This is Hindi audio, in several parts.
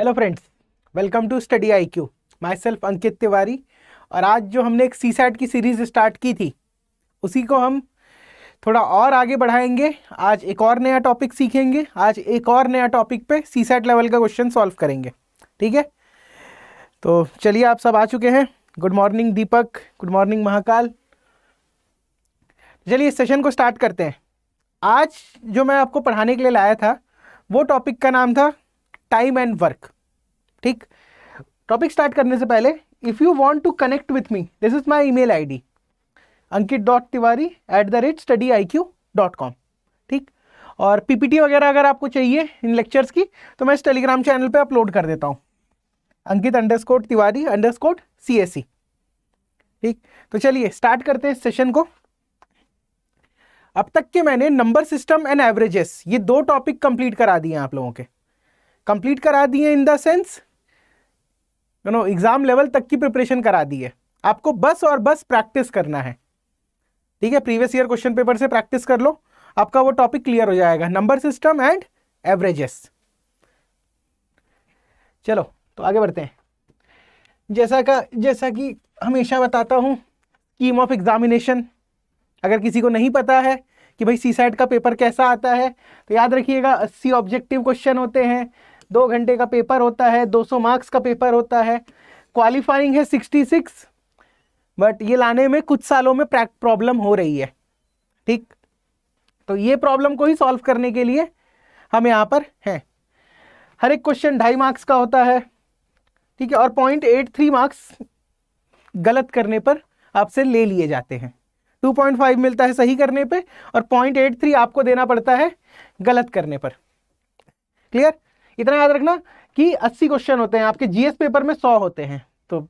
Hello friends welcome to study I Q myself Ankit Tiwari और आज जो हमने एक सी सैट की सीरीज़ स्टार्ट की थी उसी को हम थोड़ा और आगे बढ़ाएंगे आज एक और नया टॉपिक सीखेंगे आज एक और नया टॉपिक पे सी सैट लेवल का क्वेश्चन सॉल्व करेंगे ठीक है तो चलिए आप सब आ चुके हैं good morning Deepak good morning Mahakal चलिए इस सेशन को स्टार्ट करते हैं आज जो मैं आपको पढ़ाने के लिए लाया था वो टॉपिक का नाम था टाइम एंड वर्क ठीक टॉपिक स्टार्ट करने से पहले if you want to connect with me this is my email I D Ankit dot Tiwari at the rate study I Q dot com ठीक और पीपीटी वगैरह अगर आपको चाहिए इन लेक्चर्स की तो मैं इस टेलीग्राम चैनल पे अपलोड कर देता हूँ Ankit score Tiwari score C S C ठीक तो चलिए स्टार्ट करते हैं इस सेशन को अब तक के मैंने नंबर सिस्टम एंड एवरेजेस ये दो टॉपिक कंप्लीट करा दिए आप लोगों के कंप्लीट करा दिए in the sense you know exam level तक की प्रिपरेशन करा दी है आपको बस और बस प्रैक्टिस करना है ठीक है प्रीवियस ईयर क्वेश्चन पेपर से प्रैक्टिस कर लो आपका वो टॉपिक क्लियर हो जाएगा नंबर सिस्टम एंड एवरेजेस चलो तो आगे बढ़ते हैं जैसा का जैसा कि हमेशा बताता हूँ स्कीम ऑफ एग्जामिनेशन अगर किसी को नहीं पता है कि भाई सी का पेपर कैसा आता है तो याद रखिएगा अस्सी ऑब्जेक्टिव क्वेश्चन होते हैं दो घंटे का पेपर होता है 200 मार्क्स का पेपर होता है क्वालिफाइंग है 66 बट ये लाने में कुछ सालों में प्रॉब्लम हो रही है ठीक तो ये प्रॉब्लम को ही सॉल्व करने के लिए हम यहाँ पर हैं हर एक क्वेश्चन ढाई मार्क्स का होता है ठीक है और पॉइंट एट थ्री मार्क्स गलत करने पर आपसे ले लिए जाते हैं टू पॉइंट फाइव मिलता है सही करने पे और पॉइंट एट थ्री आपको देना पड़ता है गलत करने पर क्लियर इतना याद रखना कि 80 क्वेश्चन होते हैं आपके जीएस पेपर में 100 होते हैं तो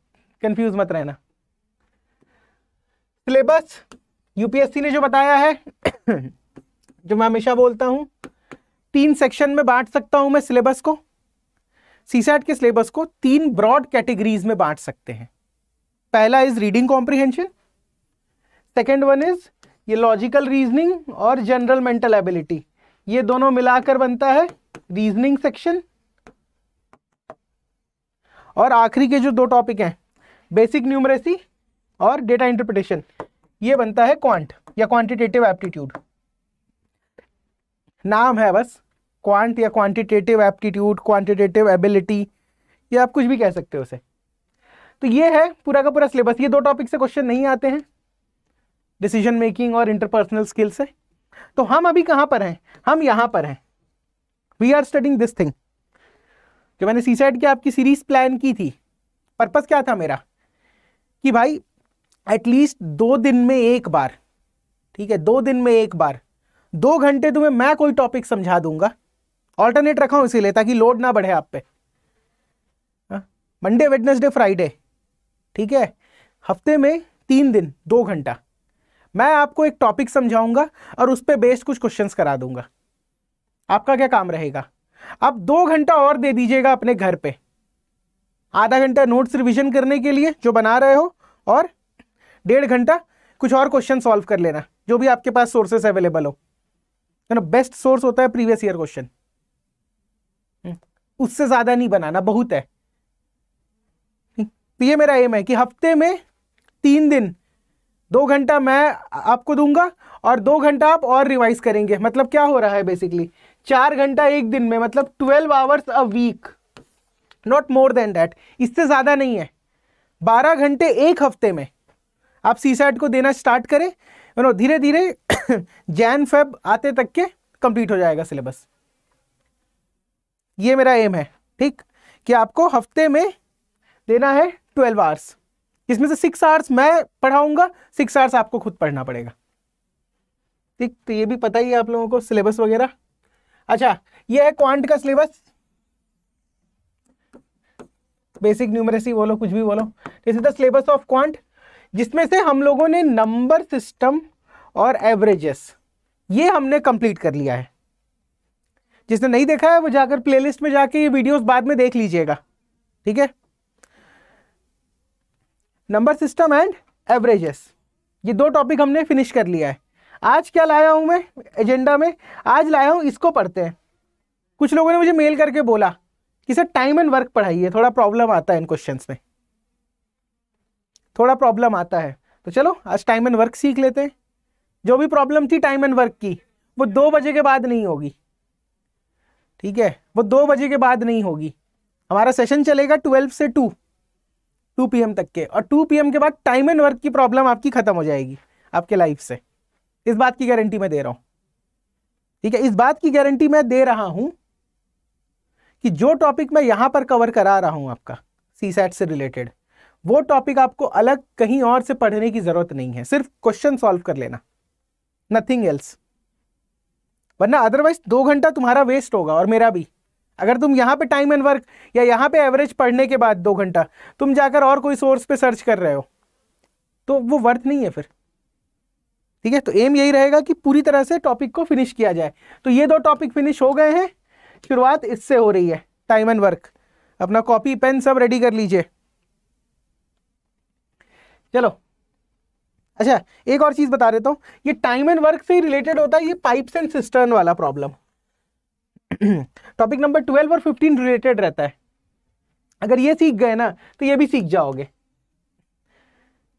कंफ्यूज मत रहना सिलेबस यूपीएससी ने जो बताया है जो मैं हमेशा बोलता हूं तीन सेक्शन में बांट सकता हूं मैं सिलेबस को सीसेट के सिलेबस को तीन ब्रॉड कैटेगरीज में बांट सकते हैं पहला is reading comprehension second one is ये लॉजिकल रीजनिंग और जनरल मेंटल एबिलिटी ये दोनों मिलाकर बनता है रीजनिंग सेक्शन और आखिरी के जो दो टॉपिक हैं बेसिक न्यूमरेसी और डेटा इंटरप्रिटेशन ये बनता है क्वांट या क्वांटिटेटिव एप्टीट्यूड नाम है बस क्वांट या क्वांटिटेटिव एप्टीट्यूड क्वांटिटेटिव एबिलिटी या आप कुछ भी कह सकते हो उसे तो ये है पूरा का पूरा सिलेबस ये दो टॉपिक से क्वेश्चन नहीं आते हैं डिसीजन मेकिंग और इंटरपर्सनल स्किल से तो हम अभी कहाँ पर हैं हम यहाँ पर हैं we are studying this thing जो मैंने सी साइड की आपकी सीरीज प्लान की थी पर्पज़ क्या था मेरा कि भाई एटलीस्ट दो दिन में एक बार ठीक है दो दिन में एक बार दो घंटे तुम्हें मैं कोई टॉपिक समझा दूंगा ऑल्टरनेट रखा हूं इसीलिए ताकि लोड ना बढ़े आप पे मंडे वेडनेसडे फ्राइडे ठीक है हफ्ते में तीन दिन दो घंटा मैं आपको एक टॉपिक समझाऊंगा और उस पर बेस्ड कुछ क्वेश्चंस करा दूंगा आपका क्या काम रहेगा आप दो घंटा और दे दीजिएगा अपने घर पे आधा घंटा नोट्स रिविजन करने के लिए जो बना रहे हो और डेढ़ घंटा कुछ और क्वेश्चन सॉल्व कर लेना जो भी आपके पास सोर्सेस अवेलेबल हो है ना बेस्ट सोर्स होता है प्रीवियस ईयर क्वेश्चन उससे ज़्यादा नहीं बनाना बहुत है तो ये मेरा एम है कि हफ्ते में तीन दिन दो घंटा मैं आपको दूंगा और दो घंटा आप और रिवाइज करेंगे मतलब क्या हो रहा है बेसिकली चार घंटा एक दिन में मतलब twelve hours a week not more than that इससे ज़्यादा नहीं है बारह घंटे एक हफ्ते में आप सी सैट को देना स्टार्ट करें यू नो धीरे धीरे जैन फेब आते तक के कंप्लीट हो जाएगा सिलेबस ये मेरा एम है ठीक कि आपको हफ्ते में देना है ट्वेल्व आवर्स इसमें से सिक्स आवर्स मैं पढ़ाऊंगा सिक्स आवर्स आपको खुद पढ़ना पड़ेगा ठीक तो ये भी पता ही है आप लोगों को सिलेबस वगैरह अच्छा ये है क्वांट का सिलेबस बेसिक न्यूमरेसी बोलो कुछ भी बोलो this is the syllabus of quant जिसमें से हम लोगों ने नंबर सिस्टम और एवरेजेस ये हमने कंप्लीट कर लिया है जिसने नहीं देखा है वो जाकर प्लेलिस्ट में जाके ये वीडियोस बाद में देख लीजिएगा ठीक है नंबर सिस्टम एंड एवरेजेस ये दो टॉपिक हमने फिनिश कर लिया है आज क्या लाया हूँ मैं एजेंडा में आज लाया हूँ इसको पढ़ते हैं कुछ लोगों ने मुझे मेल करके बोला कि सर टाइम एंड वर्क पढ़ाइए थोड़ा प्रॉब्लम आता है इन क्वेश्चन में थोड़ा प्रॉब्लम आता है तो चलो आज टाइम एंड वर्क सीख लेते हैं जो भी प्रॉब्लम थी टाइम एंड वर्क की वो दो बजे के बाद नहीं होगी ठीक है वो दो बजे के बाद नहीं होगी हमारा सेशन चलेगा ट्वेल्व से टू टू पीएम तक के और टू पीएम के बाद टाइम एंड वर्क की प्रॉब्लम आपकी ख़त्म हो जाएगी आपके लाइफ से इस बात की गारंटी मैं दे रहा हूं ठीक है इस बात की गारंटी मैं दे रहा हूं कि जो टॉपिक मैं यहां पर कवर करा रहा हूं आपका सी सैट से रिलेटेड वो टॉपिक आपको अलग कहीं और से पढ़ने की जरूरत नहीं है सिर्फ क्वेश्चन सॉल्व कर लेना नथिंग एल्स वरना अदरवाइज दो घंटा तुम्हारा वेस्ट होगा और मेरा भी अगर तुम यहां पे टाइम एंड वर्क या यहां पे एवरेज पढ़ने के बाद दो घंटा तुम जाकर और कोई सोर्स पे सर्च कर रहे हो तो वो वर्थ नहीं है फिर ठीक है तो एम यही रहेगा कि पूरी तरह से टॉपिक को फिनिश किया जाए तो ये दो टॉपिक फिनिश हो गए हैं शुरुआत इससे हो रही है टाइम एंड वर्क अपना कॉपी पेन सब रेडी कर लीजिए चलो अच्छा एक और चीज़ बता देता तो ये टाइम एंड वर्क से रिलेटेड होता है ये पाइप्स एंड सिस्टर्न वाला प्रॉब्लम टॉपिक नंबर ट्वेल्व और फिफ्टीन रिलेटेड रहता है अगर ये सीख गए ना तो ये भी सीख जाओगे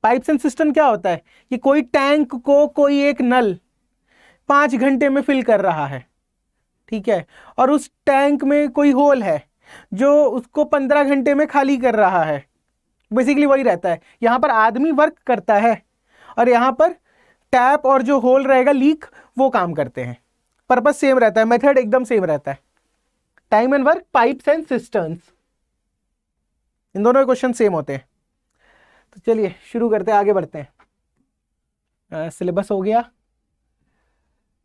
पाइप्स एंड सिस्टम क्या होता है कि कोई टैंक को कोई एक नल पांच घंटे में फिल कर रहा है ठीक है और उस टैंक में कोई होल है जो उसको पंद्रह घंटे में खाली कर रहा है बेसिकली वही रहता है यहां पर आदमी वर्क करता है और यहां पर टैप और जो होल रहेगा लीक वो काम करते हैं पर्पज सेम रहता है मेथड एकदम सेम रहता है time and work pipes and cistern इन दोनों क्वेश्चन सेम होते हैं तो चलिए शुरू करते हैं आगे बढ़ते हैं सिलेबस हो गया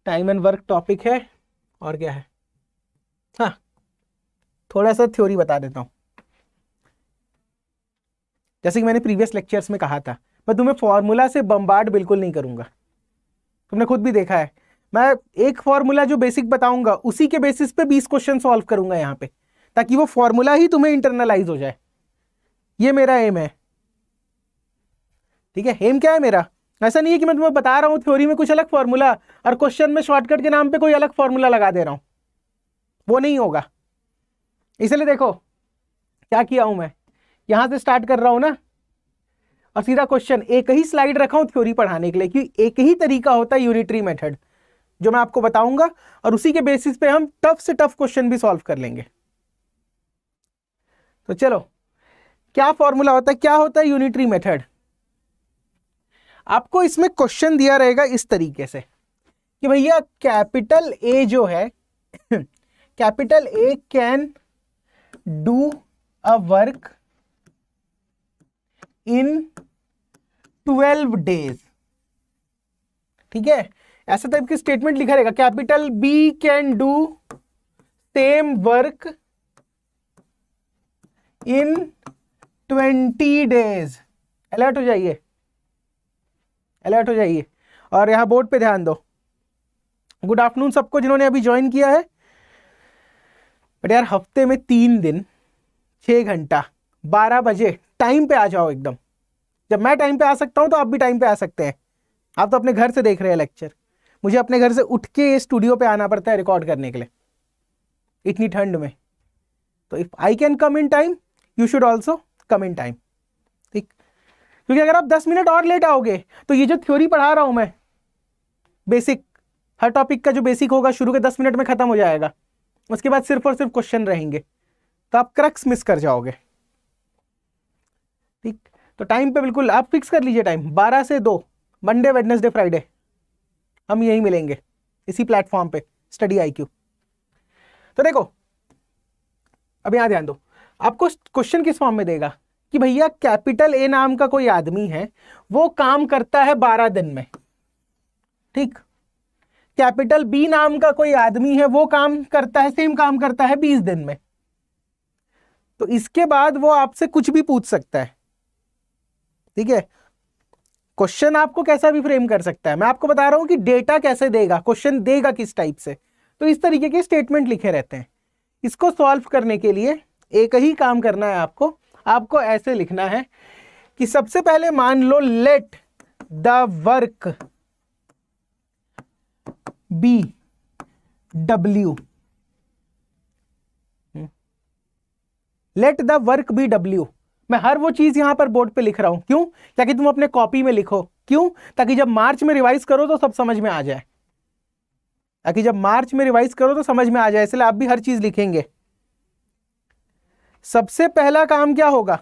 टाइम एंड वर्क टॉपिक है और क्या है हाँ थोड़ा सा थ्योरी बता देता हूँ जैसे कि मैंने प्रीवियस लेक्चर्स में कहा था मैं तुम्हें फॉर्मूला से बम्बार्ड बिल्कुल नहीं करूँगा तुमने खुद भी देखा है मैं एक फॉर्मूला जो बेसिक बताऊंगा उसी के बेसिस पे 20 क्वेश्चन सॉल्व करूंगा यहाँ पे ताकि वो फॉर्मूला ही तुम्हें इंटरनलाइज हो जाए ये मेरा एम है ठीक है हेम क्या है मेरा ऐसा नहीं है कि मैं तुम्हें बता रहा हूँ थ्योरी में कुछ अलग फॉर्मूला और क्वेश्चन में शॉर्टकट के नाम पे कोई अलग फॉर्मूला लगा दे रहा हूँ वो नहीं होगा इसलिए देखो क्या किया हूँ मैं यहाँ से स्टार्ट कर रहा हूँ ना और सीधा क्वेश्चन एक ही स्लाइड रखा हूँ थ्योरी पढ़ाने के लिए क्योंकि एक ही तरीका होता है यूनिटरी मेथड जो मैं आपको बताऊंगा और उसी के बेसिस पे हम टफ से टफ क्वेश्चन भी सॉल्व कर लेंगे तो चलो क्या फॉर्मूला होता है क्या होता है यूनिटरी मेथड आपको इसमें क्वेश्चन दिया रहेगा इस तरीके से कि भैया कैपिटल ए जो है capital A can do a work in twelve days ठीक है ऐसा टाइप की स्टेटमेंट लिखा रहेगा capital B can do same work in twenty days alert हो जाइए अलर्ट हो जाइए और यहाँ बोर्ड पे ध्यान दो गुड आफ्टरनून सबको जिन्होंने अभी ज्वाइन किया है बट यार हफ्ते में तीन दिन छः घंटा बारह बजे टाइम पे आ जाओ एकदम जब मैं टाइम पे आ सकता हूँ तो आप भी टाइम पे आ सकते हैं आप तो अपने घर से देख रहे हैं लेक्चर मुझे अपने घर से उठ के स्टूडियो पे आना पड़ता है रिकॉर्ड करने के लिए इतनी ठंड में तो if I can come in time you should also come in time क्योंकि अगर आप 10 मिनट और लेट आओगे तो ये जो थ्योरी पढ़ा रहा हूं मैं बेसिक हर टॉपिक का जो बेसिक होगा शुरू के 10 मिनट में खत्म हो जाएगा उसके बाद सिर्फ और सिर्फ क्वेश्चन रहेंगे तो आप क्रक्स मिस कर जाओगे ठीक तो टाइम पे बिल्कुल आप फिक्स कर लीजिए टाइम बारह से दो मंडे वेडनेसडे फ्राइडे हम यही मिलेंगे इसी प्लेटफॉर्म पे स्टडी क्यू तो देखो अब यहां ध्यान दो आपको क्वेश्चन किस फॉर्म में देगा कि भैया कैपिटल ए नाम का कोई आदमी है वो काम करता है बारह दिन में ठीक कैपिटल बी नाम का कोई आदमी है वो काम करता है सेम काम करता है बीस दिन में तो इसके बाद वो आपसे कुछ भी पूछ सकता है ठीक है क्वेश्चन आपको कैसा भी फ्रेम कर सकता है मैं आपको बता रहा हूं कि डेटा कैसे देगा क्वेश्चन देगा किस टाइप से तो इस तरीके के स्टेटमेंट लिखे रहते हैं इसको सॉल्व करने के लिए एक ही काम करना है आपको आपको ऐसे लिखना है कि सबसे पहले मान लो let the work be W let the work be W मैं हर वो चीज यहां पर बोर्ड पे लिख रहा हूं क्यों ताकि तुम अपने कॉपी में लिखो क्यों ताकि जब मार्च में रिवाइज करो तो सब समझ में आ जाए ताकि जब मार्च में रिवाइज करो तो समझ में आ जाए इसलिए आप भी हर चीज लिखेंगे सबसे पहला काम क्या होगा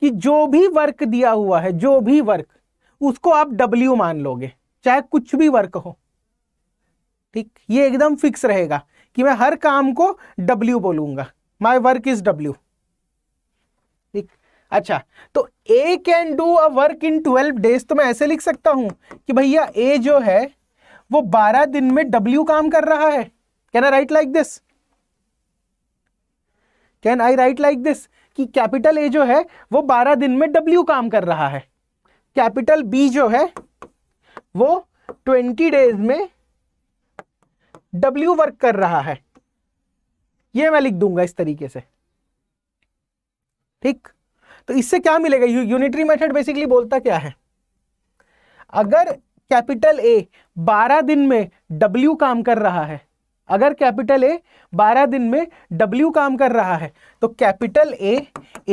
कि जो भी वर्क दिया हुआ है जो भी वर्क उसको आप W मान लोगे चाहे कुछ भी वर्क हो ठीक ये एकदम फिक्स रहेगा कि मैं हर काम को W बोलूंगा माय वर्क इज W ठीक अच्छा तो A can do a work in twelve days तो मैं ऐसे लिख सकता हूं कि भैया ए जो है वो बारह दिन में डब्ल्यू काम कर रहा है can I write like this can I write like this कि कैपिटल ए जो है वो बारह दिन में डब्ल्यू काम कर रहा है कैपिटल बी जो है वो ट्वेंटी डेज में डब्ल्यू वर्क कर रहा है ये मैं लिख दूंगा इस तरीके से ठीक तो इससे क्या मिलेगा यू, यूनिटरी मेथड बेसिकली बोलता क्या है अगर कैपिटल ए 12 दिन में डब्ल्यू काम कर रहा है अगर कैपिटल ए बारह दिन में डब्ल्यू काम कर रहा है तो कैपिटल ए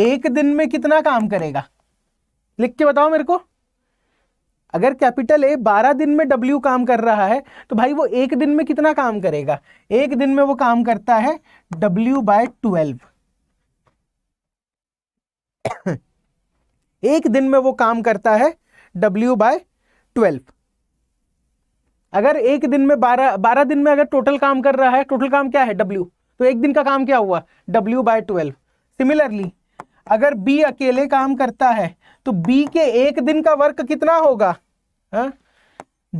एक दिन में कितना काम करेगा लिख के बताओ मेरे को अगर कैपिटल ए बारह दिन में डब्ल्यू काम कर रहा है तो भाई वो एक दिन में कितना काम करेगा एक दिन में वो काम करता है डब्ल्यू बाय ट्वेल्व एक दिन में वो काम करता है डब्ल्यू बाय ट्वेल्व अगर एक दिन में बारह बारह दिन में अगर टोटल काम कर रहा है टोटल काम क्या है डब्ल्यू तो एक दिन का काम क्या हुआ डब्ल्यू बाय ट्वेल्व सिमिलरली अगर बी अकेले काम करता है तो बी के एक दिन का वर्क कितना होगा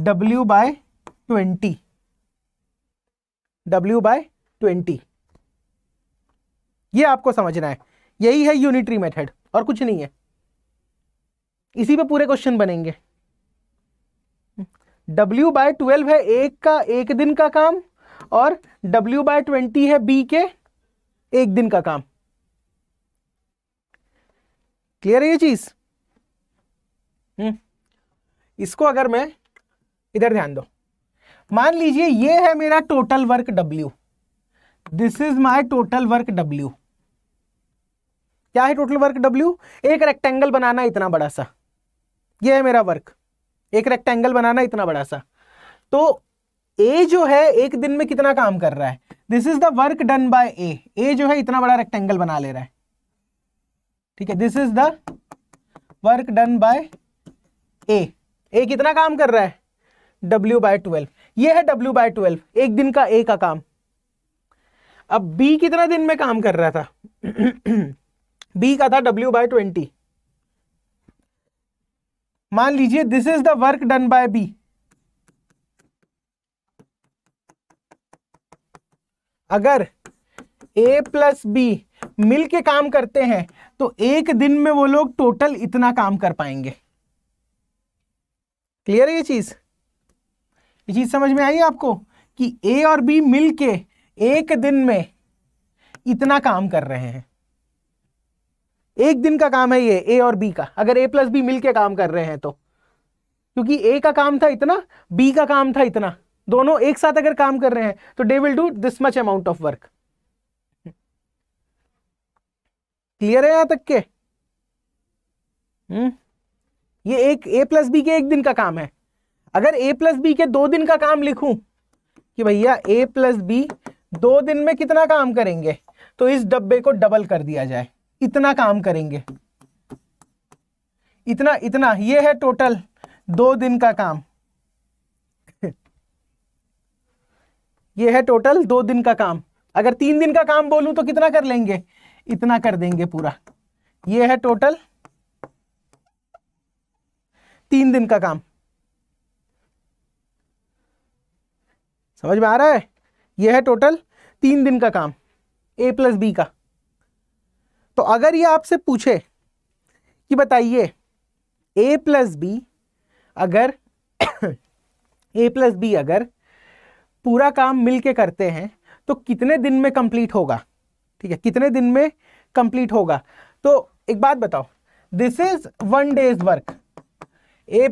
W by twenty W by twenty ये आपको समझना है यही है यूनिटरी मेथड और कुछ नहीं है इसी पे पूरे क्वेश्चन बनेंगे W बाय ट्वेल्व है एक का एक दिन का काम और W बाय ट्वेंटी है B के एक दिन का काम क्लियर है ये चीज हम्म। इसको अगर मैं इधर ध्यान दो मान लीजिए ये है मेरा total work W this is my total work W क्या है टोटल वर्क W एक रेक्टेंगल बनाना इतना बड़ा सा ये है मेरा वर्क एक रेक्टेंगल बनाना इतना बड़ा सा तो ए जो है एक दिन में कितना काम कर रहा है this is the work done by A A जो है इतना बड़ा रेक्टेंगल बना ले रहा है ठीक है this is the work done by A A कितना काम कर रहा है डब्ल्यू बाय ट्वेल्व ये है डब्ल्यू बाय ट्वेल्व एक दिन का ए का काम अब बी कितना दिन में काम कर रहा था बी का था डब्ल्यू बाय ट्वेंटी मान लीजिए this is the work done by B अगर ए प्लस बी मिल के काम करते हैं तो एक दिन में वो लोग टोटल इतना काम कर पाएंगे क्लियर है ये चीज ये चीज समझ में आई आपको कि ए और बी मिल के एक दिन में इतना काम कर रहे हैं एक दिन का काम है ये ए और बी का अगर ए प्लस बी मिलकर काम कर रहे हैं तो क्योंकि ए का काम था इतना बी का काम था इतना दोनों एक साथ अगर काम कर रहे हैं तो they will do this much amount of work clear है यहां तक के हम्म ये एक ए प्लस बी के एक दिन का काम है अगर ए प्लस बी के दो दिन का काम लिखूं कि भैया ए प्लस बी दो दिन में कितना काम करेंगे तो इस डब्बे को डबल कर दिया जाए इतना काम करेंगे इतना इतना ये है टोटल दो दिन का काम ये है टोटल दो दिन का काम अगर तीन दिन का काम बोलूं तो कितना कर लेंगे इतना कर देंगे पूरा ये है टोटल तीन दिन का काम समझ में आ रहा है यह है टोटल तीन दिन का काम ए प्लस बी का तो अगर ये आपसे पूछे कि बताइए ए प्लस बी अगर ए प्लस बी अगर पूरा काम मिलके करते हैं तो कितने दिन में कंप्लीट होगा ठीक है कितने दिन में कंप्लीट होगा तो एक बात बताओ this is one days work A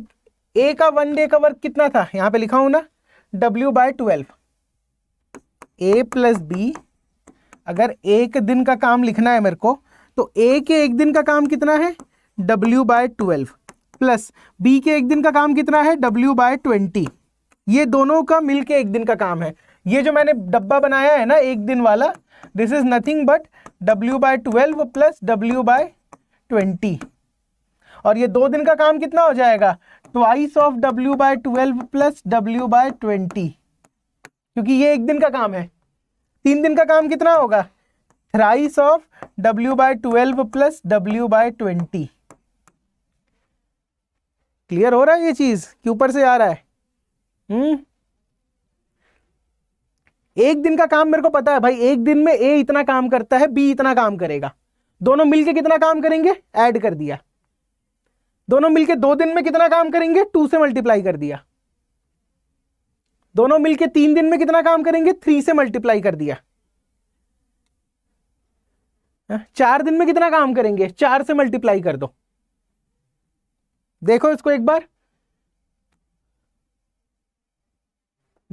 A का वन डे का वर्क कितना था यहां पे लिखा हूं ना W by twelve A plus B अगर एक दिन का काम लिखना है मेरे को तो ए के एक दिन का काम कितना है W by twelve plus B के एक दिन का काम कितना है डब्ल्यू बाय ट्वेंटी ये दोनों का मिलके एक दिन का काम है ये जो मैंने डब्बा बनाया है ना एक दिन वाला this is nothing but W by twelve plus W by twenty और ये दो दिन का काम कितना हो जाएगा twice of W by twelve plus W by twenty क्योंकि ये एक दिन का काम है तीन दिन का काम कितना होगा thrice of w by twelve plus w by twenty clear हो रहा है ये चीज कि ऊपर से आ रहा है हम्म एक दिन का काम मेरे को पता है भाई एक दिन में ए इतना काम करता है बी इतना काम करेगा दोनों मिलके कितना काम करेंगे ऐड कर दिया दोनों मिलके दो दिन में कितना काम करेंगे टू से मल्टीप्लाई कर दिया दोनों मिलके तीन दिन में कितना काम करेंगे थ्री से मल्टीप्लाई कर दिया चार दिन में कितना काम करेंगे चार से मल्टीप्लाई कर दो देखो इसको एक बार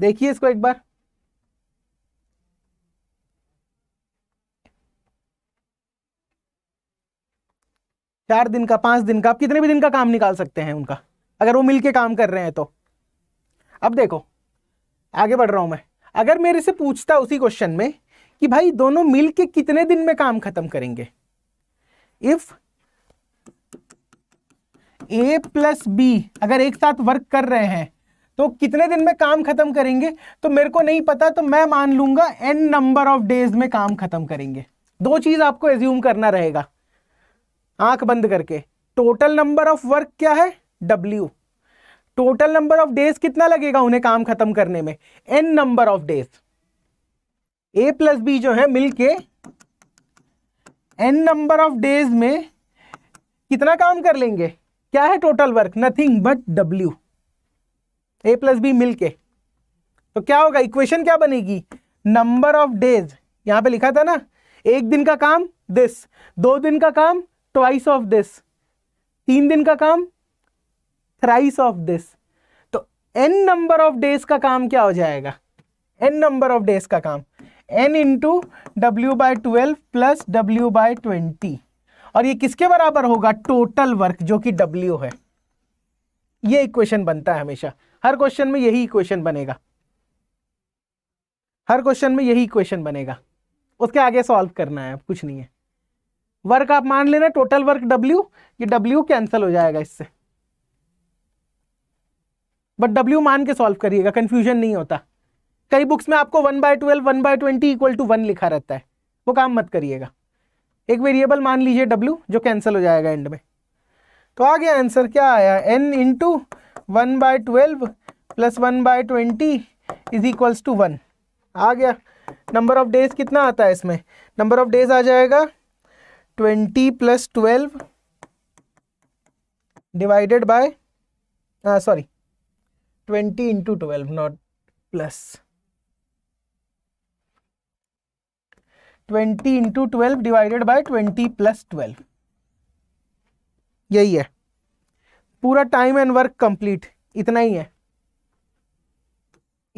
देखिए इसको एक बार चार दिन का पांच दिन का आप कितने भी दिन का काम निकाल सकते हैं उनका अगर वो मिलके काम कर रहे हैं तो अब देखो आगे बढ़ रहा हूं मैं अगर मेरे से पूछता उसी क्वेश्चन में कि भाई दोनों मिल के कितने दिन में काम खत्म करेंगे इफ ए प्लस बी अगर एक साथ वर्क कर रहे हैं तो कितने दिन में काम खत्म करेंगे तो मेरे को नहीं पता तो मैं मान लूंगा एन नंबर ऑफ डेज में काम खत्म करेंगे दो चीज आपको एज्यूम करना रहेगा आंख बंद करके टोटल नंबर ऑफ वर्क क्या है W total number of days कितना लगेगा उन्हें काम खत्म करने में N number of days A plus B जो है मिलके एन नंबर ऑफ डेज में कितना काम कर लेंगे क्या है total work nothing but W A plus B मिलके तो क्या होगा इक्वेशन क्या बनेगी नंबर ऑफ डेज यहां पे लिखा था ना एक दिन का काम दिस दो दिन का काम ट्वाइस ऑफ दिस तीन दिन का काम थ्राइस ऑफ दिस तो एन नंबर ऑफ डेज का काम क्या हो जाएगा एन नंबर ऑफ डेज का काम N into W by twelve plus W by twenty और ये किसके बराबर होगा टोटल वर्क जो कि डब्ल्यू है ये इक्वेशन बनता है हमेशा हर क्वेश्चन में यही इक्वेशन बनेगा हर क्वेश्चन में यही इक्वेशन बनेगा उसके आगे सॉल्व करना है कुछ नहीं है वर्क आप मान लेना टोटल वर्क डब्ल्यू ये डब्ल्यू कैंसिल हो जाएगा इससे बट डब्ल्यू मान के सॉल्व करिएगा कंफ्यूजन नहीं होता कई बुक्स में आपको one by twelve one by twenty equal to one लिखा रहता है वो काम मत करिएगा एक वेरिएबल मान लीजिए डब्ल्यू जो कैंसिल हो जाएगा एंड में तो आ गया आंसर क्या आया N into one by twelve plus one by twenty is equals to one आ गया नंबर ऑफ डेज कितना आता है इसमें नंबर ऑफ डेज आ जाएगा twenty plus twelve divided by sorry twenty into twelve not plus twenty into twelve divided by twenty plus twelve यही है पूरा टाइम एंड वर्क कंप्लीट इतना ही है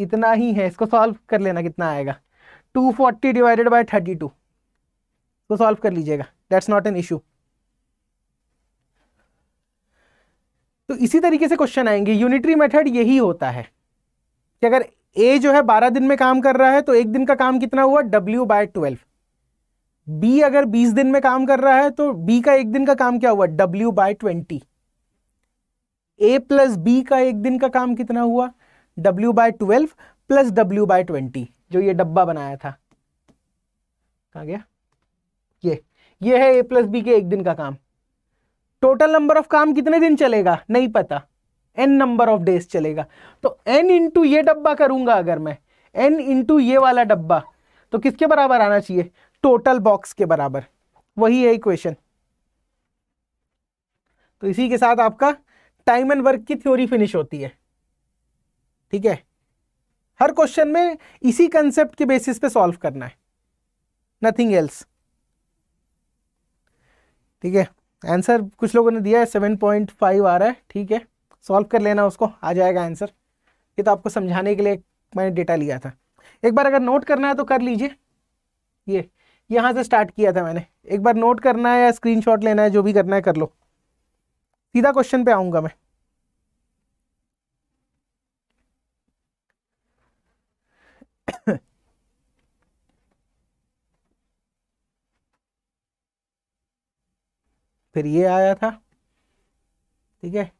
इतना ही है इसको सॉल्व कर लेना कितना आएगा two forty divided by thirty two इसको सॉल्व कर लीजिएगा दैट्स नॉट एन इशू तो इसी तरीके से क्वेश्चन आएंगे यूनिटरी मेथड यही होता है कि अगर ए जो है बारह दिन में काम कर रहा है तो एक दिन का काम कितना हुआ डब्ल्यू बाय ट्वेल्व बी अगर 20 दिन में काम कर रहा है तो बी का एक दिन का काम क्या हुआ W by twenty A plus B का एक दिन का काम कितना हुआ W by twelve plus W by twenty जो ये डब्बा बनाया था कहा गया ये ये है ए प्लस बी के एक दिन का काम टोटल नंबर ऑफ काम कितने दिन चलेगा नहीं पता एन नंबर ऑफ डेज चलेगा तो एन इंटू ये डब्बा करूंगा अगर मैं एन इंटू ये वाला डब्बा तो किसके बराबर आना चाहिए टोटल बॉक्स के बराबर वही है इक्वेशन तो इसी के साथ आपका टाइम एंड वर्क की थ्योरी फिनिश होती है ठीक है हर क्वेश्चन में इसी कंसेप्ट के बेसिस पे सॉल्व करना है नथिंग एल्स ठीक है आंसर कुछ लोगों ने दिया है सेवन पॉइंट फाइव आ रहा है ठीक है सॉल्व कर लेना उसको आ जाएगा आंसर ये तो आपको समझाने के लिए मैंने डेटा लिया था एक बार अगर नोट करना है तो कर लीजिए ये यहाँ से स्टार्ट किया था मैंने एक बार नोट करना है या स्क्रीन लेना है जो भी करना है कर लो सीधा क्वेश्चन पे आऊंगा मैं फिर ये आया था ठीक है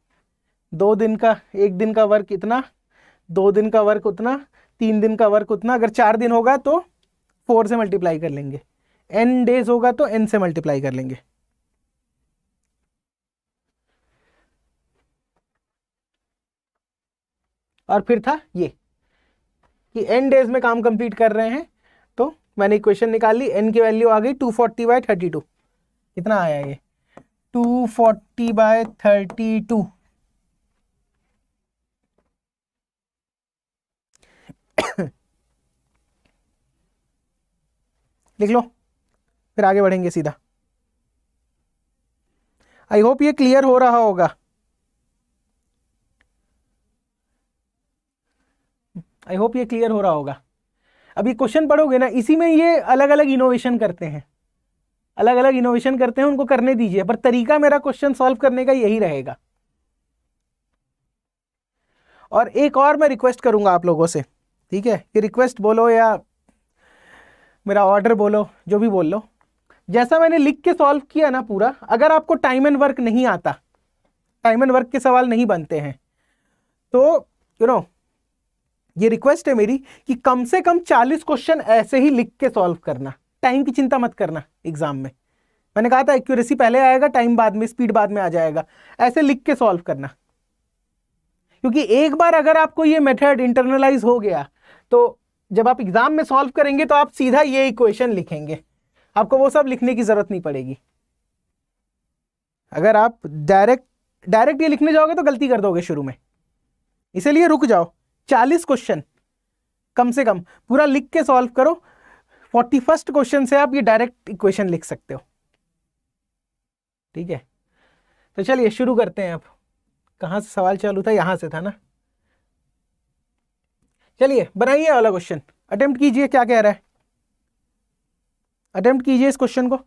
दो दिन का एक दिन का वर्क इतना दो दिन का वर्क उतना तीन दिन का वर्क उतना अगर चार दिन होगा तो फोर से मल्टीप्लाई कर लेंगे एन डेज होगा तो एन से मल्टीप्लाई कर लेंगे और फिर था ये कि एन डेज में काम कंप्लीट कर रहे हैं तो मैंने इक्वेशन निकाल ली एन की वैल्यू आ गई two forty by thirty two कितना आया ये two forty by thirty two लिख लो फिर आगे बढ़ेंगे सीधा आई होप ये क्लियर हो रहा होगा आई होप ये क्लियर हो रहा होगा अभी क्वेश्चन पढ़ोगे ना इसी में ये अलग अलग इनोवेशन करते हैं अलग अलग इनोवेशन करते हैं उनको करने दीजिए पर तरीका मेरा क्वेश्चन सॉल्व करने का यही रहेगा और एक और मैं रिक्वेस्ट करूंगा आप लोगों से ठीक है ये रिक्वेस्ट बोलो या मेरा ऑर्डर बोलो जो भी बोल लो जैसा मैंने लिख के सॉल्व किया ना पूरा अगर आपको टाइम एंड वर्क नहीं आता टाइम एंड वर्क के सवाल नहीं बनते हैं तो यू you नो know, ये रिक्वेस्ट है मेरी कि कम से कम चालीस क्वेश्चन ऐसे ही लिख के सॉल्व करना टाइम की चिंता मत करना एग्जाम में मैंने कहा था एक्यूरेसी पहले आएगा टाइम बाद में स्पीड बाद में आ जाएगा ऐसे लिख के सॉल्व करना क्योंकि एक बार अगर आपको ये मेथड इंटरनलाइज हो गया तो जब आप एग्जाम में सॉल्व करेंगे तो आप सीधा ये इक्वेशन लिखेंगे आपको वो सब लिखने की ज़रूरत नहीं पड़ेगी अगर आप डायरेक्ट डायरेक्ट ये लिखने जाओगे तो गलती कर दोगे शुरू में इसीलिए रुक जाओ चालीस क्वेश्चन कम से कम पूरा लिख के सॉल्व करो फोर्टी फर्स्ट क्वेश्चन से आप ये डायरेक्ट इक्वेशन लिख सकते हो ठीक है तो चलिए शुरू करते हैं आप कहाँ से सवाल चालू था यहाँ से था ना चलिए बनाइए वाला क्वेश्चन अटेम्प्ट कीजिए क्या कह रहा है अटेम्प्ट कीजिए इस क्वेश्चन को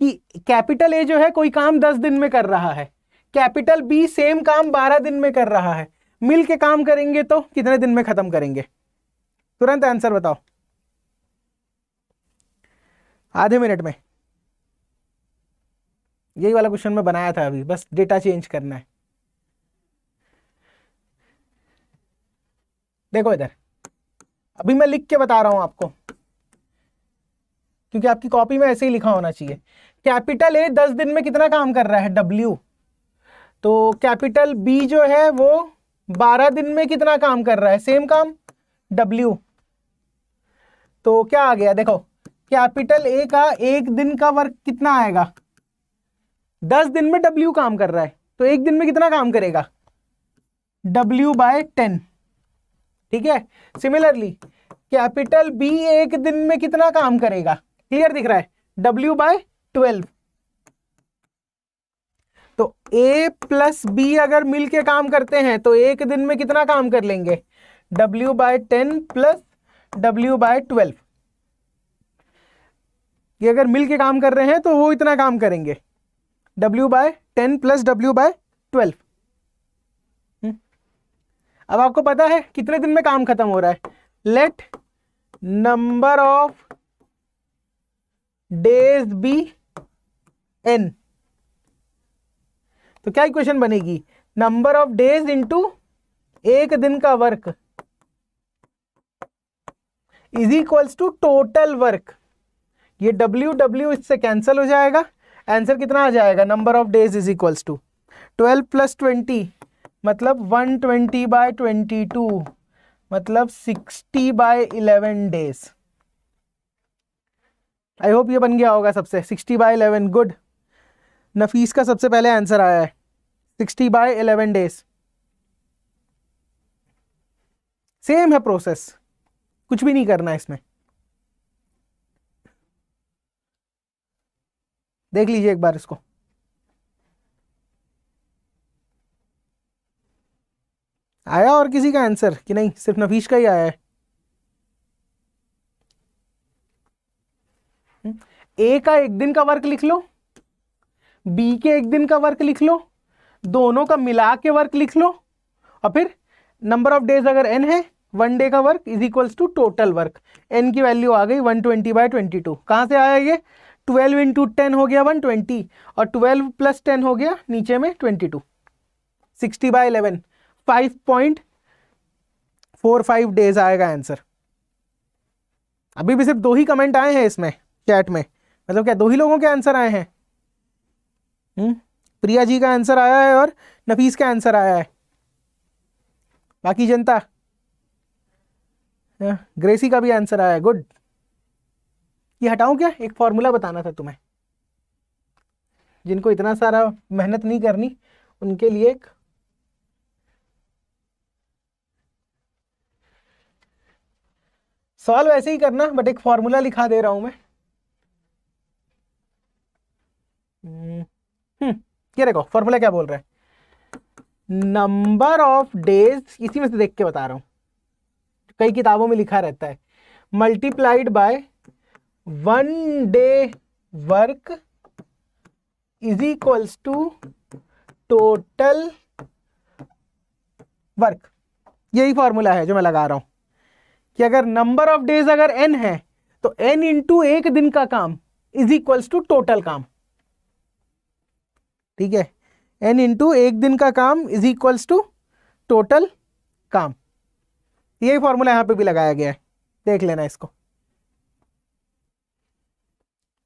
कि कैपिटल ए जो है कोई काम दस दिन में कर रहा है कैपिटल बी सेम काम बारह दिन में कर रहा है मिल के काम करेंगे तो कितने दिन में खत्म करेंगे तुरंत आंसर बताओ आधे मिनट में यही वाला क्वेश्चन में बनाया था अभी बस डेटा चेंज करना है देखो इधर अभी मैं लिख के बता रहा हूं आपको क्योंकि आपकी कॉपी में ऐसे ही लिखा होना चाहिए कैपिटल ए दस दिन में कितना काम कर रहा है डब्ल्यू तो कैपिटल बी जो है वो बारह दिन में कितना काम कर रहा है सेम काम डब्ल्यू तो क्या आ गया देखो कैपिटल ए का एक दिन का वर्क कितना आएगा दस दिन में डब्ल्यू काम कर रहा है तो एक दिन में कितना काम करेगा डब्ल्यू बाय टेन ठीक है सिमिलरली कैपिटल बी एक दिन में कितना काम करेगा क्लियर दिख रहा है डब्ल्यू बाय ट्वेल्व तो ए प्लस बी अगर मिलके काम करते हैं तो एक दिन में कितना काम कर लेंगे W by ten plus W by twelve ये अगर मिलके काम कर रहे हैं तो वो इतना काम करेंगे W by ten plus W by twelve अब आपको पता है कितने दिन में काम खत्म हो रहा है let number of days be N तो क्या इक्वेशन बनेगी नंबर ऑफ डेज इंटू एक दिन का work is equals to total work ये डब्ल्यू डब्ल्यू इससे कैंसिल हो जाएगा आंसर कितना आ जाएगा number of days is equals to twelve plus twenty मतलब 120 ट्वेंटी बाय ट्वेंटी मतलब 60 बाय 11 डेज आई होप ये बन गया होगा सबसे 60 बाय 11 गुड नफीस का सबसे पहले आंसर आया है 60 बाय 11 डेज सेम है प्रोसेस कुछ भी नहीं करना इसमें देख लीजिए एक बार इसको आया और किसी का आंसर कि नहीं सिर्फ नफीश का ही आया है ए हम्म, का एक दिन का वर्क लिख लो बी के एक दिन का वर्क लिख लो दोनों का मिला के वर्क लिख लो और फिर नंबर ऑफ डेज अगर एन है वन डे का work is equals to total work N की वैल्यू आ गई one twenty by twenty two कहाँ से आया ये ट्वेल्व इंटू टेन हो गया वन ट्वेंटी और ट्वेल्व प्लस टेन हो गया नीचे में twenty two sixty by eleven five point four five days आएगा आंसर अभी भी सिर्फ दो ही कमेंट आए हैं इसमें चैट में मतलब क्या दो ही लोगों के आंसर आए हैं हम्म? प्रिया जी का आंसर आया है और नफीस का आंसर आया है बाकी जनता हाँ, ग्रेसी का भी आंसर आया है गुड ये हटाऊं क्या एक फॉर्मूला बताना था तुम्हें जिनको इतना सारा मेहनत नहीं करनी उनके लिए एक सवाल वैसे ही करना बट एक फॉर्मूला लिखा दे रहा हूं मैं क्या हम्म, हम्म, देखो फॉर्मूला क्या बोल रहा है नंबर ऑफ डेज इसी में से देख के बता रहा हूं कई किताबों में लिखा रहता है multiplied by one day work is equals to total work यही फॉर्मूला है जो मैं लगा रहा हूं कि अगर नंबर ऑफ डेज अगर एन है तो एन इंटू एक दिन का काम इज इक्वल्स टू टोटल काम ठीक है एन इंटू एक दिन का काम इज इक्वल्स टू टोटल काम यही फॉर्मूला यहां पे भी लगाया गया है देख लेना इसको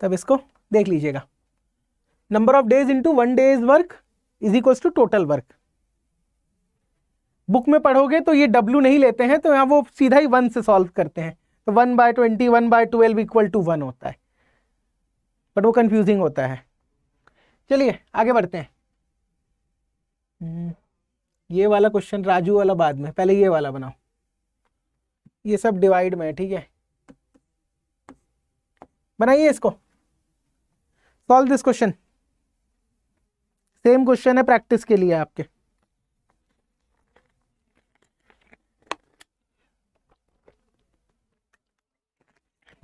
तब इसको देख लीजिएगा number of days into one days work is equals to total work book में पढ़ोगे तो ये डब्ल्यू नहीं लेते हैं तो यहाँ वो सीधा ही वन से सॉल्व करते हैं तो one by twenty one by twelve equal to one होता है बट वो कन्फ्यूजिंग होता है चलिए आगे बढ़ते हैं हम्म, ये वाला क्वेश्चन राजू वाला बाद में पहले ये वाला बनाओ ये सब डिवाइड में है ठीक है बनाइए इसको solve this question same question है प्रैक्टिस के लिए आपके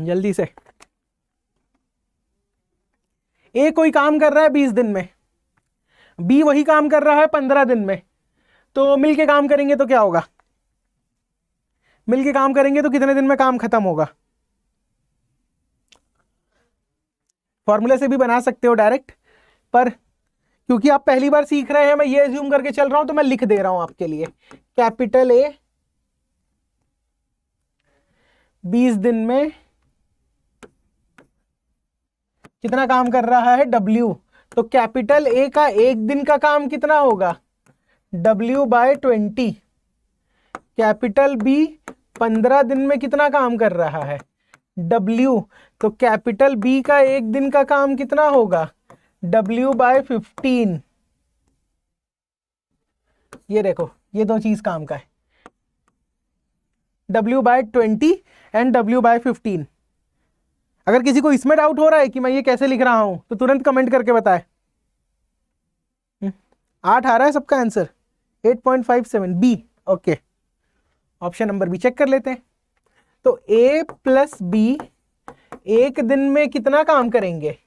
जल्दी से ए कोई काम कर रहा है बीस दिन में बी वही काम कर रहा है पंद्रह दिन में तो मिलके काम करेंगे तो क्या होगा मिलके काम करेंगे तो कितने दिन में काम खत्म होगा फॉर्मूले से भी बना सकते हो डायरेक्ट पर क्योंकि आप पहली बार सीख रहे हैं मैं ये एज्यूम करके चल रहा हूं तो मैं लिख दे रहा हूं आपके लिए कैपिटल ए बीस दिन में कितना काम कर रहा है डब्ल्यू तो कैपिटल ए का एक दिन का काम कितना होगा W by twenty capital B पंद्रह दिन में कितना काम कर रहा है डब्ल्यू तो कैपिटल बी का एक दिन का काम कितना होगा डब्ल्यू बाय फिफ्टीन ये देखो ये दो चीज काम का है W by twenty and W by fifteen अगर किसी को इसमें डाउट हो रहा है कि मैं ये कैसे लिख रहा हूँ तो तुरंत कमेंट करके बताए हम्म, आठ आ रहा है सबका answer 8.57 B okay option number B check कर लेते हैं तो ए प्लस बी एक दिन में कितना काम करेंगे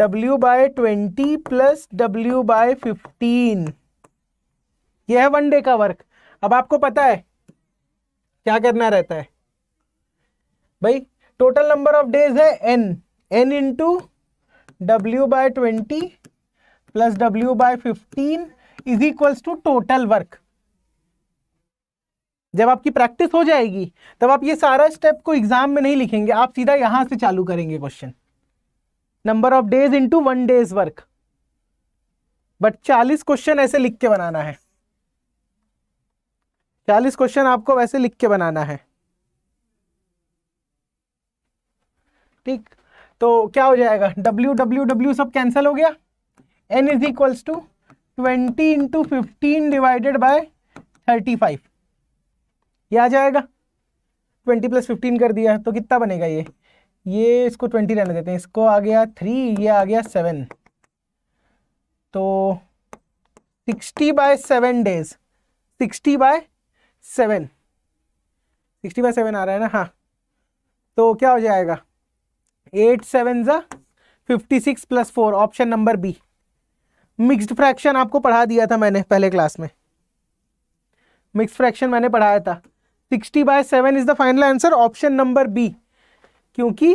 W by twenty plus W by fifteen यह है वन डे का वर्क अब आपको पता है क्या करना रहता है भाई टोटल नंबर ऑफ डेज है N N into W by twenty plus W by fifteen is equals to total work जब आपकी प्रैक्टिस हो जाएगी तब आप ये सारा स्टेप को एग्जाम में नहीं लिखेंगे आप सीधा यहां से चालू करेंगे question number of days into one days work but चालीस क्वेश्चन ऐसे लिख के बनाना है चालीस क्वेश्चन आपको वैसे लिख के बनाना है ठीक तो क्या हो जाएगा डब्ल्यू डब्ल्यू डब्ल्यू सब कैंसिल हो गया N is equals to twenty into fifteen divided by thirty five ये आ जाएगा ट्वेंटी प्लस फिफ्टीन कर दिया तो कितना बनेगा ये ये इसको ट्वेंटी रहने देते हैं इसको आ गया थ्री ये आ गया सेवन तो sixty by seven days sixty by seven sixty by seven आ रहा है ना हाँ तो क्या हो जाएगा एट सेवन ज़ा fifty six plus four option number B mixed fraction आपको पढ़ा दिया था मैंने पहले क्लास में मिक्स फ्रैक्शन मैंने पढ़ाया था sixty by seven is the final answer option number B क्योंकि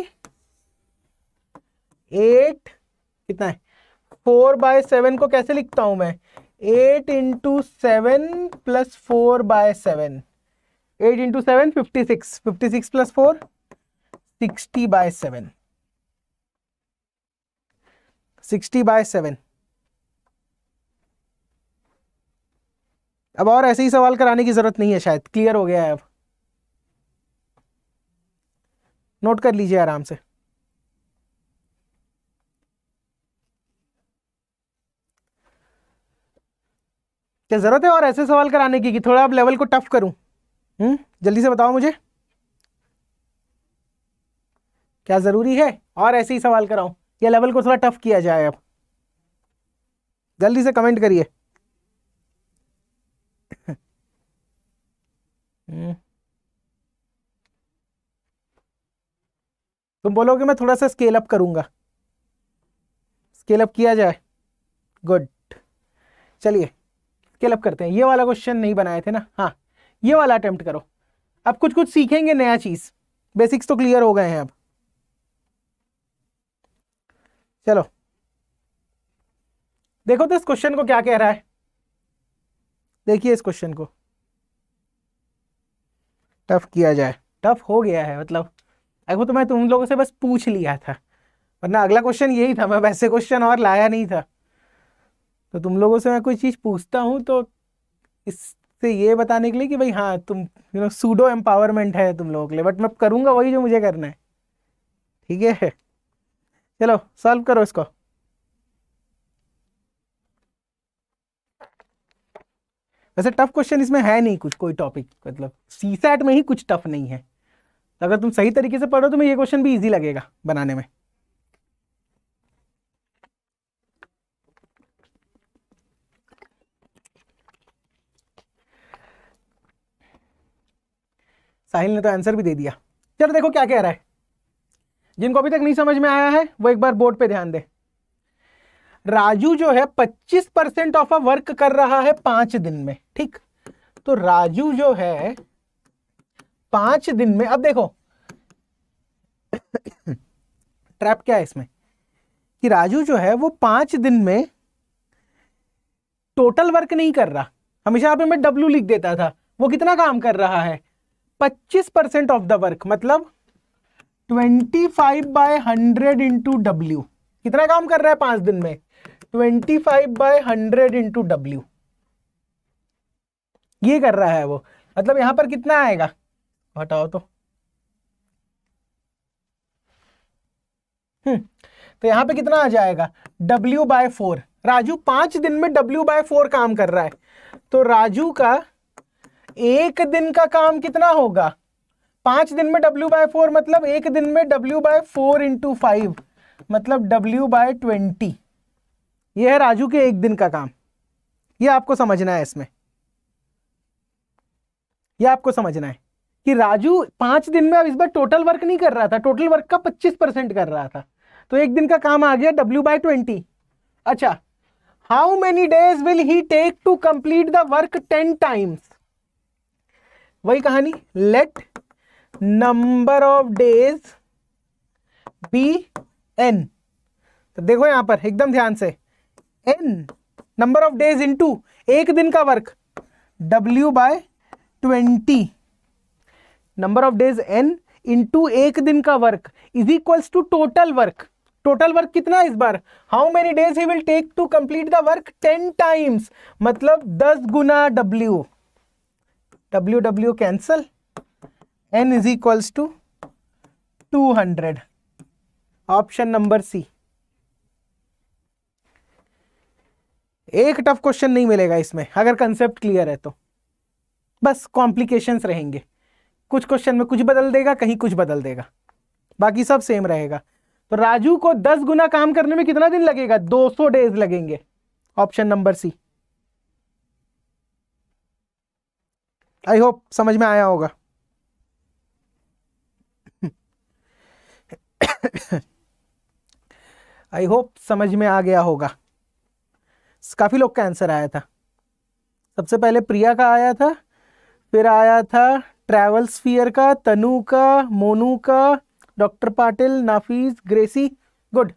एट कितना है फोर बाय सेवन को कैसे लिखता हूं मैं eight into seven plus four by seven eight into seven fifty six fifty six plus four sixty by seven sixty by seven अब और ऐसे ही सवाल कराने की जरूरत नहीं है शायद क्लियर हो गया है अब नोट कर लीजिए आराम से क्या जरूरत है और ऐसे सवाल कराने की कि थोड़ा अब लेवल को टफ करूं हम्म जल्दी से बताओ मुझे क्या जरूरी है और ऐसे ही सवाल कराऊं या लेवल को थोड़ा टफ किया जाए अब जल्दी से कमेंट करिए तुम बोलोगे मैं थोड़ा सा स्केल अप करूंगा स्केल अप किया जाए गुड चलिए स्केल अप करते हैं ये वाला क्वेश्चन नहीं बनाए थे ना हाँ ये वाला अटेम्प्ट करो अब कुछ कुछ सीखेंगे नया चीज़ बेसिक्स तो क्लियर हो गए हैं अब चलो देखो तो इस क्वेश्चन को क्या कह रहा है देखिए इस क्वेश्चन को टफ किया जाए टफ हो गया है मतलब अगर तो मैं तुम लोगों से बस पूछ लिया था वरना अगला क्वेश्चन यही था मैं वैसे क्वेश्चन और लाया नहीं था तो तुम लोगों से मैं कोई चीज़ पूछता हूँ तो इससे ये बताने के लिए कि भाई हाँ तुम यू नो सूडो एम्पावरमेंट है तुम लोगों के लिए बट मैं करूँगा वही जो मुझे करना है ठीक है चलो सॉल्व करो इसको वैसे टफ क्वेश्चन इसमें है नहीं कुछ कोई टॉपिक मतलब सी सैट में ही कुछ टफ नहीं है अगर तुम सही तरीके से पढ़ो तुम्हें ये क्वेश्चन भी इजी लगेगा बनाने में साहिल ने तो आंसर भी दे दिया चलो देखो क्या कह रहा है जिनको अभी तक नहीं समझ में आया है वो एक बार बोर्ड पे ध्यान दे राजू जो है 25 परसेंट ऑफ अ वर्क कर रहा है पांच दिन में ठीक तो राजू जो है पांच दिन में अब देखो ट्रैप क्या है इसमें कि राजू जो है वो पांच दिन में टोटल वर्क नहीं कर रहा हमेशा आप मैं डब्ल्यू लिख देता था वो कितना काम कर रहा है 25 परसेंट ऑफ द वर्क मतलब twenty five by hundred into W कितना काम कर रहा है पांच दिन में twenty five by hundred into W ये कर रहा है वो मतलब यहां पर कितना आएगा हटाओ तो हम्म तो यहां पे कितना आ जाएगा W बाय फोर राजू पांच दिन में W बाय फोर काम कर रहा है तो राजू का एक दिन का काम कितना होगा पांच दिन में W बाय फोर मतलब एक दिन में W by four into five मतलब W बाय ट्वेंटी ये है राजू के एक दिन का काम ये आपको समझना है इसमें ये आपको समझना है कि राजू पांच दिन में अब इस बार टोटल वर्क नहीं कर रहा था टोटल वर्क का पच्चीस परसेंट कर रहा था तो एक दिन का काम आ गया W बाय ट्वेंटी अच्छा how many days will he take to complete the work ten times वही कहानी let number of days be N तो देखो यहां पर एकदम ध्यान से N number of days into एक दिन का work W by twenty number of days N into एक दिन का work is equals to total work total work कितना इस बार how many days he will take to complete the work ten times मतलब दस गुना W W W cancel n is equals to 200 option number C एक टफ क्वेश्चन नहीं मिलेगा इसमें अगर कंसेप्ट क्लियर है तो बस कॉम्प्लिकेशंस रहेंगे कुछ क्वेश्चन में कुछ बदल देगा कहीं कुछ बदल देगा बाकी सब सेम रहेगा तो राजू को दस गुना काम करने में कितना दिन लगेगा 200 डेज लगेंगे option number C I hope समझ में आया होगा आई होप समझ में आ गया होगा काफ़ी लोग का आंसर आया था सबसे पहले प्रिया का आया था फिर आया था ट्रैवल स्फीयर का तनु का मोनू का doctor Patil Nafees Gracy good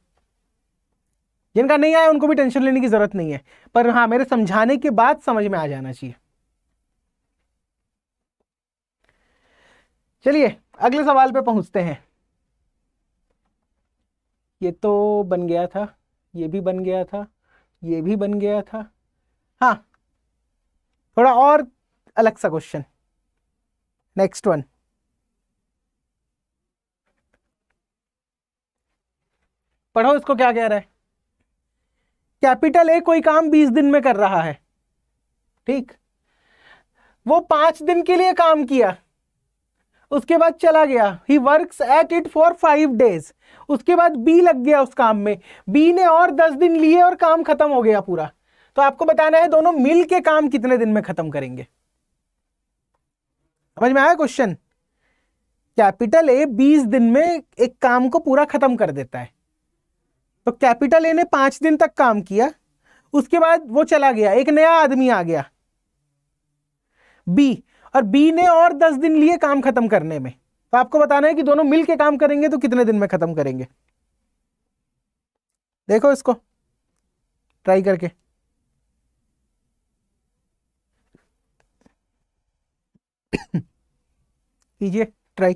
जिनका नहीं आया उनको भी टेंशन लेने की ज़रूरत नहीं है पर हाँ मेरे समझाने के बाद समझ में आ जाना चाहिए चलिए अगले सवाल पे पहुंचते हैं ये तो बन गया था ये भी बन गया था ये भी बन गया था हाँ थोड़ा और अलग सा क्वेश्चन नेक्स्ट वन पढ़ो इसको क्या कह रहा है कैपिटल ए कोई काम बीस दिन में कर रहा है ठीक वो पांच दिन के लिए काम किया उसके बाद चला गया he work at it for five days उसके बाद बी लग गया उस काम में बी ने और दस दिन लिए और काम खत्म हो गया पूरा तो आपको बताना है दोनों मिल के काम कितने दिन में खत्म करेंगे समझ में आया क्वेश्चन कैपिटल ए बीस दिन में एक काम को पूरा खत्म कर देता है तो कैपिटल ए ने पांच दिन तक काम किया उसके बाद वो चला गया एक नया आदमी आ गया बी और बी ने और दस दिन लिए काम खत्म करने में तो आपको बताना है कि दोनों मिलके काम करेंगे तो कितने दिन में खत्म करेंगे देखो इसको ट्राई करके कीजिए ट्राई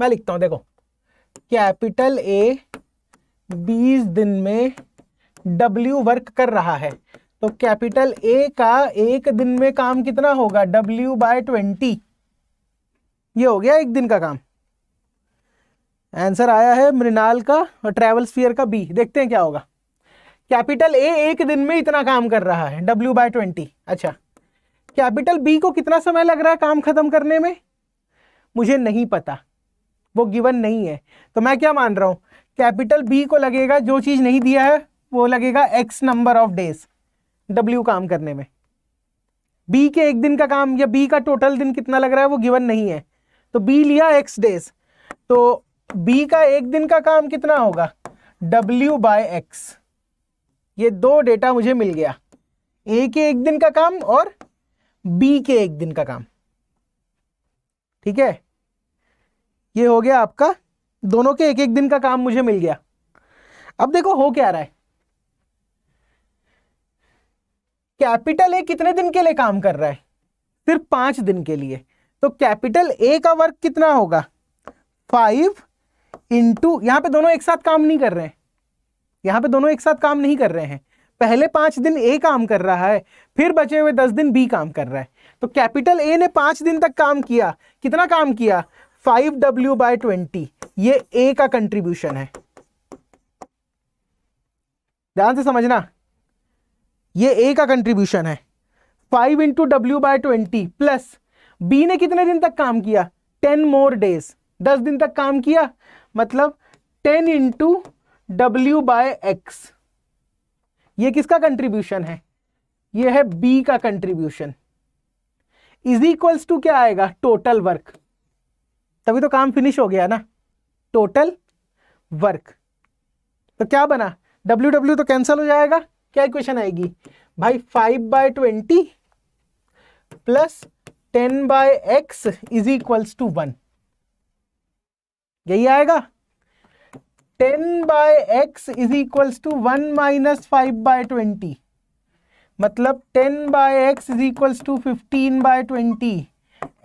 मैं लिखता हूं देखो कैपिटल ए बीस दिन में डब्ल्यू वर्क कर रहा है तो कैपिटल ए का एक दिन में काम कितना होगा डब्ल्यू बाय ट्वेंटी ये हो गया एक दिन का काम आंसर आया है मृणाल का और ट्रेवल स्फीयर का बी देखते हैं क्या होगा कैपिटल ए एक दिन में इतना काम कर रहा है डब्ल्यू बाय ट्वेंटी अच्छा कैपिटल बी को कितना समय लग रहा है काम खत्म करने में मुझे नहीं पता वो गिवन नहीं है तो मैं क्या मान रहा हूं कैपिटल बी को लगेगा जो चीज़ नहीं दिया है वो लगेगा X number of days W काम करने में बी के एक दिन का काम या बी का टोटल दिन कितना लग रहा है वो गिवन नहीं है तो बी लिया एक्स डेज तो बी का एक दिन का काम कितना होगा डब्ल्यू बाय एक्स ये दो डेटा मुझे मिल गया ए के एक दिन का काम और बी के एक दिन का काम ठीक है ये हो गया आपका दोनों के एक एक दिन का काम मुझे मिल गया अब देखो हो क्या रहा है कैपिटल ए कितने दिन के लिए काम कर रहा है सिर्फ पांच दिन के लिए तो कैपिटल ए का वर्क कितना होगा फाइव इंटू यहां पे दोनों एक साथ काम नहीं कर रहे हैं यहां पे दोनों एक साथ काम नहीं कर रहे हैं पहले पांच दिन ए काम कर रहा है फिर बचे हुए दस दिन बी काम कर रहा है तो कैपिटल ए ने पांच दिन तक काम किया कितना काम किया फाइव डब्ल्यू बाय ट्वेंटी ये ए का कंट्रीब्यूशन है ध्यान से समझना ये ए का कंट्रीब्यूशन है five into W by twenty plus B ने कितने दिन तक काम किया टेन मोर डेज दस दिन तक काम किया मतलब ten into W by X ये किसका कंट्रीब्यूशन है ये है बी का कंट्रीब्यूशन इज इक्वल्स टू क्या आएगा टोटल वर्क तभी तो काम फिनिश हो गया ना टोटल वर्क तो क्या बना डब्ल्यू डब्ल्यू तो कैंसिल हो जाएगा क्या इक्वेशन आएगी भाई five by twenty plus ten by X is equals to one यही आएगा ten by X is equals to one minus five by twenty मतलब ten by X is equals to fifteen by twenty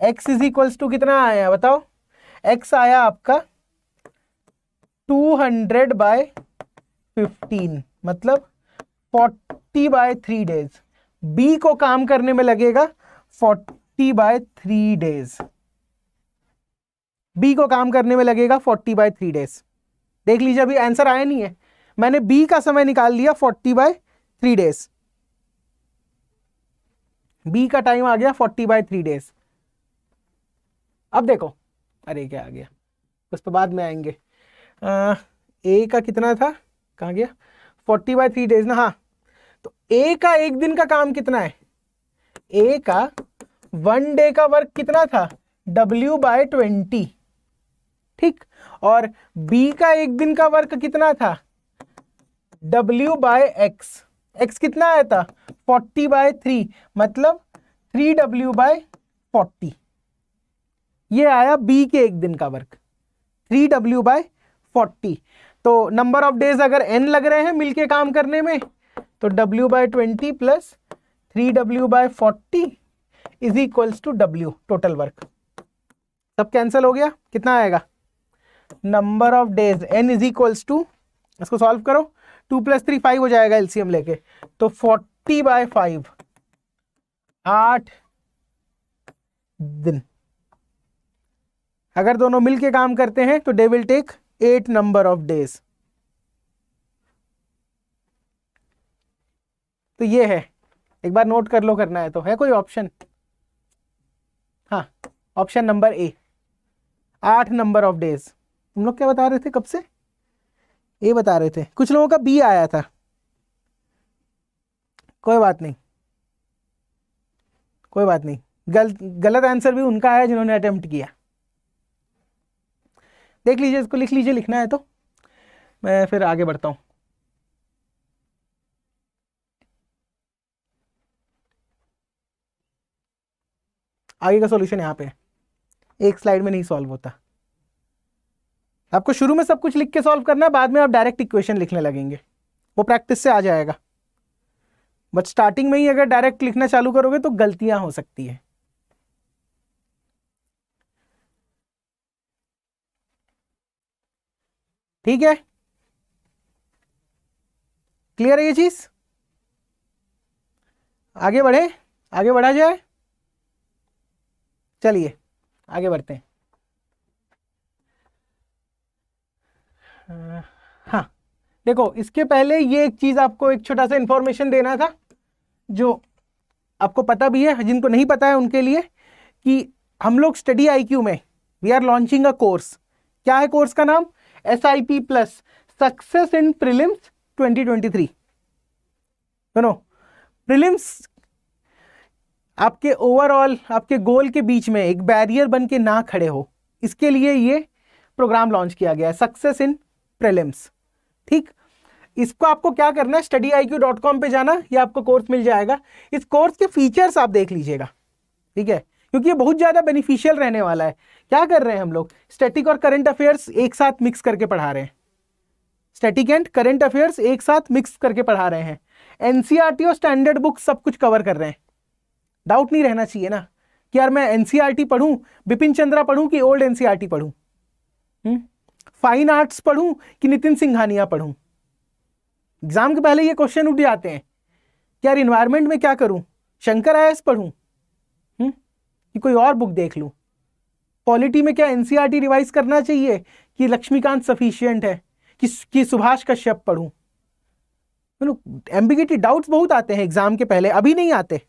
X is equals to कितना आया बताओ एक्स आया आपका टू हंड्रेड बाय फिफ्टीन मतलब forty by three days B को काम करने में लगेगा forty by three days B को काम करने में लगेगा फोर्टी बाय थ्री डेज देख लीजिए अभी आंसर आया नहीं है मैंने बी का समय निकाल लिया forty by three days B का टाइम आ गया फोर्टी बाय थ्री डेज अब देखो अरे क्या आ गया उस पर तो बाद में आएंगे ए का कितना था कहाँ गया फोर्टी बाय थ्री डेज ना हाँ तो ए का एक दिन का काम कितना है ए का वन डे का वर्क कितना था डब्ल्यू बाय ट्वेंटी ठीक और बी का एक दिन का वर्क कितना था डब्ल्यू बाय एक्स एक्स कितना आया था फोर्टी बाय थ्री मतलब थ्री डब्ल्यू बाय फोर्टी ये आया बी के एक दिन का work three W by forty तो नंबर ऑफ डेज अगर एन लग रहे हैं मिलके काम करने में तो W by twenty plus three W by forty is equals to W total work सब कैंसिल हो गया कितना आएगा number of days N is equals to इसको सॉल्व करो टू प्लस थ्री फाइव हो जाएगा एलसीएम लेके तो फोर्टी बाय फाइव आठ दिन अगर दोनों मिलके काम करते हैं तो they will take eight number of days तो ये है एक बार नोट कर लो करना है तो है कोई ऑप्शन हाँ ऑप्शन नंबर ए आठ नंबर ऑफ डेज तुम लोग क्या बता रहे थे कब से ए बता रहे थे कुछ लोगों का बी आया था कोई बात नहीं कोई बात नहीं गल, गलत आंसर भी उनका आया जिन्होंने अटेम्प्ट किया देख लीजिए इसको लिख लीजिए लिखना है तो मैं फिर आगे बढ़ता हूँ आगे का सोल्यूशन यहाँ पे एक स्लाइड में नहीं सॉल्व होता आपको शुरू में सब कुछ लिख के सॉल्व करना है बाद में आप डायरेक्ट इक्वेशन लिखने लगेंगे वो प्रैक्टिस से आ जाएगा बट स्टार्टिंग में ही अगर डायरेक्ट लिखना चालू करोगे तो गलतियां हो सकती है ठीक है क्लियर है ये चीज आगे बढ़े आगे बढ़ा जाए चलिए आगे बढ़ते हैं हाँ देखो इसके पहले ये एक चीज़ आपको एक छोटा सा इंफॉर्मेशन देना था जो आपको पता भी है जिनको नहीं पता है उनके लिए कि हम लोग स्टडी आईक्यू में we are launching a course क्या है कोर्स का नाम S I P plus success in prelims 2023 सुनो प्रिलिम्स आपके ओवरऑल आपके गोल के बीच में एक बैरियर बन के ना खड़े हो इसके लिए ये प्रोग्राम लॉन्च किया गया है सक्सेस इन प्रेलिम्स ठीक इसको आपको क्या करना है study I Q dot com पर जाना या आपको कोर्स मिल जाएगा इस कोर्स के फीचर्स आप देख लीजिएगा ठीक है क्योंकि ये बहुत ज़्यादा बेनिफिशियल रहने वाला है क्या कर रहे हैं हम लोग स्टैटिक और करंट अफेयर्स एक साथ मिक्स करके पढ़ा रहे हैं स्टैटिक एंड करंट अफेयर्स एक साथ मिक्स करके पढ़ा रहे हैं एनसीईआरटी e और स्टैंडर्ड बुक सब कुछ कवर कर रहे हैं डाउट नहीं रहना चाहिए ना कि यार मैं एनसीईआरटी e पढ़ूं बिपिन चंद्रा पढ़ूं कि ओल्ड एनसीईआरटी e पढ़ूं फाइन हम्म? आर्ट्स पढ़ूं कि नितिन सिंघानिया पढ़ूं एग्जाम के पहले ये क्वेश्चन उठ जाते हैं कि यार इन्वायरमेंट में क्या करूं शंकर आयस पढ़ूं हम्म? कि कोई और बुक देख लूं पॉलिटी में क्या एनसीईआरटी रिवाइज e करना चाहिए कि लक्ष्मीकांत सफिशियंट है कि कि सुभाष कश्यप पढ़ूं एम्बिगिटी मतलब डाउट्स बहुत आते हैं एग्जाम के पहले अभी नहीं आते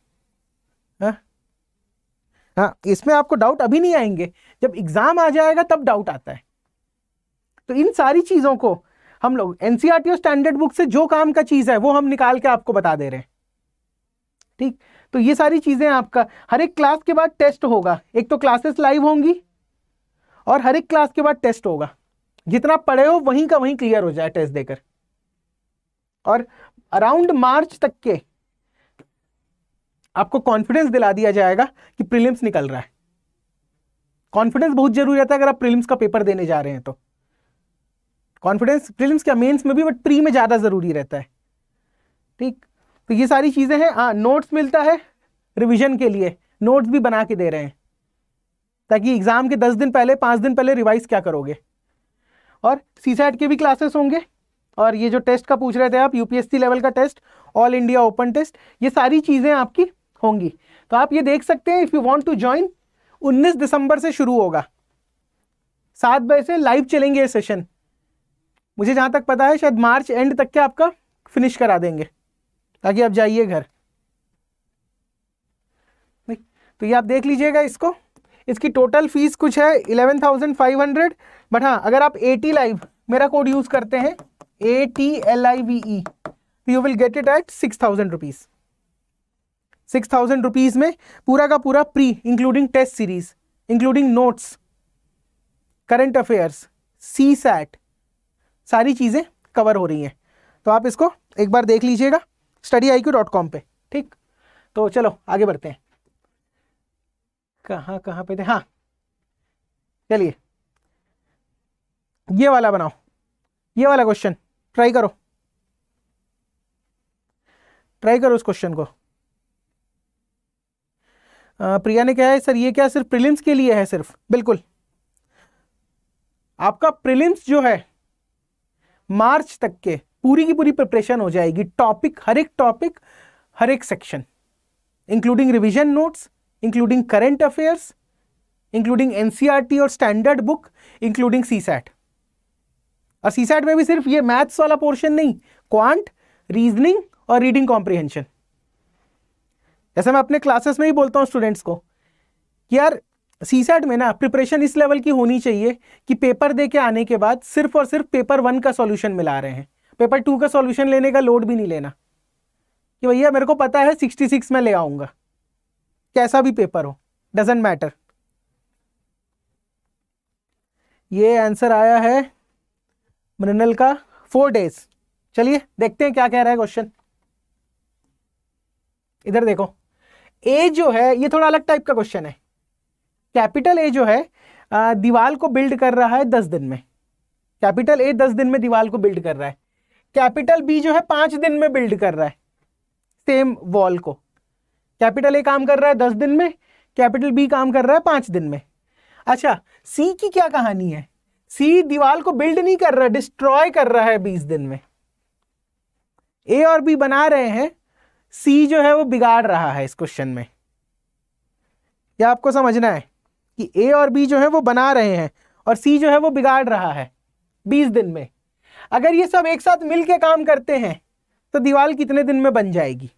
हाँ? हाँ इसमें आपको डाउट अभी नहीं आएंगे जब एग्ज़ाम आ जाएगा तब डाउट आता है तो इन सारी चीज़ों को हम लोग और स्टैंडर्ड बुक से जो काम का चीज़ है वो हम निकाल के आपको बता दे रहे हैं ठीक तो ये सारी चीज़ें आपका हर एक क्लास के बाद टेस्ट होगा एक तो क्लासेस लाइव होंगी और हर एक क्लास के बाद टेस्ट होगा जितना पढ़े हो वहीं का वहीं क्लियर हो जाए टेस्ट देकर और अराउंड मार्च तक के आपको कॉन्फिडेंस दिला दिया जाएगा कि प्रीलिम्स निकल रहा है कॉन्फिडेंस बहुत जरूरी रहता है अगर आप प्रीलिम्स का पेपर देने जा रहे हैं तो कॉन्फिडेंस प्रीलिम्स क्या मेंस में भी बट प्री में ज़्यादा ज़रूरी रहता है ठीक तो ये सारी चीज़ें हैं हाँ नोट्स मिलता है रिविजन के लिए नोट्स भी बना के दे रहे हैं ताकि एग्ज़ाम के दस दिन पहले पांच दिन पहले रिवाइज क्या करोगे और सी सैट के भी क्लासेस होंगे और ये जो टेस्ट का पूछ रहे थे आप यूपीएससी लेवल का test all India open test ये सारी चीज़ें आपकी होंगी तो आप ये देख सकते हैं if you want to join 19 दिसंबर से शुरू होगा सात बजे से लाइव चलेंगे ये सेशन मुझे जहाँ तक पता है शायद मार्च एंड तक के आपका फिनिश करा देंगे ताकि आप जाइए घर तो ये आप देख लीजिएगा इसको इसकी टोटल फीस कुछ है eleven thousand five hundred but हाँ अगर आप ए टी लाइव मेरा कोड यूज़ करते हैं A T L I V E U will get it at six thousand rupees six thousand rupees में पूरा का पूरा pre including test series including notes current affairs C SAT सारी चीज़ें कवर हो रही हैं तो आप इसको एक बार देख लीजिएगा study I Q dot com पर ठीक तो चलो आगे बढ़ते हैं कहाँ कहाँ पे थे हाँ चलिए ये वाला बनाओ ये वाला क्वेश्चन ट्राई करो ट्राई करो उस क्वेश्चन को प्रिया ने कहा है सर ये क्या सिर्फ प्रिलिम्स के लिए है सिर्फ बिल्कुल आपका प्रिलिम्स जो है मार्च तक के पूरी की पूरी प्रिपरेशन हो जाएगी टॉपिक हर एक टॉपिक हर एक section including revision notes including current affairs including NCERT और स्टैंडर्ड बुक इंक्लूडिंग सैट और सैट में भी सिर्फ ये मैथ्स वाला पोर्शन नहीं क्वांट रीजनिंग और रीडिंग कॉम्प्रिहेंशन जैसे मैं अपने क्लासेस में ही बोलता हूँ स्टूडेंट्स को कि यार सी सेट में ना प्रिपरेशन इस लेवल की होनी चाहिए कि पेपर दे के आने के बाद सिर्फ और सिर्फ पेपर वन का सॉल्यूशन मिला रहे हैं पेपर टू का सॉल्यूशन लेने का लोड भी नहीं लेना कि भैया मेरे को पता है सिक्सटी सिक्स में ले आऊँगा कैसा भी पेपर हो डजेंट मैटर ये आंसर आया है मृनल का फोर डेज चलिए देखते हैं क्या कह रहा है क्वेश्चन इधर देखो ए जो है ये थोड़ा अलग टाइप का क्वेश्चन है कैपिटल ए जो है दीवाल को बिल्ड कर रहा है दस दिन में कैपिटल ए दस दिन में दीवाल को बिल्ड कर रहा है कैपिटल बी जो है पांच दिन में बिल्ड कर रहा है सेम वॉल को कैपिटल ए काम कर रहा है दस दिन में कैपिटल बी काम कर रहा है पांच दिन में अच्छा सी की क्या कहानी है सी दीवाल को बिल्ड नहीं कर रहा डिस्ट्रॉय कर रहा है बीस दिन में ए और बी बना रहे हैं सी जो है वो बिगाड़ रहा है इस क्वेश्चन में यह आपको समझना है कि ए और बी जो है वो बना रहे हैं और सी जो है वो बिगाड़ रहा है बीस दिन में अगर ये सब एक साथ मिलके काम करते हैं तो दीवार कितने दिन में बन जाएगी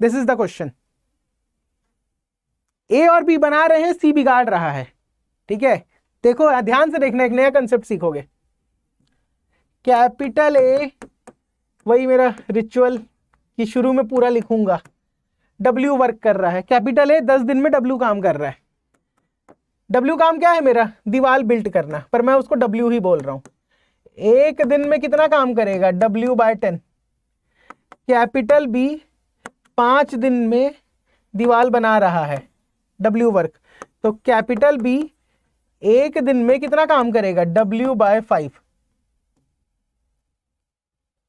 this is the question A और बी बना रहे हैं सी बिगाड़ रहा है ठीक है देखो ध्यान से देखना एक नया कंसेप्ट सीखोगे कैपिटल ए वही मेरा रिचुअल कि शुरू में पूरा लिखूंगा डब्ल्यू वर्क कर रहा है कैपिटल है दस दिन में डब्ल्यू काम कर रहा है डब्ल्यू काम क्या है मेरा दीवार बिल्ट करना पर मैं उसको डब्ल्यू ही बोल रहा हूं एक दिन में कितना काम करेगा W by ten capital B पांच दिन में दीवार बना रहा है डब्ल्यू वर्क तो कैपिटल बी एक दिन में कितना काम करेगा डब्ल्यू बाय फाइव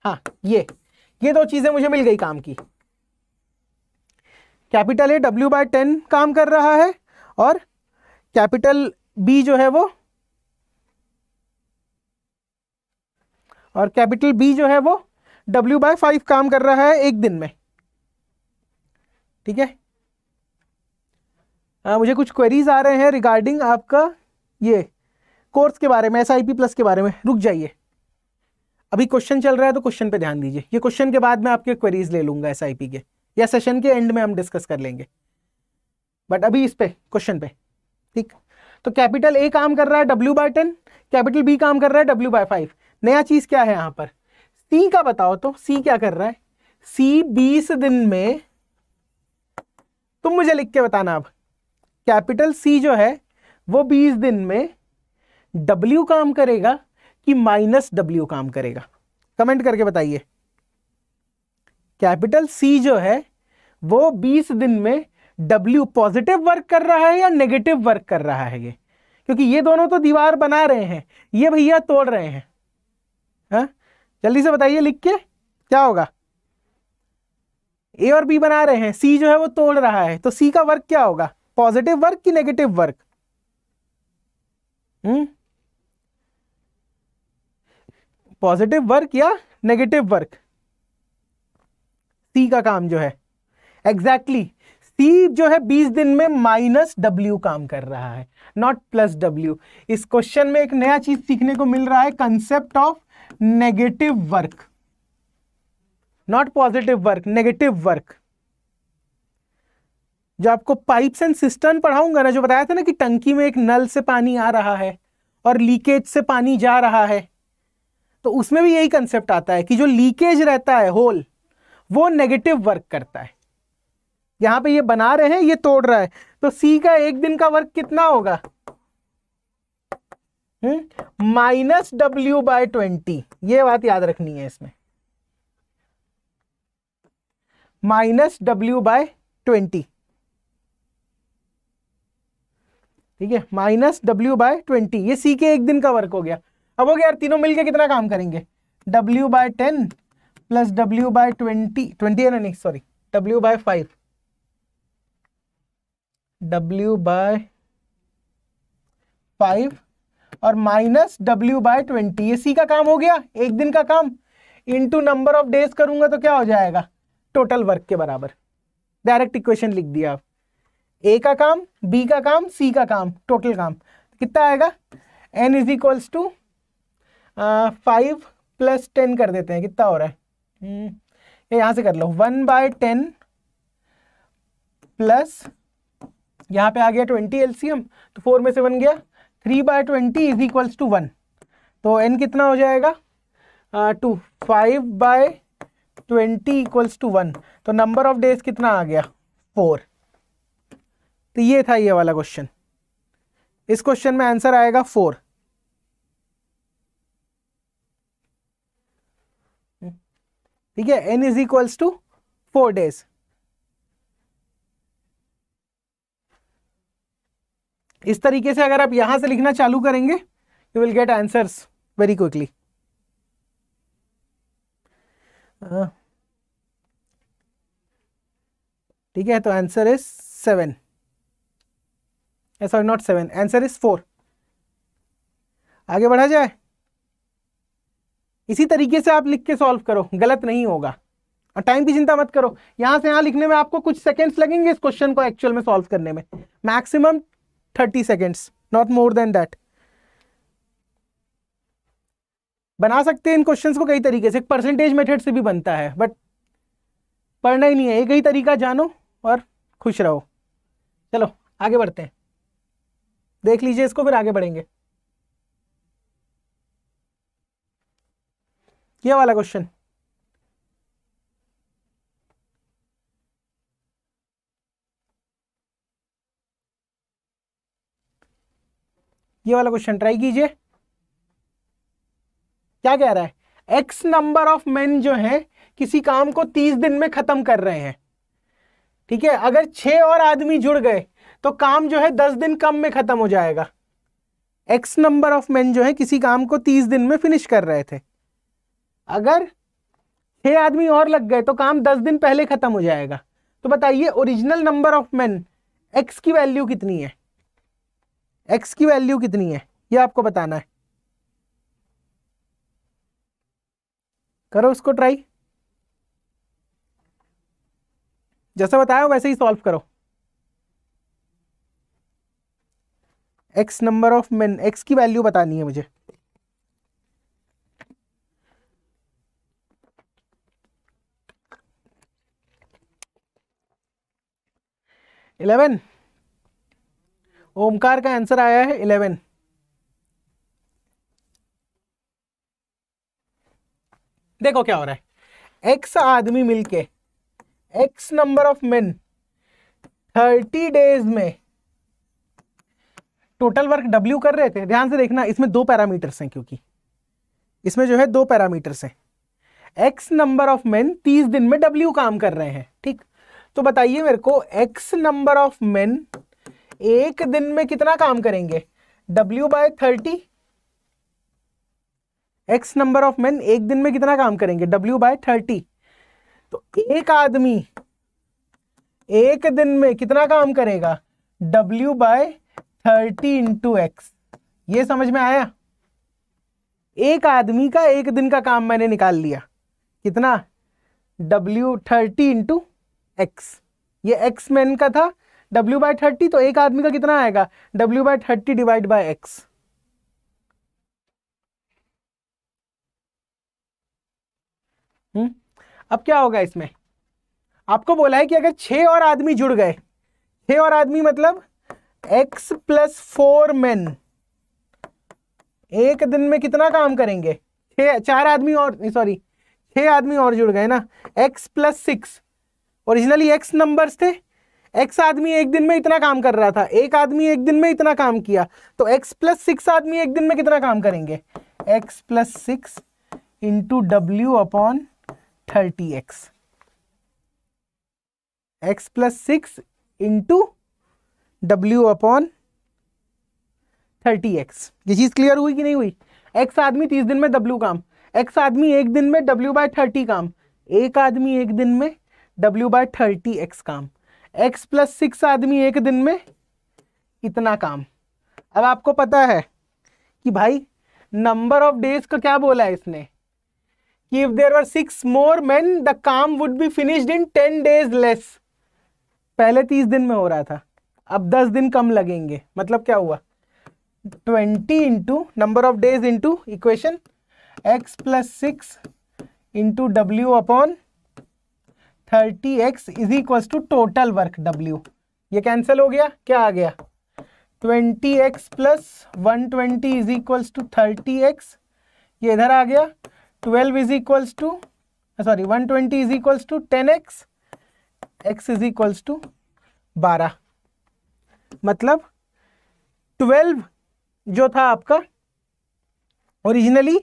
हाँ ये ये दो चीज़ें मुझे मिल गई काम की capital A W by ten काम कर रहा है और कैपिटल बी जो है वो और कैपिटल बी जो है वो डब्ल्यू बाय फाइव काम कर रहा है एक दिन में ठीक है आ, हाँ, मुझे कुछ क्वेरीज आ रहे हैं रिगार्डिंग आपका ये कोर्स के बारे में एस आई पी प्लस के बारे में रुक जाइए अभी क्वेश्चन चल रहा है तो क्वेश्चन पे ध्यान दीजिए ये क्वेश्चन के बाद मैं आपके क्वेरीज ले लूंगा एस के या सेशन के एंड में हम डिस्कस कर लेंगे बट अभी इस पे क्वेश्चन पे ठीक तो कैपिटल ए काम कर रहा है W by ten capital B काम कर रहा है डब्ल्यू बाय फाइव नया चीज़ क्या है यहां पर सी का बताओ तो सी क्या कर रहा है सी बीस दिन में तुम मुझे लिख के बताना अब कैपिटल सी जो है वो बीस दिन में डब्ल्यू काम करेगा कि माइनस डब्ल्यू काम करेगा कमेंट करके बताइए कैपिटल सी जो है वो 20 दिन में डब्ल्यू पॉजिटिव वर्क कर रहा है या नेगेटिव वर्क कर रहा है ये क्योंकि ये दोनों तो दीवार बना रहे हैं ये भैया तोड़ रहे हैं हा? जल्दी से बताइए लिख के क्या होगा ए और बी बना रहे हैं सी जो है वो तोड़ रहा है तो सी का वर्क क्या होगा पॉजिटिव वर्क कि negative work hmm positive work या नेगेटिव वर्क सी का काम जो है एग्जैक्टली exactly. सी जो है 20 दिन में माइनस डब्ल्यू काम कर रहा है नॉट प्लस डब्ल्यू इस क्वेश्चन में एक नया चीज सीखने को मिल रहा है concept of negative work not positive work negative work जो आपको पाइप्स एंड सिस्टम पढ़ाऊंगा ना जो बताया था ना कि टंकी में एक नल से पानी आ रहा है और लीकेज से पानी जा रहा है तो उसमें भी यही कंसेप्ट आता है कि जो लीकेज रहता है होल वो नेगेटिव वर्क करता है यहां पे ये बना रहे हैं ये तोड़ रहा है तो सी का एक दिन का वर्क कितना होगा माइनस डब्ल्यू बाय ट्वेंटी ये बात याद रखनी है इसमें माइनस डब्ल्यू बाय ट्वेंटी ठीक है माइनस डब्ल्यू बाय ट्वेंटी ये सी के एक दिन का वर्क हो गया अब हो गया यार तीनों मिलके कितना काम करेंगे W by ten plus W by twenty twenty है ना नहीं sorry W by five W by five और माइनस W बाय ट्वेंटी ये सी का काम हो गया एक दिन का काम टू नंबर ऑफ डेज करूंगा तो क्या हो जाएगा टोटल वर्क के बराबर डायरेक्ट इक्वेशन लिख दिया आप ए का काम बी का काम सी का काम टोटल काम कितना आएगा N is equals to five plus ten कर देते हैं कितना हो रहा है हम्म, ये यहाँ से कर लो वन बाय टेन प्लस यहाँ पे आ गया ट्वेंटी एलसीएम तो फोर में से वन गया three by twenty is equals to one तो एन कितना हो जाएगा two five by twenty equals to one तो नंबर ऑफ डेज कितना आ गया फोर तो ये था ये वाला क्वेश्चन इस क्वेश्चन में आंसर आएगा फोर ठीक है N is equals to four days इस तरीके से अगर आप यहां से लिखना चालू करेंगे you will get answers very quickly ठीक है तो answer is seven sorry not seven answer is four आगे बढ़ा जाए इसी तरीके से आप लिख के सॉल्व करो गलत नहीं होगा और टाइम की चिंता मत करो यहाँ से यहाँ लिखने में आपको कुछ सेकेंड्स लगेंगे इस क्वेश्चन को एक्चुअल में सॉल्व करने में maximum thirty seconds not more than that बना सकते हैं इन क्वेश्चंस को कई तरीके से परसेंटेज मेथड से भी बनता है बट पढ़ना ही नहीं है एक ही तरीका जानो और खुश रहो चलो आगे बढ़ते हैं देख लीजिए इसको फिर आगे बढ़ेंगे ये वाला क्वेश्चन ये वाला क्वेश्चन ट्राई कीजिए क्या कह रहा है एक्स नंबर ऑफ मेन जो है किसी काम को तीस दिन में खत्म कर रहे हैं ठीक है अगर छह और आदमी जुड़ गए तो काम जो है दस दिन कम में खत्म हो जाएगा एक्स नंबर ऑफ मेन जो है किसी काम को तीस दिन में फिनिश कर रहे थे अगर छह आदमी और लग गए तो काम दस दिन पहले ख़त्म हो जाएगा तो बताइए original number of man X की वैल्यू कितनी है एक्स की वैल्यू कितनी है ये आपको बताना है करो उसको ट्राई जैसा बताया वैसे ही सॉल्व करो X number of man X की वैल्यू बतानी है मुझे इलेवन ओमकार का आंसर आया है इलेवन देखो क्या हो रहा है एक्स आदमी मिलके X number of men thirty days में टोटल वर्क डब्ल्यू कर रहे थे ध्यान से देखना इसमें दो पैरामीटर्स हैं क्योंकि इसमें जो है दो पैरामीटर्स हैं एक्स नंबर ऑफ मेन तीस दिन में डब्ल्यू काम कर रहे हैं ठीक तो बताइए मेरे को एक्स नंबर ऑफ मेन एक दिन में कितना काम करेंगे W by thirty X number of men एक दिन में कितना काम करेंगे डब्ल्यू बाय थर्टी तो एक आदमी एक दिन में कितना काम करेगा W by thirty into X ये समझ में आया एक आदमी का एक दिन का काम मैंने निकाल लिया कितना डब्ल्यू थर्टी इंटू एक्स ये एक्स मैन का था डब्ल्यू बाय थर्टी तो एक आदमी का कितना आएगा W by thirty divide by X अब क्या होगा इसमें आपको बोला है कि अगर छह और आदमी जुड़ गए छह और आदमी मतलब एक्स प्लस फोर मैन एक दिन में कितना काम करेंगे छह चार आदमी और सॉरी छह आदमी और जुड़ गए ना X plus six originally X numbers थे एक्स आदमी एक दिन में इतना काम कर रहा था एक आदमी एक दिन में इतना काम किया तो एक्स प्लस सिक्स आदमी एक दिन में कितना काम करेंगे X plus six into W upon thirty X X plus six into W upon thirty X ये चीज़ क्लियर हुई कि नहीं हुई एक्स आदमी तीस दिन में डब्ल्यू काम एक्स आदमी एक दिन में डब्ल्यू बाय थर्टी काम एक आदमी एक दिन में डब्ल्यू बाय थर्टी एक्स काम एक्स प्लस सिक्स आदमी एक दिन में इतना काम अब आपको पता है कि भाई नंबर ऑफ डेज का क्या बोला है इसने कि if there are six more man the काम would be finished in ten days less पहले तीस दिन में हो रहा था अब दस दिन कम लगेंगे मतलब क्या हुआ twenty into number of days into equation X plus six into W upon thirty X is equal to total work W ये कैंसिल हो गया क्या आ गया twenty X plus one twenty is equal to thirty X ये इधर आ गया twelve is equal to sorry one twenty is equal to ten X X is equal to बारह मतलब ट्वेल्व जो था आपका ओरिजिनली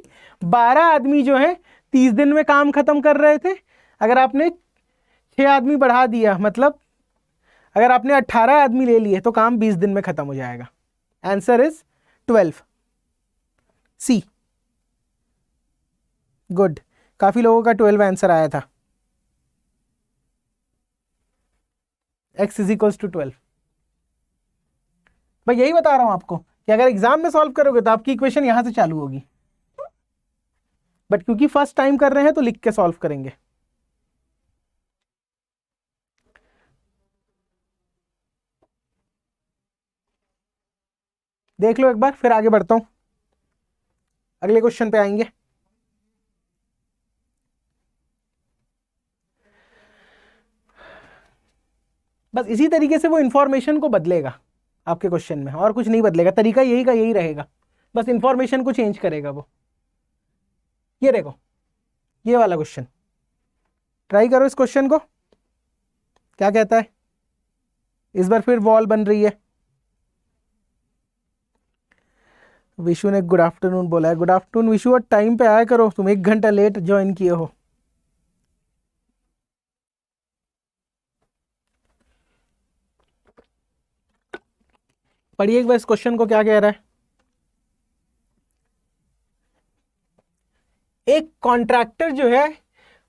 बारह आदमी जो है तीस दिन में काम खत्म कर रहे थे अगर आपने छः आदमी बढ़ा दिया मतलब अगर आपने अट्ठारह आदमी ले लिए तो काम बीस दिन में ख़त्म हो जाएगा answer is twelve see good काफ़ी लोगों का ट्वेल्व आंसर आया था X is equals to twelve मैं यही बता रहा हूं आपको कि अगर एग्ज़ाम में सॉल्व करोगे तो आपकी इक्वेशन यहां से चालू होगी बट क्योंकि फर्स्ट टाइम कर रहे हैं तो लिख के सॉल्व करेंगे देख लो एक बार फिर आगे बढ़ता हूं अगले क्वेश्चन पे आएंगे बस इसी तरीके से वो इन्फॉर्मेशन को बदलेगा आपके क्वेश्चन में और कुछ नहीं बदलेगा तरीका यही का यही रहेगा बस इंफॉर्मेशन को चेंज करेगा वो ये देखो ये वाला क्वेश्चन ट्राई करो इस क्वेश्चन को क्या कहता है इस बार फिर वॉल बन रही है विशु ने गुड आफ्टरनून बोला है गुड आफ्टरनून विशु और टाइम पे आया करो तुम एक घंटा लेट ज्वाइन किए हो पढ़िए एक बार इस क्वेश्चन को क्या कह रहा है एक कॉन्ट्रैक्टर जो है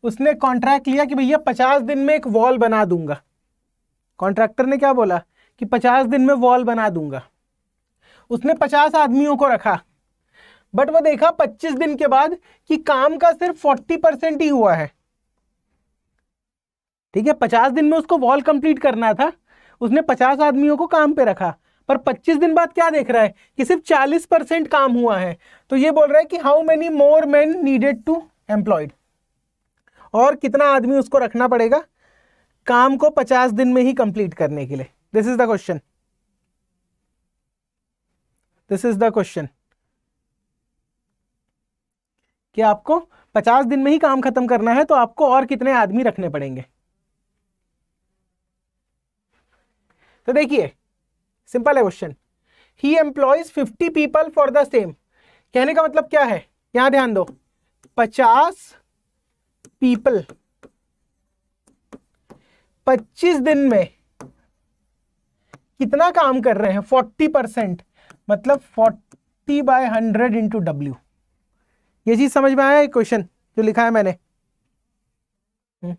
उसने कॉन्ट्रैक्ट लिया कि भैया पचास दिन में एक वॉल बना दूंगा कॉन्ट्रैक्टर ने क्या बोला कि पचास दिन में वॉल बना दूंगा उसने पचास आदमियों को रखा बट वो देखा पच्चीस दिन के बाद कि काम का सिर्फ फोर्टी परसेंट ही हुआ है ठीक है पचास दिन में उसको वॉल कंप्लीट करना था उसने पचास आदमियों को काम पे रखा पर 25 दिन बाद क्या देख रहा है कि सिर्फ 40 परसेंट काम हुआ है तो ये बोल रहा है कि how many more man needed to employed और कितना आदमी उसको रखना पड़ेगा काम को 50 दिन में ही कंप्लीट करने के लिए this is the question this is the question कि आपको पचास दिन में ही काम खत्म करना है तो आपको और कितने आदमी रखने पड़ेंगे तो देखिए सिंपल है क्वेश्चन ही employs fifty people for the same कहने का मतलब क्या है यहां ध्यान दो पचास पीपल पच्चीस दिन में कितना काम कर रहे हैं फोर्टी परसेंट मतलब 40 बाय 100 इंटू डब्ल्यू ये चीज समझ में आया क्वेश्चन जो लिखा है मैंने हम्म।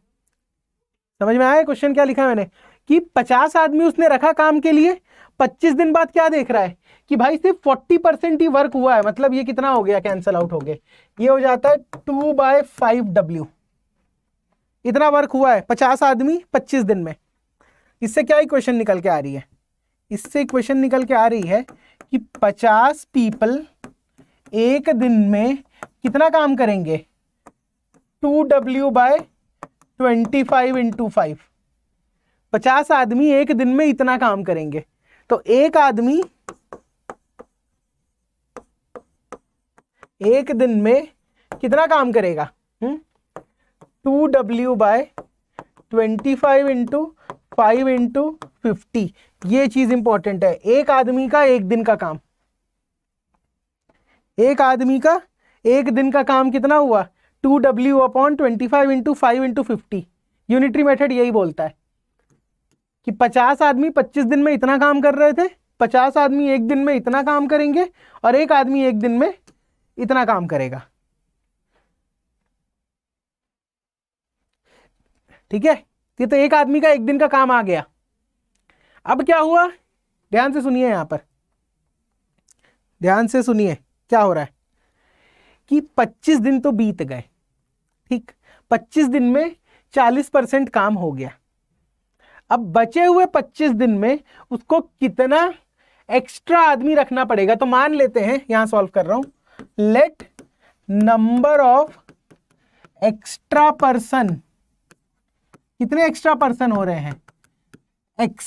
समझ में आया क्वेश्चन क्या लिखा है मैंने कि 50 आदमी उसने रखा काम के लिए 25 दिन बाद क्या देख रहा है कि भाई सिर्फ 40 परसेंट ही वर्क हुआ है मतलब ये कितना हो गया कैंसल आउट हो गया ये हो जाता है टू बाय फाइव डब्ल्यू इतना वर्क हुआ है 50 आदमी 25 दिन में इससे क्या इक्वेशन निकल के आ रही है इससे इक्वेशन निकल के आ रही है कि 50 पीपल एक दिन में कितना काम करेंगे two W by twenty five into five पचास आदमी एक दिन में इतना काम करेंगे तो एक आदमी एक दिन में कितना काम करेगा hmm? Two W by twenty five into five into fifty ये चीज इंपॉर्टेंट है एक आदमी का एक दिन का काम एक आदमी का एक दिन का काम कितना हुआ two W upon twenty five into five into fifty unitary method यही बोलता है कि पचास आदमी पच्चीस दिन में इतना काम कर रहे थे पचास आदमी एक दिन में इतना काम करेंगे और एक आदमी एक दिन में इतना काम करेगा ठीक है ये तो एक आदमी का एक दिन का काम आ गया अब क्या हुआ ध्यान से सुनिए यहां पर ध्यान से सुनिए क्या हो रहा है कि 25 दिन तो बीत गए ठीक 25 दिन में 40 परसेंट काम हो गया अब बचे हुए 25 दिन में उसको कितना एक्स्ट्रा आदमी रखना पड़ेगा तो मान लेते हैं यहां सॉल्व कर रहा हूं let number of extra person कितने एक्स्ट्रा पर्सन हो रहे हैं एक्स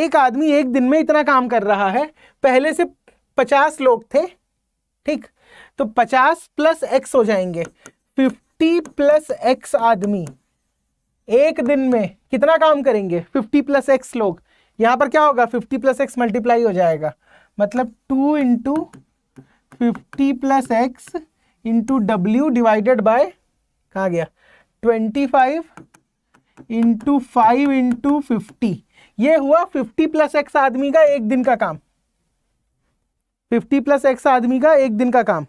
एक आदमी एक दिन में इतना काम कर रहा है पहले से पचास लोग थे ठीक तो पचास प्लस एक्स हो जाएंगे फिफ्टी प्लस एक्स आदमी एक दिन में कितना काम करेंगे फिफ्टी प्लस एक्स लोग यहां पर क्या होगा फिफ्टी प्लस एक्स मल्टीप्लाई हो जाएगा मतलब two into fifty plus X into W divided by कहा गया twenty five into five into fifty ये हुआ फिफ्टी प्लस एक्स आदमी का एक दिन का काम फिफ्टी प्लस एक्स आदमी का एक दिन का काम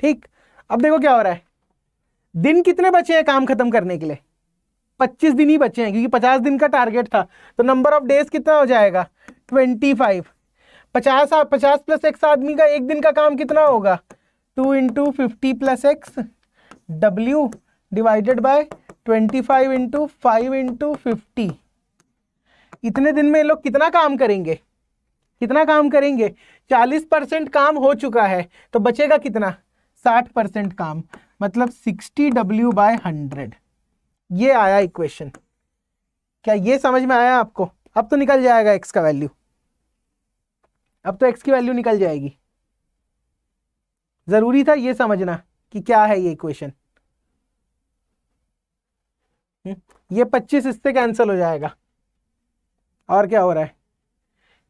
ठीक अब देखो क्या हो रहा है दिन कितने बचे हैं काम खत्म करने के लिए पच्चीस दिन ही बचे हैं क्योंकि पचास दिन का टारगेट था तो नंबर ऑफ डेज कितना हो जाएगा ट्वेंटी फाइव पचास पचास प्लस एक्स आदमी का एक दिन का काम कितना होगा two into fifty plus X W divided by twenty five into five into fifty इतने दिन में ये लोग कितना काम करेंगे कितना काम करेंगे चालीस परसेंट काम हो चुका है तो बचेगा कितना साठ परसेंट काम मतलब सिक्सटी डब्ल्यू बाय हंड्रेड ये आया इक्वेशन क्या ये समझ में आया आपको अब तो निकल जाएगा एक्स का वैल्यू अब तो एक्स की वैल्यू निकल जाएगी ज़रूरी था ये समझना कि क्या है ये इक्वेशन हम्म, ये 25 इससे कैंसिल हो जाएगा और क्या हो रहा है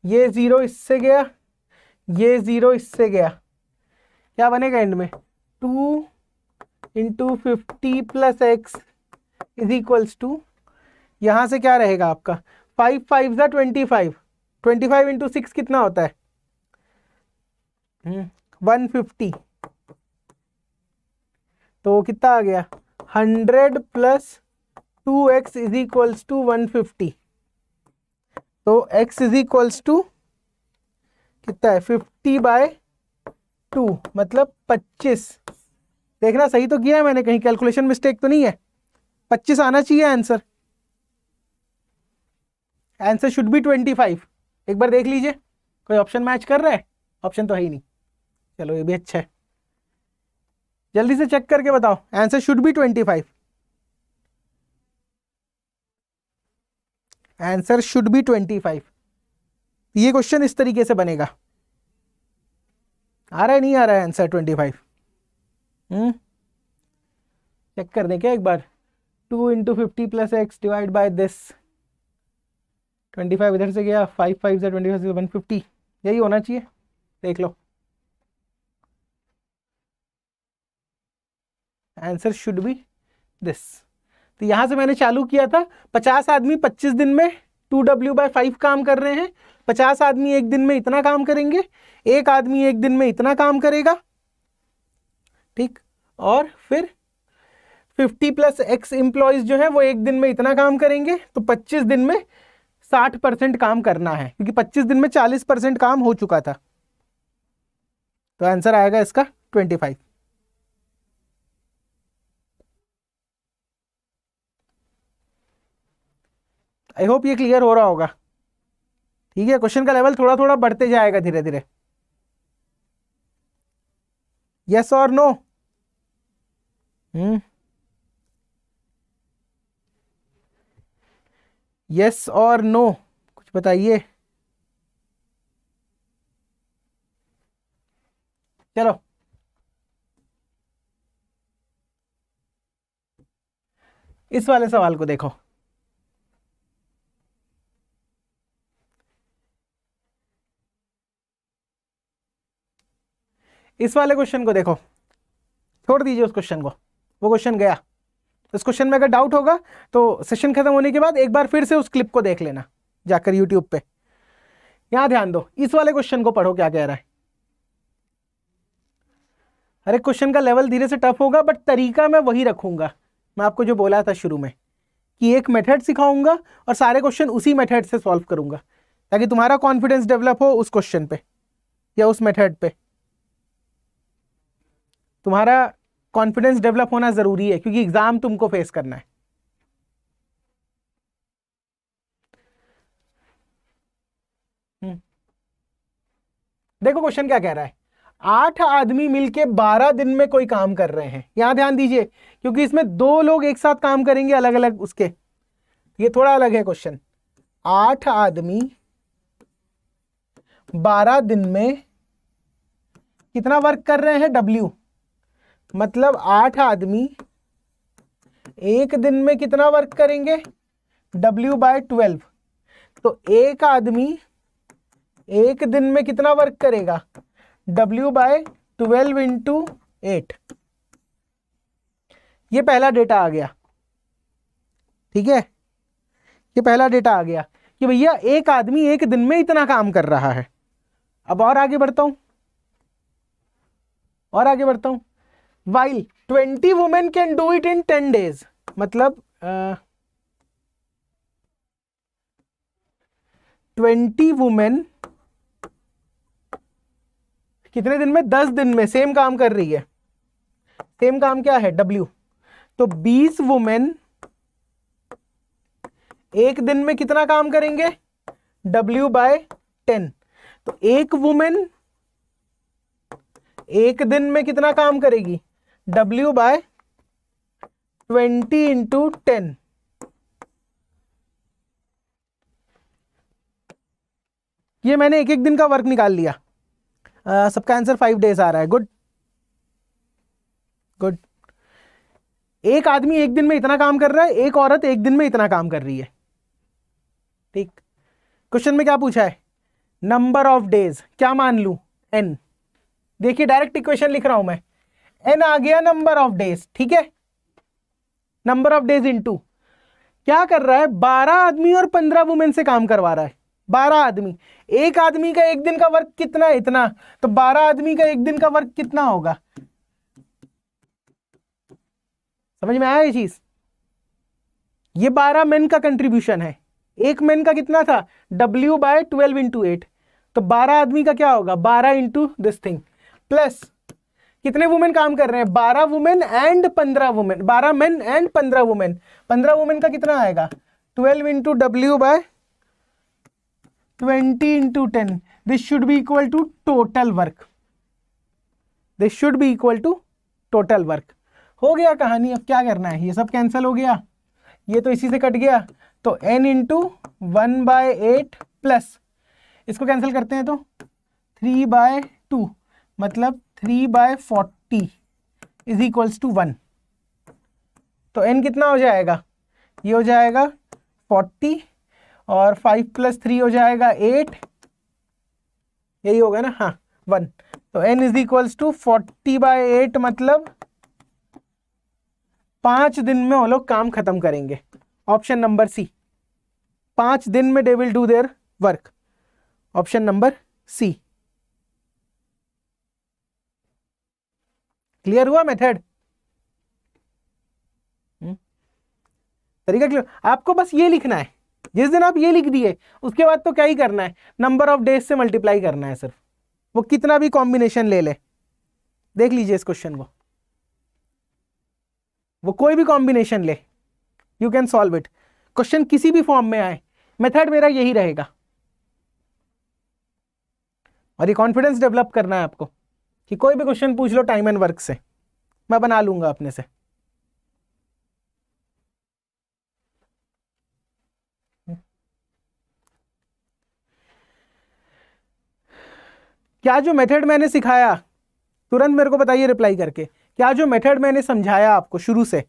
ये ज़ीरो इससे गया ये ज़ीरो इससे गया क्या बनेगा एंड में two into fifty plus X is equals to यहां से क्या रहेगा आपका फाइव फाइव ज़ा twenty five twenty five into six कितना होता है वन हम्म, फिफ्टी तो कितना आ गया hundred plus two X is equals to one fifty तो एक्स इज इक्वल्स टू कितना है फिफ्टी बाय टू मतलब पच्चीस देखना सही तो किया है मैंने कहीं कैलकुलेशन मिस्टेक तो नहीं है पच्चीस आना चाहिए answer answer should be twenty five एक बार देख लीजिए कोई ऑप्शन मैच कर रहा है ऑप्शन तो है ही नहीं चलो ये भी अच्छा है जल्दी से चेक करके बताओ answer should be twenty five answer should be twenty five ये क्वेश्चन इस तरीके से बनेगा आ रहा है नहीं आ रहा है आंसर ट्वेंटी फाइव चेक कर दें क्या एक बार two into fifty plus X divide by this twenty five इधर से गया फाइव फाइव से ट्वेंटी फाइव वन फिफ्टी यही होना चाहिए देख लो आंसर शुड बी दिस तो यहां से मैंने चालू किया था पचास आदमी पच्चीस दिन में टू डब्ल्यू बाई फाइव काम कर रहे हैं पचास आदमी एक दिन में इतना काम करेंगे एक आदमी एक दिन में इतना काम करेगा ठीक और फिर फिफ्टी प्लस एक्स एम्प्लॉयज़ जो है वो एक दिन में इतना काम करेंगे तो पच्चीस दिन में साठ परसेंट काम करना है क्योंकि पच्चीस दिन में चालीस परसेंट काम हो चुका था तो आंसर आएगा इसका ट्वेंटी फाइव आई होप ये क्लियर हो रहा होगा ठीक है क्वेश्चन का लेवल थोड़ा थोड़ा बढ़ते जाएगा धीरे धीरे यस और नो यस और नो कुछ बताइए चलो इस वाले सवाल को देखो इस वाले क्वेश्चन को देखो छोड़ दीजिए उस क्वेश्चन को वो क्वेश्चन गया इस क्वेश्चन में अगर डाउट होगा तो सेशन खत्म होने के बाद एक बार फिर से उस क्लिप को देख लेना जाकर यूट्यूब पे यहां ध्यान दो इस वाले क्वेश्चन को पढ़ो क्या कह रहा है हर एक क्वेश्चन का लेवल धीरे से टफ होगा बट तरीका मैं वही रखूंगा मैं आपको जो बोला था शुरू में कि एक मेथड सिखाऊंगा और सारे क्वेश्चन उसी मेथड से सॉल्व करूंगा ताकि तुम्हारा कॉन्फिडेंस डेवलप हो उस क्वेश्चन पे या उस मेथड पे तुम्हारा कॉन्फिडेंस डेवलप होना ज़रूरी है क्योंकि एग्ज़ाम तुमको फेस करना है हम्म। देखो क्वेश्चन क्या कह रहा है आठ आदमी मिलके बारह दिन में कोई काम कर रहे हैं यहां ध्यान दीजिए क्योंकि इसमें दो लोग एक साथ काम करेंगे अलग अलग उसके ये थोड़ा अलग है क्वेश्चन आठ आदमी बारह दिन में कितना वर्क कर रहे हैं डब्ल्यू मतलब आठ आदमी एक दिन में कितना वर्क करेंगे W बाय ट्वेल्व तो एक आदमी एक दिन में कितना वर्क करेगा W by twelve into eight ये पहला डेटा आ गया ठीक है ये पहला डेटा आ गया कि भैया एक आदमी एक दिन में इतना काम कर रहा है अब और आगे बढ़ता हूं और आगे बढ़ता हूं while twenty women can do it in ten days मतलब ट्वेंटी वुमेन कितने दिन में दस दिन में सेम काम कर रही है सेम काम क्या है डब्ल्यू तो बीस वुमेन एक दिन में कितना काम करेंगे डब्ल्यू बाय टेन तो एक वुमेन एक दिन में कितना काम करेगी W by twenty into ten ये मैंने एक एक दिन का वर्क निकाल लिया uh, सबका आंसर फाइव डेज आ रहा है गुड गुड एक आदमी एक दिन में इतना काम कर रहा है एक औरत एक दिन में इतना काम कर रही है ठीक क्वेश्चन में क्या पूछा है नंबर ऑफ डेज क्या मान लू एन देखिए डायरेक्ट इक्वेशन लिख रहा हूं मैं एन आ गया नंबर ऑफ डेज ठीक है number of days into क्या कर रहा है बारह आदमी और पंद्रह वुमेन से काम करवा रहा है बारह आदमी एक आदमी का एक दिन का वर्क कितना है इतना तो बारह आदमी का एक दिन का वर्क कितना होगा समझ में आया ये चीज ये बारह मेन का कंट्रीब्यूशन है एक मेन का कितना था W by twelve into eight तो बारह आदमी का क्या होगा बारह इंटू दिस थिंग प्लस कितने वुमेन काम कर रहे हैं बारह वुमेन एंड पंद्रह वुमेन बारह मेन एंड पंद्रह वुमेन पंद्रह वुमेन का कितना आएगा twelve into W by twenty into ten this should be equal to total work this should be equal to total work हो गया कहानी अब क्या करना है ये सब कैंसिल हो गया ये तो इसी से कट गया तो N into one by eight plus इसको कैंसिल करते हैं तो थ्री बाय टू मतलब three by forty is equals to one तो एन कितना हो जाएगा ये हो जाएगा फोर्टी और फाइव प्लस थ्री हो जाएगा एट यही होगा ना हाँ वन तो N is equals to forty by eight मतलब पांच दिन में वो लोग काम खत्म करेंगे ऑप्शन नंबर सी पांच दिन में they will do their work option number C clear हुआ मेथड हम्म। तरीका क्लियर आपको बस ये लिखना है जिस दिन आप ये लिख दिए उसके बाद तो क्या ही करना है नंबर ऑफ डेज से मल्टीप्लाई करना है सिर्फ वो कितना भी कॉम्बिनेशन ले ले देख लीजिए इस क्वेश्चन को वो कोई भी कॉम्बिनेशन ले you can solve it question किसी भी फॉर्म में आए मेथड मेरा यही रहेगा और ये कॉन्फिडेंस डेवलप करना है आपको कि कोई भी क्वेश्चन पूछ लो टाइम एंड वर्क से मैं बना लूंगा अपने से क्या जो मेथड मैंने सिखाया तुरंत मेरे को बताइए रिप्लाई करके क्या जो मेथड मैंने समझाया आपको शुरू से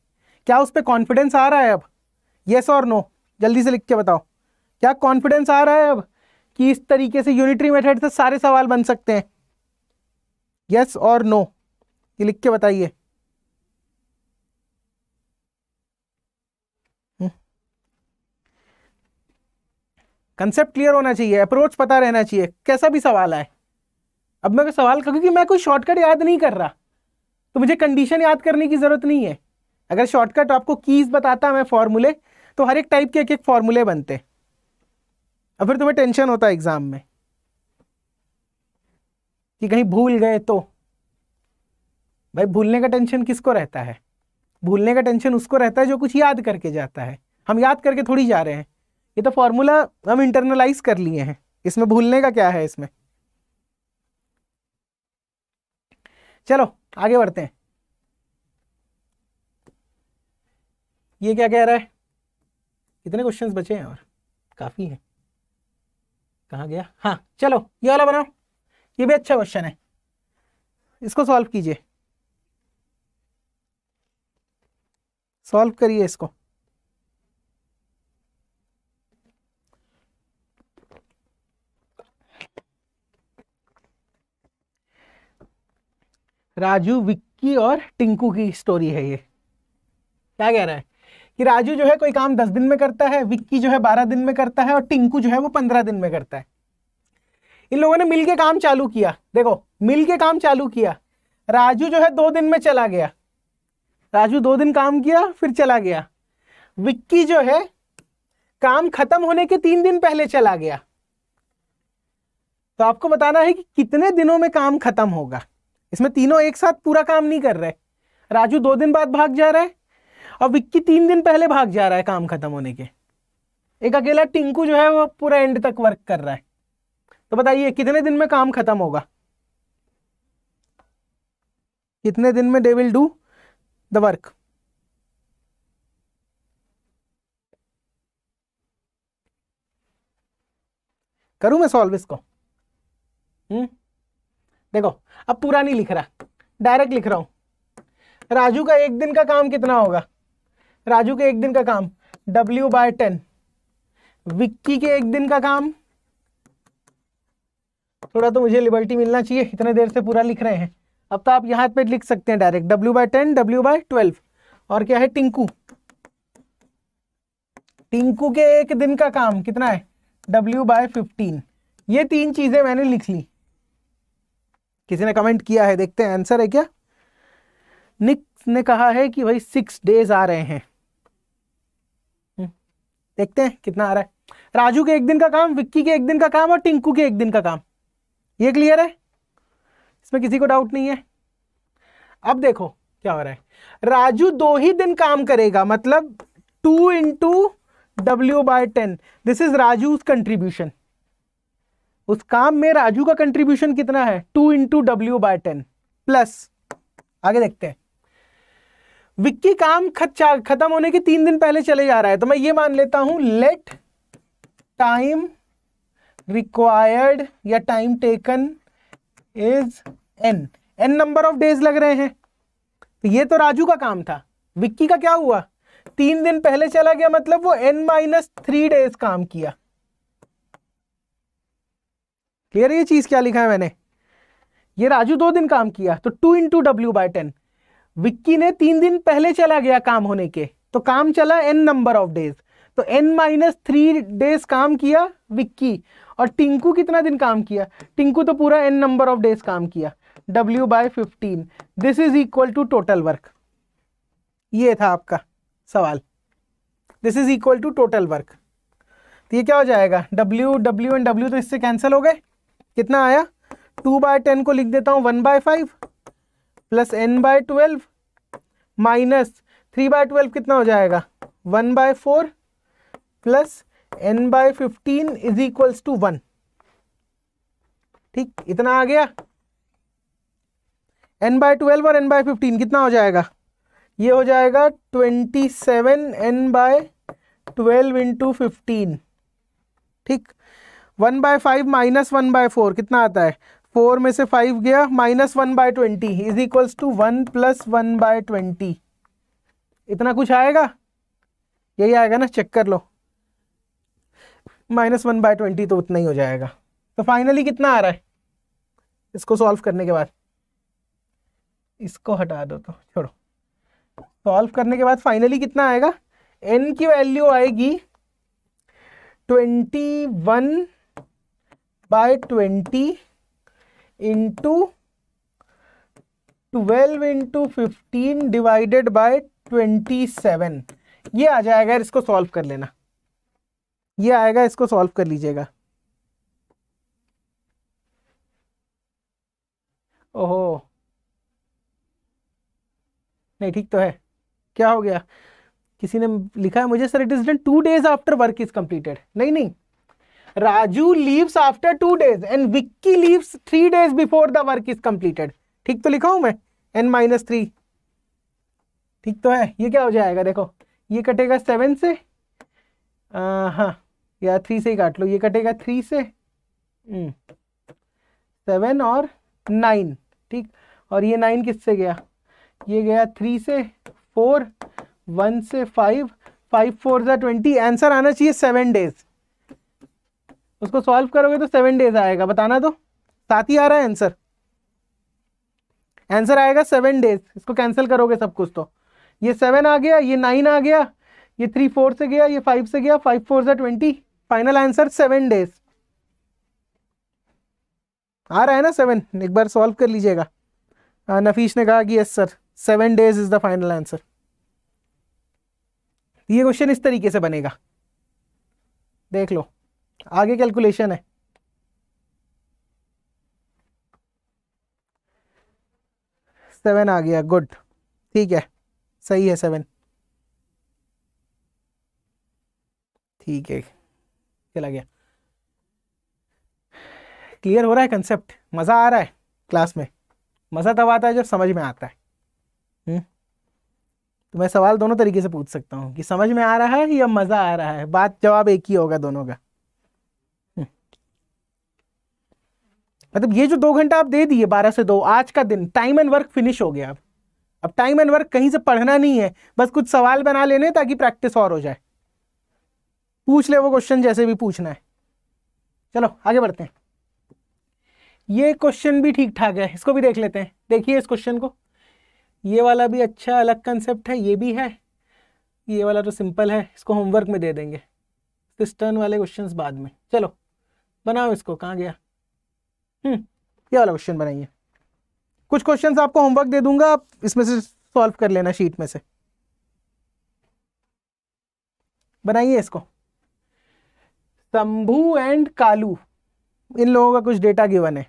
क्या उस पर कॉन्फिडेंस आ रहा है अब येस और नो जल्दी से लिख के बताओ क्या कॉन्फिडेंस आ रहा है अब कि इस तरीके से यूनिटरी मेथड से सारे सवाल बन सकते हैं यस और नो ये लिख के बताइए कंसेप्ट हम्म। क्लियर होना चाहिए अप्रोच पता रहना चाहिए कैसा भी सवाल आए अब मैं सवाल कर क्योंकि मैं कोई शॉर्टकट याद नहीं कर रहा तो मुझे कंडीशन याद करने की ज़रूरत नहीं है अगर शॉर्टकट आपको कीज़ बताता मैं फॉर्मूले तो हर एक टाइप के एक एक फॉर्मूले बनते और फिर तुम्हें टेंशन होता है एग्ज़ाम में कि कहीं भूल गए तो भाई भूलने का टेंशन किसको रहता है भूलने का टेंशन उसको रहता है जो कुछ याद करके जाता है हम याद करके थोड़ी जा रहे हैं ये तो फॉर्मूला हम इंटरनलाइज कर लिए हैं इसमें भूलने का क्या है इसमें चलो आगे बढ़ते हैं ये क्या कह रहा है कितने क्वेश्चंस बचे हैं और काफ़ी हैं कहा गया हाँ चलो ये वाला बनाओ ये भी अच्छा क्वेश्चन है इसको सॉल्व कीजिए सॉल्व करिए इसको राजू विक्की और टिंकू की स्टोरी है ये क्या कह रहा है कि राजू जो है कोई काम दस दिन में करता है विक्की जो है बारह दिन में करता है और टिंकू जो है वो पंद्रह दिन में करता है इन लोगों ने मिलके काम चालू किया देखो मिलके काम चालू किया राजू जो है दो दिन में चला गया राजू दो दिन काम किया फिर चला गया विक्की जो है काम खत्म होने के तीन दिन पहले चला गया तो आपको बताना है कि कितने दिनों में काम खत्म होगा इसमें तीनों एक साथ पूरा काम नहीं कर रहे राजू दो दिन बाद भाग जा रहा है और विक्की तीन दिन पहले भाग जा रहा है काम खत्म होने के एक अकेला टिंकू जो है वो पूरा एंड तक वर्क कर रहा है तो बताइए कितने दिन में काम खत्म होगा कितने दिन में they will do the work करूं मैं सॉल्व इसको हम्म देखो अब पूरा नहीं लिख रहा डायरेक्ट लिख रहा हूं राजू का एक दिन का काम कितना होगा राजू के एक दिन का काम डब्ल्यू बाय टेन विक्की के एक दिन का काम थोड़ा तो मुझे लिबर्टी मिलना चाहिए इतने देर से पूरा लिख रहे हैं अब तो आप यहाँ पे लिख सकते हैं direct W by ten W by twelve और क्या है टिंकू टिंकू के एक दिन का काम कितना है डब्ल्यू बाय फिफ्टीन ये तीन चीज़ें मैंने लिख ली किसी ने कमेंट किया है देखते हैं आंसर है क्या निक ने कहा है कि भाई सिक्स डेज आ रहे हैं हम्म, देखते हैं कितना आ रहा है राजू के एक दिन का काम विक्की के एक दिन का काम और टिंकू के एक दिन का काम ये क्लियर है इसमें किसी को डाउट नहीं है अब देखो क्या हो रहा है राजू दो ही दिन काम करेगा मतलब two into W by ten this is Raju contribution उस काम में राजू का कंट्रीब्यूशन कितना है two into W by ten plus आगे देखते हैं विक्की काम खत्म होने के तीन दिन पहले चले जा रहा है तो मैं ये मान लेता हूं लेट टाइम रिक्वायर्ड या time taken is N N number of days लग रहे हैं तो ये तो राजू का काम था विक्की का क्या हुआ तीन दिन पहले चला गया मतलब वो एन माइनस थ्री डेज काम किया क्लियर ये चीज क्या लिखा है मैंने ये राजू दो दिन काम किया तो two into W by ten Vicky ने तीन दिन पहले चला गया काम होने के तो काम चला एन नंबर ऑफ डेज तो एन माइनस थ्री डेज काम किया विक्की और टिंकू कितना दिन काम किया टिंकू तो पूरा एन नंबर ऑफ डेज काम किया W by fifteen this is equal to total work ये था आपका सवाल this is equal to total work तो ये क्या हो जाएगा डब्ल्यू डब्ल्यू एंड डब्ल्यू तो इससे कैंसिल हो गए कितना आया टू बाय टेन को लिख देता हूँ one by five plus N by twelve minus three by twelve कितना हो जाएगा one by four plus N by fifteen is equals to one ठीक इतना आ गया एन बाय ट्वेल्व और एन बाय फिफ्टीन कितना हो जाएगा ये हो जाएगा twenty seven N by twelve into fifteen ठीक one by five minus one by four कितना आता है फोर में से फाइव गया minus one by twenty is equals to one plus one by twenty इतना कुछ आएगा यही आएगा ना चेक कर लो माइनस वन बाय ट्वेंटी तो उतना ही हो जाएगा तो फाइनली कितना आ रहा है इसको सॉल्व करने के बाद इसको हटा दो तो छोड़ो सॉल्व करने के बाद फाइनली कितना आएगा एन की वैल्यू आएगी twenty one by twenty into twelve into fifteen divided by twenty seven ये आ जाएगा इसको सॉल्व कर लेना ये आएगा इसको सॉल्व कर लीजिएगा ओहो नहीं ठीक तो है क्या हो गया किसी ने लिखा है मुझे sir it is done two days after work is completed नहीं नहीं Raju leaves after two days and Vicky leaves three days before the work is completed ठीक तो लिखा हूं मैं एन माइनस थ्री ठीक तो है ये क्या हो जाएगा देखो ये कटेगा सेवन से आ, हाँ या थ्री से ही काट लो ये कटेगा थ्री से सेवन हम्म, और नाइन ठीक और ये नाइन किससे गया ये गया थ्री से फोर वन से फाइव फाइव फोर ज़ा ट्वेंटी आंसर आना चाहिए सेवन डेज उसको सॉल्व करोगे तो सेवन डेज आएगा बताना तो साथ ही आ रहा है आंसर आंसर आएगा सेवन डेज इसको कैंसिल करोगे सब कुछ तो ये सेवन आ गया ये नाइन आ गया ये थ्री फोर से गया ये फाइव से गया फाइव फोर ज़ा twenty final answer seven days आ रहा है ना सेवन एक बार सॉल्व कर लीजिएगा नफीस ने कहा कि yes sir seven days is the final answer ये क्वेश्चन इस तरीके से बनेगा देख लो आगे कैलकुलेशन है सेवन आ गया गुड ठीक है सही है सेवन ठीक है चला गया क्लियर हो रहा है कंसेप्ट मज़ा आ रहा है क्लास में मज़ा तब आता है जब समझ में आता है हुँ? हम्म। तो मैं सवाल दोनों तरीके से पूछ सकता हूँ कि समझ में आ रहा है या मज़ा आ रहा है बात जवाब एक ही होगा दोनों का हम्म। मतलब ये जो दो घंटा आप दे दिए बारह से दो आज का दिन टाइम एंड वर्क फिनिश हो गया अब अब टाइम एंड वर्क कहीं से पढ़ना नहीं है बस कुछ सवाल बना लेने ताकि प्रैक्टिस और हो जाए पूछ ले वो क्वेश्चन जैसे भी पूछना है चलो आगे बढ़ते हैं ये क्वेश्चन भी ठीक ठाक है इसको भी देख लेते हैं देखिए इस क्वेश्चन को ये वाला भी अच्छा अलग कंसेप्ट है ये भी है ये वाला तो सिंपल है इसको होमवर्क में दे देंगे सिस्टर्न वाले क्वेश्चन बाद में चलो बनाओ इसको कहाँ गया हम्म, ये वाला क्वेश्चन बनाइए कुछ क्वेश्चन आपको होमवर्क दे दूंगा आप इसमें से सॉल्व कर लेना शीट में से बनाइए इसको शंभू एंड कालू इन लोगों का कुछ डेटा गिवन है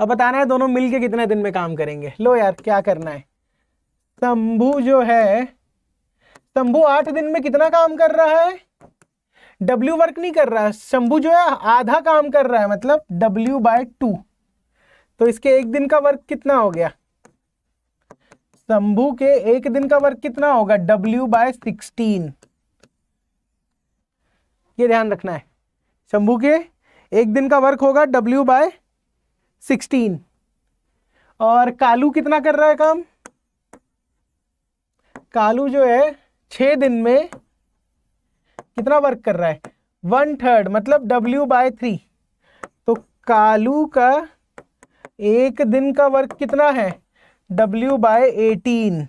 अब बताना है दोनों मिलके कितने दिन में काम करेंगे लो यार क्या करना है शंभू जो है शंभू आठ दिन में कितना काम कर रहा है डब्ल्यू वर्क नहीं कर रहा है शंभू जो है आधा काम कर रहा है मतलब डब्ल्यू बाय टू तो इसके एक दिन का वर्क कितना हो गया शंभू के एक दिन का वर्क कितना होगा डब्ल्यू बाय सिक्सटीन ये ध्यान रखना है शंभू के एक दिन का वर्क होगा डब्ल्यू बाय सिक्सटीन और कालू कितना कर रहा है काम कालू जो है छ दिन में कितना वर्क कर रहा है वन थर्ड मतलब डब्ल्यू बाय थ्री तो कालू का एक दिन का वर्क कितना है डब्ल्यू बाय एटीन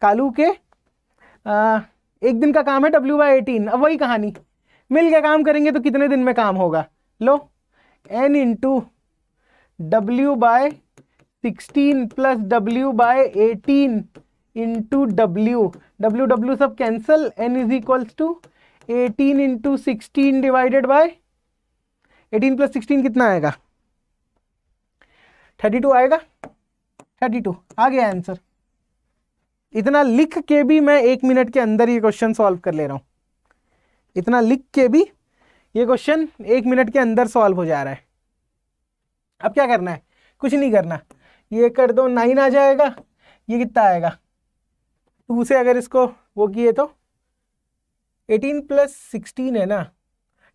कालू के आ, एक दिन का काम है डब्ल्यू बाई एटीन अब वही कहानी मिल के काम करेंगे तो कितने दिन में काम होगा लो N into W by sixteen plus W by eighteen into W W W सब cancel N is equals to eighteen into sixteen divided by eighteen plus sixteen कितना आएगा थर्टी टू आएगा थर्टी टू आ गया आंसर इतना लिख के भी मैं एक मिनट के अंदर ये क्वेश्चन सॉल्व कर ले रहा हूँ इतना लिख के भी ये क्वेश्चन एक मिनट के अंदर सॉल्व हो जा रहा है अब क्या करना है कुछ नहीं करना ये कर दो नाइन आ जाएगा ये कितना आएगा टू से अगर इसको वो किए तो एटीन प्लस सिक्सटीन है ना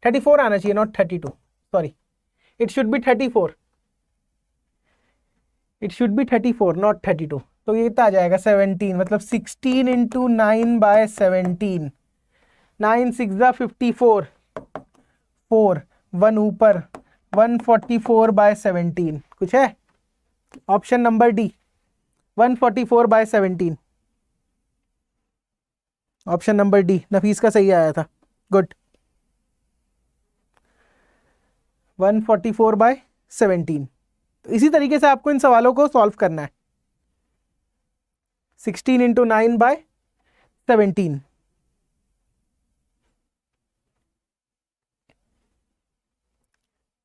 थर्टी फोर आना चाहिए not thirty two sorry it should be thirty four it should be thirty four not thirty two तो ये कितना आ जाएगा सेवनटीन मतलब sixteen into nine by seventeen nine six fifty four four one ऊपर one forty four by seventeen कुछ है option number D one forty four by seventeen option number D Nafees का सही आया था good one forty four by seventeen तो इसी तरीके से आपको इन सवालों को सॉल्व करना है sixteen into nine by seventeen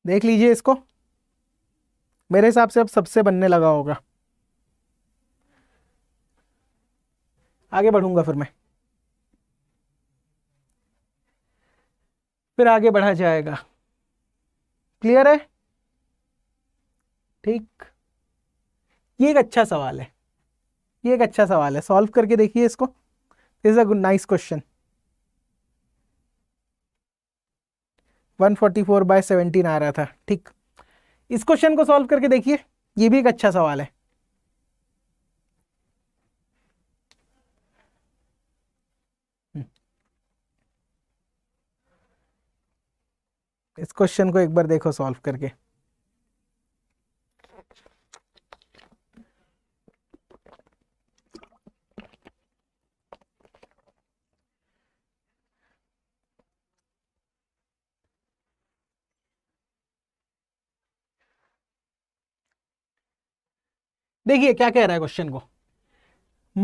देख लीजिए इसको मेरे हिसाब से अब सबसे बनने लगा होगा आगे बढ़ूंगा फिर मैं फिर आगे बढ़ा जाएगा क्लियर है ठीक ये एक अच्छा सवाल है ये एक अच्छा सवाल है सॉल्व करके देखिए इसको is a good nice question 144 by seventeen आ रहा था ठीक इस क्वेश्चन को सॉल्व करके देखिए ये भी एक अच्छा सवाल है हम्म। इस क्वेश्चन को एक बार देखो सॉल्व करके देखिए क्या कह रहा है क्वेश्चन को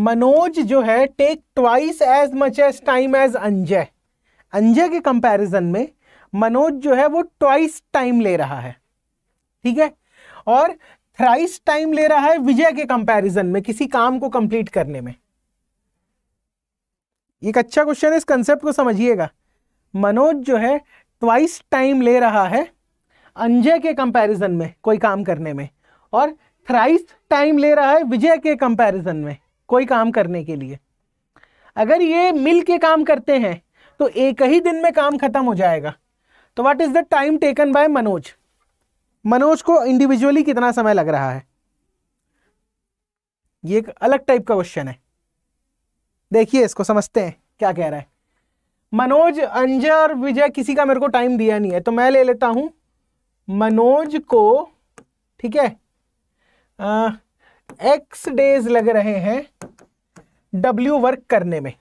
मनोज जो है take twice as much as time as Anjay Anjay के कंपैरिजन में मनोज जो है वो ट्वाइस टाइम ले रहा है ठीक है और थ्राइस टाइम ले रहा है विजय के कंपैरिजन में किसी काम को कंप्लीट करने में एक अच्छा क्वेश्चन है इस कंसेप्ट को समझिएगा मनोज जो है ट्वाइस टाइम ले रहा है अंजय के कंपैरिजन में कोई काम करने में और थ्राइस टाइम ले रहा है विजय के कंपैरिजन में कोई काम करने के लिए अगर ये मिल के काम करते हैं तो एक ही दिन में काम खत्म हो जाएगा तो what is the time taken by Manoj Manoj को इंडिविजुअली कितना समय लग रहा है ये एक अलग टाइप का क्वेश्चन है देखिए इसको समझते हैं क्या कह रहा है मनोज अंजय और विजय किसी का मेरे को टाइम दिया नहीं है तो मैं ले लेता हूं मनोज को ठीक है एक्स डेज लग रहे हैं डब्ल्यू वर्क करने में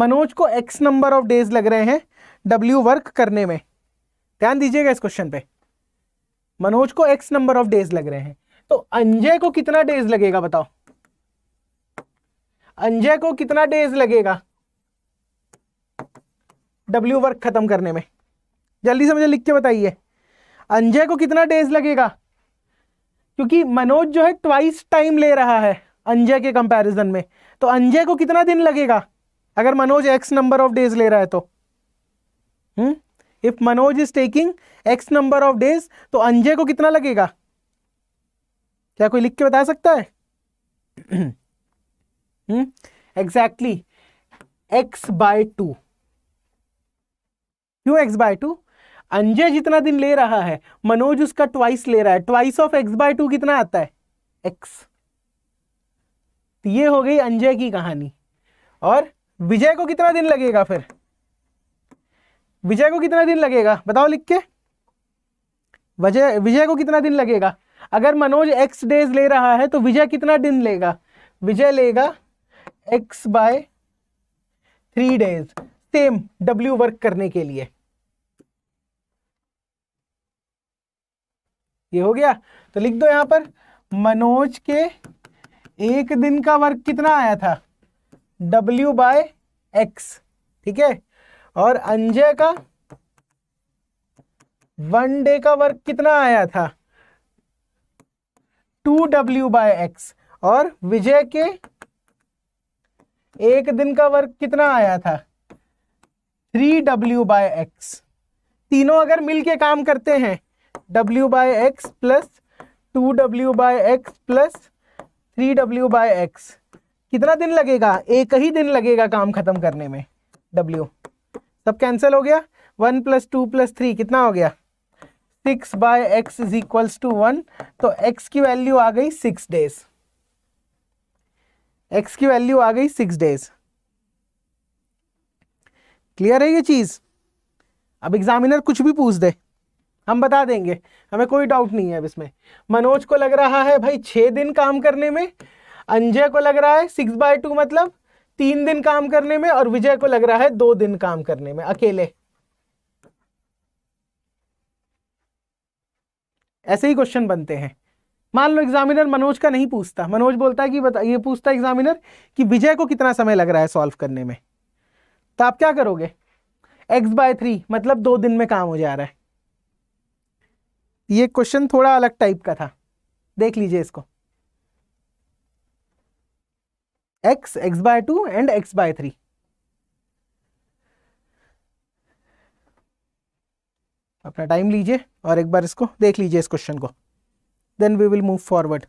मनोज को एक्स नंबर ऑफ डेज लग रहे हैं डब्ल्यू वर्क करने में ध्यान दीजिएगा इस क्वेश्चन पे मनोज को एक्स नंबर ऑफ डेज लग रहे हैं तो अंजय को कितना डेज लगेगा बताओ अंजय को कितना डेज लगेगा डब्ल्यू वर्क खत्म करने में जल्दी से मुझे लिख के बताइए अंजय को कितना डेज लगेगा क्योंकि मनोज जो है ट्वाइस टाइम ले रहा है अंजय के कंपैरिजन में तो अंजय को कितना दिन लगेगा अगर Manoj X number of days ले रहा है तो if hmm? Manoj is taking X number of days तो अंजय को कितना लगेगा क्या कोई लिख के बता सकता है एग्जैक्टली एक्स बाय टू क्यों एक्स बाय टू अंजय जितना दिन ले रहा है मनोज उसका ट्वाइस ले रहा है twice of X by two कितना आता है एक्स तो ये हो गई अंजय की कहानी और विजय को कितना दिन लगेगा फिर विजय को कितना दिन लगेगा बताओ लिख के विजय विजय को कितना दिन लगेगा अगर मनोज एक्स डेज ले रहा है तो विजय कितना दिन लेगा विजय लेगा X by three days same W work करने के लिए ये हो गया तो लिख दो यहां पर मनोज के एक दिन का वर्क कितना आया था डब्ल्यू बाय एक्स ठीक है और अंजय का वन डे का वर्क कितना आया था टू डब्ल्यू बाय एक्स और विजय के एक दिन का वर्क कितना आया था थ्री डब्ल्यू बाय एक्स तीनों अगर मिलके काम करते हैं W by X plus two W by X plus three W by X कितना दिन लगेगा एक ही दिन लगेगा काम खत्म करने में डब्ल्यू सब कैंसिल हो गया one plus two plus three कितना हो गया six by X is equals to one तो एक्स की वैल्यू आ गई सिक्स डेज एक्स की वैल्यू आ गई सिक्स डेज क्लियर है ये चीज़ अब एग्जामिनर कुछ भी पूछ दे हम बता देंगे हमें कोई डाउट नहीं है अब इसमें मनोज को लग रहा है भाई छः दिन काम करने में अंजय को लग रहा है सिक्स बाय टू मतलब तीन दिन काम करने में और विजय को लग रहा है दो दिन काम करने में अकेले ऐसे ही क्वेश्चन बनते हैं मान लो एग्जामिनर मनोज का नहीं पूछता मनोज बोलता है कि बता ये पूछता एग्जामिनर कि विजय को कितना समय लग रहा है सॉल्व करने में तो आप क्या करोगे एक्स बाय थ्री मतलब दो दिन में काम हो जा रहा है ये क्वेश्चन थोड़ा अलग टाइप का था देख लीजिए इसको X X by two and X by three अपना टाइम लीजिए और एक बार इसको देख लीजिए इस क्वेश्चन को then we will move forward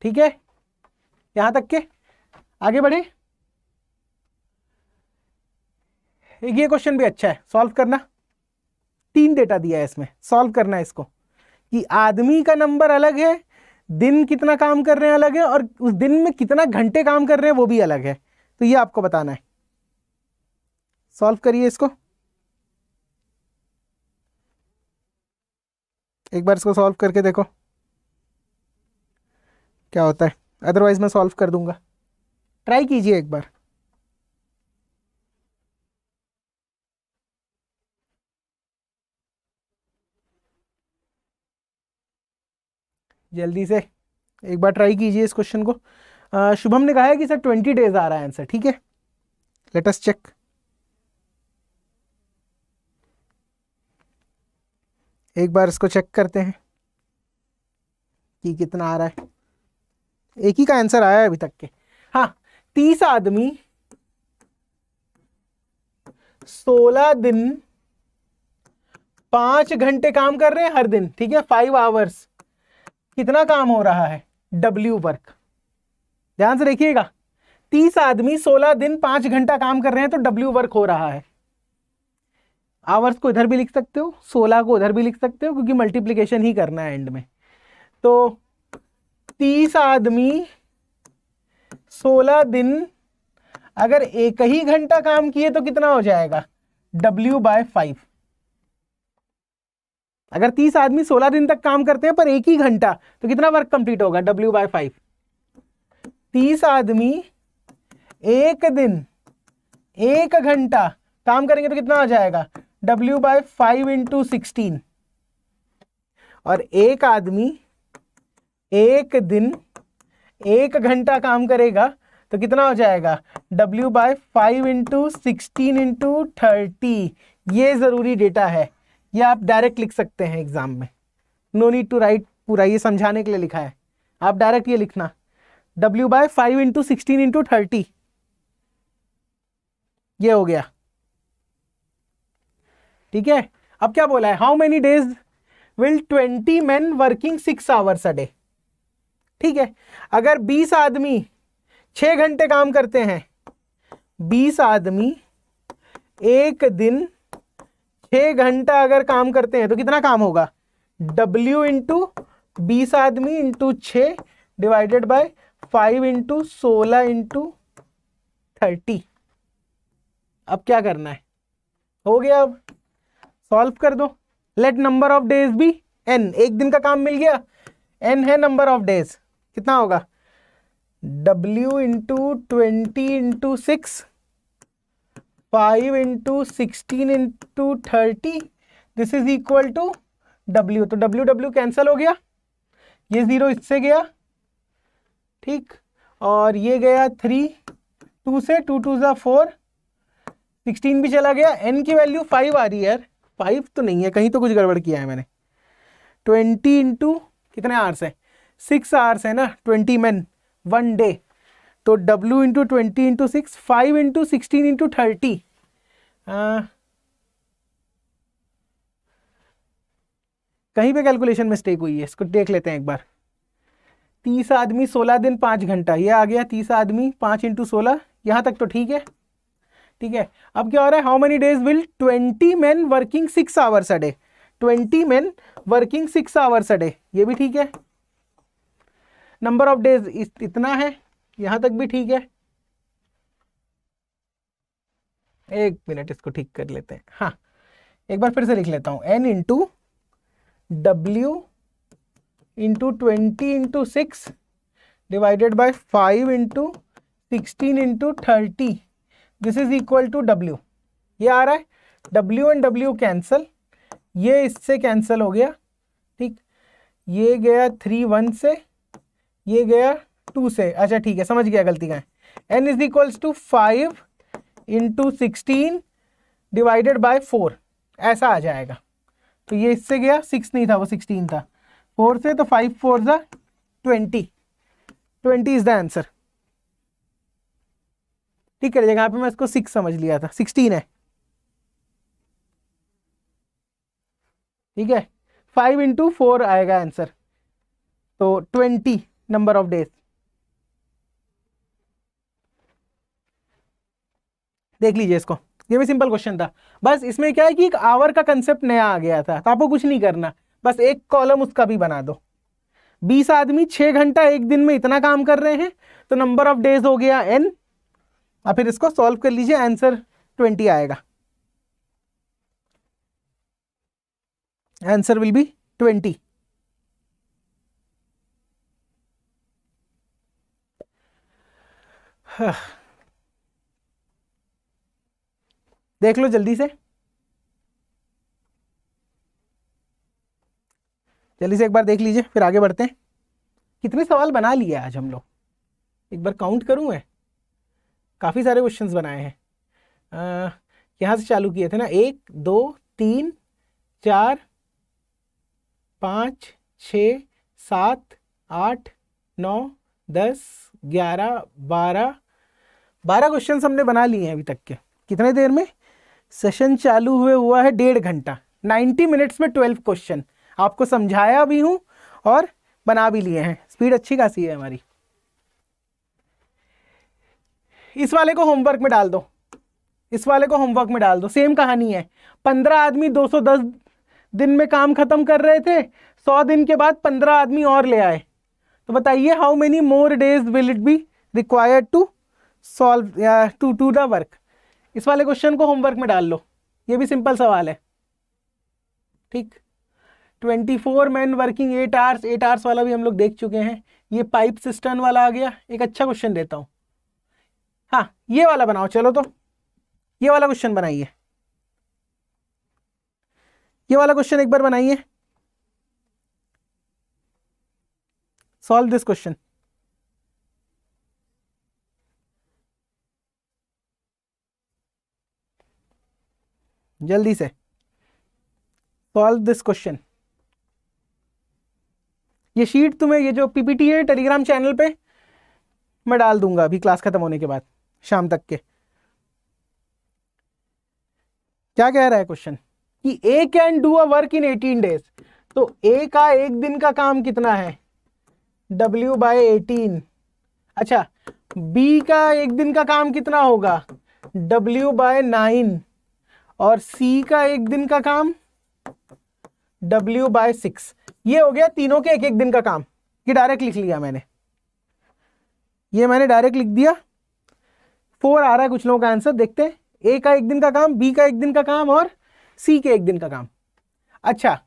ठीक है यहां तक के आगे बढ़े ये क्वेश्चन भी अच्छा है सॉल्व करना तीन डेटा दिया है इसमें सॉल्व करना है इसको कि आदमी का नंबर अलग है दिन कितना काम कर रहे हैं अलग है और उस दिन में कितना घंटे काम कर रहे हैं वो भी अलग है तो ये आपको बताना है सॉल्व करिए इसको एक बार इसको सॉल्व करके देखो क्या होता है अदरवाइज मैं सॉल्व कर दूंगा ट्राई कीजिए एक बार जल्दी से एक बार ट्राई कीजिए इस क्वेश्चन को शुभम ने कहा है कि सर ट्वेंटी डेज आ रहा है आंसर ठीक है लेट अस चेक एक बार इसको चेक करते हैं कि कितना आ रहा है एक ही का आंसर आया है अभी तक के हाँ तीस आदमी सोलह दिन पांच घंटे काम कर रहे हैं हर दिन ठीक है फाइव आवर्स कितना काम हो रहा है डब्ल्यू वर्क ध्यान से देखिएगा तीस आदमी सोलह दिन पांच घंटा काम कर रहे हैं तो डब्ल्यू वर्क हो रहा है आवर्स को इधर भी लिख सकते हो सोलह को उधर भी लिख सकते हो क्योंकि मल्टीप्लीकेशन ही करना है एंड में तो तीस आदमी सोलह दिन अगर एक ही घंटा काम किए तो कितना हो जाएगा W बाय फाइव अगर तीस आदमी सोलह दिन तक काम करते हैं पर एक ही घंटा तो कितना वर्क कंप्लीट होगा W बाय फाइव तीस आदमी एक दिन एक घंटा काम करेंगे तो कितना आ जाएगा W by five into sixteen और एक आदमी एक दिन एक घंटा काम करेगा तो कितना हो जाएगा W by five into sixteen into thirty ये ज़रूरी डेटा है ये आप डायरेक्ट लिख सकते हैं एग्ज़ाम में नो नीड टू राइट पूरा ये समझाने के लिए लिखा है आप डायरेक्ट ये लिखना W by five into sixteen into thirty ये हो गया ठीक है अब क्या बोला है how many days will twenty man working six hours a day ठीक है अगर बीस आदमी छः घंटे काम करते हैं बीस आदमी एक दिन छः घंटा अगर काम करते हैं तो कितना काम होगा डब्ल्यू इंटू बीस आदमी इंटू छ डिवाइडेड बाय फाइव इंटू सोलह इंटू थर्टी अब क्या करना है हो गया अब सॉल्व कर दो लेट नंबर ऑफ डेज भी एन एक दिन का काम मिल गया एन है नंबर ऑफ डेज कितना होगा W into twenty into six five into sixteen into thirty this is equal to W तो W W कैंसिल हो गया ये ज़ीरो इससे गया ठीक और ये गया थ्री टू से टू टू ज़ा फोर सिक्सटीन भी चला गया एन की वैल्यू फाइव आ रही है यार फाइव तो नहीं है कहीं तो कुछ गड़बड़ किया है मैंने ट्वेंटी इंटू कितने आर से सिक्स आवर्स है ना ट्वेंटी मैन वन डे तो W into twenty into six five into sixteen into thirty कहीं पे कैलकुलेशन मिस्टेक हुई है इसको देख लेते हैं एक बार तीस आदमी सोलह दिन पाँच घंटा ये आ गया तीस आदमी पाँच इंटू सोलह यहाँ तक तो ठीक है ठीक है अब क्या हो रहा है how many days will twenty man working six hours a day twenty man working six hours a day ये भी ठीक है नंबर ऑफ डेज इतना है यहां तक भी ठीक है एक मिनट इसको ठीक कर लेते हैं हाँ एक बार फिर से लिख लेता हूँ N into W into twenty into six divided by five into sixteen into thirty this is equal to W ये आ रहा है डब्ल्यू एंड डब्ल्यू कैंसल ये इससे कैंसिल हो गया ठीक ये गया थ्री वन से ये गया टू से अच्छा ठीक है समझ गया गलती का N is equals to five into sixteen divided by four ऐसा आ जाएगा तो ये इससे गया सिक्स नहीं था वो सिक्सटीन था फोर से तो फाइव फोर था twenty twenty is the answer ठीक है यहाँ पे मैं इसको सिक्स समझ लिया था सिक्सटीन है ठीक है फाइव इंटू फोर आएगा आंसर तो ट्वेंटी number of days देख लीजिए इसको ये भी सिंपल क्वेश्चन था बस इसमें क्या है कि एक आवर का कंसेप्ट नया आ गया था तो आपको कुछ नहीं करना बस एक कॉलम उसका भी बना दो बीस आदमी छः घंटा एक दिन में इतना काम कर रहे हैं तो नंबर ऑफ डेज हो गया एन और फिर इसको सॉल्व कर लीजिए आंसर ट्वेंटी आएगा आंसर विल बी ट्वेंटी देख लो जल्दी से जल्दी से एक बार देख लीजिए फिर आगे बढ़ते हैं कितने सवाल बना लिए आज हम लोग एक बार काउंट करूँ मैं काफ़ी सारे क्वेश्चंस बनाए हैं यहाँ से चालू किए थे ना एक दो तीन चार पाँच छ सात आठ नौ दस ग्यारह बारह बारह क्वेश्चन हमने बना लिए हैं अभी तक के कितने देर में सेशन चालू हुए हुआ है डेढ़ घंटा नाइन्टी मिनट्स में ट्वेल्व क्वेश्चन आपको समझाया भी हूँ और बना भी लिए हैं स्पीड अच्छी खासी है हमारी इस वाले को होमवर्क में डाल दो इस वाले को होमवर्क में डाल दो सेम कहानी है पंद्रह आदमी दो सौ दस दिन में काम खत्म कर रहे थे सौ दिन के बाद पंद्रह आदमी और ले आए तो बताइए how many more days will it be required to solve to to the work इस वाले क्वेश्चन को होमवर्क में डाल लो ये भी सिंपल सवाल है ठीक twenty four man working eight hours eight hours वाला भी हम लोग देख चुके हैं ये पाइप सिस्टम वाला आ गया एक अच्छा क्वेश्चन देता हूँ हाँ ये वाला बनाओ चलो तो ये वाला क्वेश्चन बनाइए ये वाला क्वेश्चन एक बार बनाइए सॉल्व दिस क्वेश्चन जल्दी से सॉल्व दिस क्वेश्चन ये शीट तुम्हें ये जो पीपीटी है टेलीग्राम चैनल पे मैं डाल दूंगा अभी क्लास खत्म होने के बाद शाम तक के क्या कह रहा है क्वेश्चन कि A can do a work in 18 days तो ए का एक दिन का काम कितना है डब्ल्यू बाय एटीन अच्छा बी का एक दिन का काम कितना होगा डब्ल्यू बाय नाइन और सी का एक दिन का काम W बाय सिक्स ये हो गया तीनों के एक एक दिन का काम ये डायरेक्ट लिख लिया मैंने ये मैंने डायरेक्ट लिख दिया फोर आ रहा है कुछ लोगों का आंसर देखते हैं ए का एक दिन का काम बी का एक दिन का काम और सी के एक दिन का काम अच्छा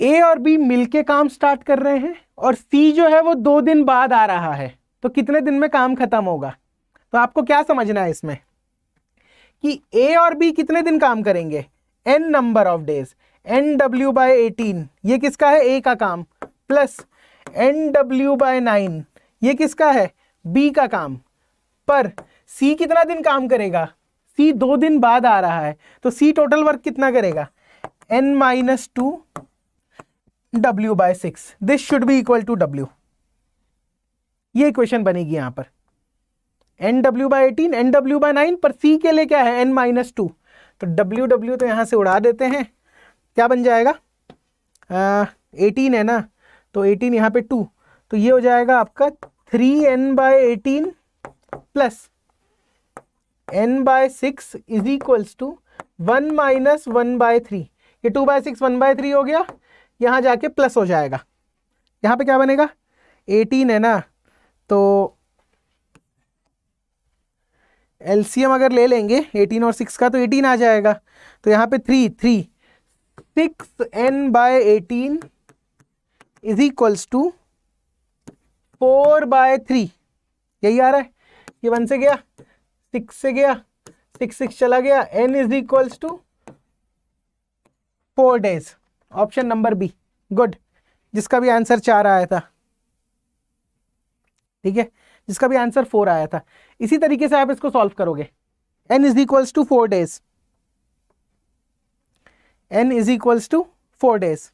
ए और बी मिलके काम स्टार्ट कर रहे हैं और सी जो है वो दो दिन बाद आ रहा है तो कितने दिन में काम खत्म होगा तो आपको क्या समझना है इसमें कि ए और बी कितने दिन काम करेंगे N number of days N W by eighteen ये किसका है ए का काम plus N W by nine ये किसका है बी का काम पर सी कितना दिन काम करेगा सी दो दिन बाद आ रहा है तो सी टोटल वर्क कितना करेगा N minus two W by six this should be equal to W ये क्वेश्चन बनेगी यहां पर N W by eighteen N W by nine पर सी के लिए क्या है एन माइनस टू तो डब्ल्यू डब्ल्यू तो यहाँ से उड़ा देते हैं क्या बन जाएगा एटीन है ना तो एटीन यहाँ पे टू तो ये हो जाएगा आपका three n by eighteen plus N by six is equals to one minus one by three ये two by six one by three हो गया यहाँ जाके प्लस हो जाएगा यहाँ पे क्या बनेगा एटीन है ना तो एलसीएम अगर ले लेंगे एटीन और सिक्स का तो एटीन आ जाएगा तो यहाँ पे three three six n by eighteen is equals to four by three यही आ रहा है ये वन से गया सिक्स से गया सिक्स सिक्स चला गया N is equals to four days option number B good जिसका भी आंसर चार आया था ठीक है जिसका भी आंसर फोर आया था इसी तरीके से आप इसको सॉल्व करोगे n is equals to four days N is equals to four days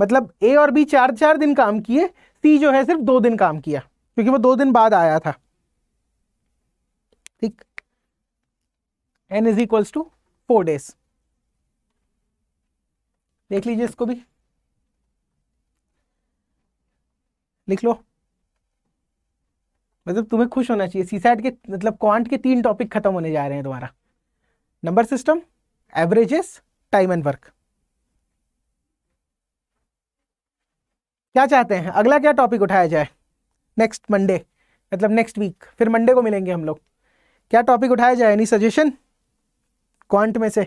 मतलब ए और बी चार चार दिन काम किए सी जो है सिर्फ दो दिन काम किया क्योंकि वो दो दिन बाद आया था ठीक n is equals to four days देख लीजिए इसको भी लिख लो मतलब तुम्हें खुश होना चाहिए सीसैट के मतलब क्वांट के तीन टॉपिक खत्म होने जा रहे हैं तुम्हारा number system averages time and work क्या चाहते हैं अगला क्या टॉपिक उठाया जाए नेक्स्ट मंडे मतलब नेक्स्ट वीक फिर मंडे को मिलेंगे हम लोग क्या टॉपिक उठाया जाए एनी सजेशन क्वांट में से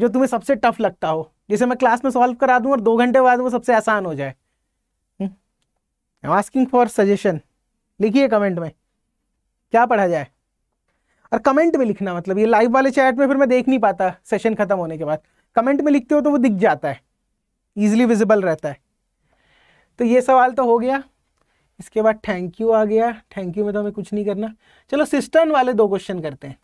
जो तुम्हें सबसे टफ लगता हो जिसे मैं क्लास में सॉल्व करा दूं और दो घंटे बाद वो सबसे आसान हो जाए आस्किंग फॉर सजेशन लिखिए कमेंट में क्या पढ़ा जाए और कमेंट में लिखना मतलब ये लाइव वाले चैट में फिर मैं देख नहीं पाता सेशन खत्म होने के बाद कमेंट में लिखते हो तो वो दिख जाता है ईजिली विजिबल रहता है तो ये सवाल तो हो गया इसके बाद थैंक यू आ गया थैंक यू में तो हमें कुछ नहीं करना चलो सिस्टर्न वाले दो क्वेश्चन करते हैं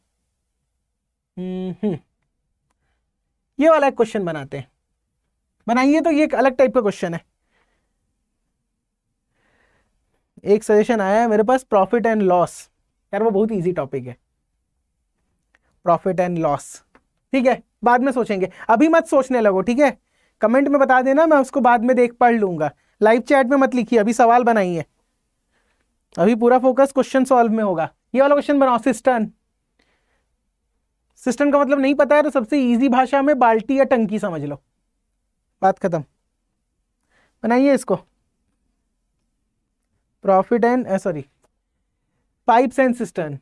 ये वाला एक क्वेश्चन बनाते हैं बनाइए तो ये एक अलग टाइप का क्वेश्चन है एक सजेशन आया है मेरे पास प्रॉफिट एंड लॉस यार वो बहुत इजी टॉपिक है प्रॉफिट एंड लॉस ठीक है बाद में सोचेंगे अभी मत सोचने लगो ठीक है कमेंट में बता देना मैं उसको बाद में देख पढ़ लूंगा लाइव चैट में मत लिखिए अभी सवाल बनाइए अभी पूरा फोकस क्वेश्चन सॉल्व में होगा ये वाला क्वेश्चन बनाओ सिस्टन सिस्टम का मतलब नहीं पता है तो सबसे इजी भाषा में बाल्टी या टंकी समझ लो बात खत्म बनाइए इसको profit and sorry pipes and cistern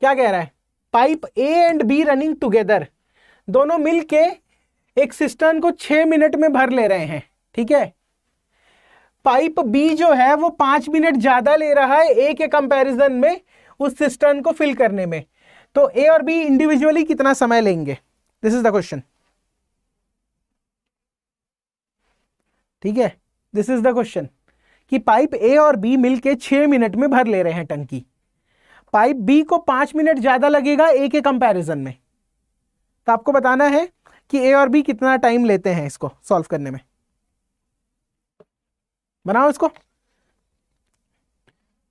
क्या कह रहा है pipe A and B running together दोनों मिलके एक सिस्टर्न को छ मिनट में भर ले रहे हैं ठीक है पाइप बी जो है वो पांच मिनट ज़्यादा ले रहा है ए के कंपैरिजन में उस सिस्टर्न को फिल करने में तो ए और बी इंडिविजुअली कितना समय लेंगे दिस इज द क्वेश्चन ठीक है दिस इज द क्वेश्चन कि पाइप ए और बी मिलके छह मिनट में भर ले रहे हैं टंकी पाइप बी को पांच मिनट ज़्यादा लगेगा ए के कंपैरिजन में तो आपको बताना है कि ए और बी कितना टाइम लेते हैं इसको सॉल्व करने में बनाओ इसको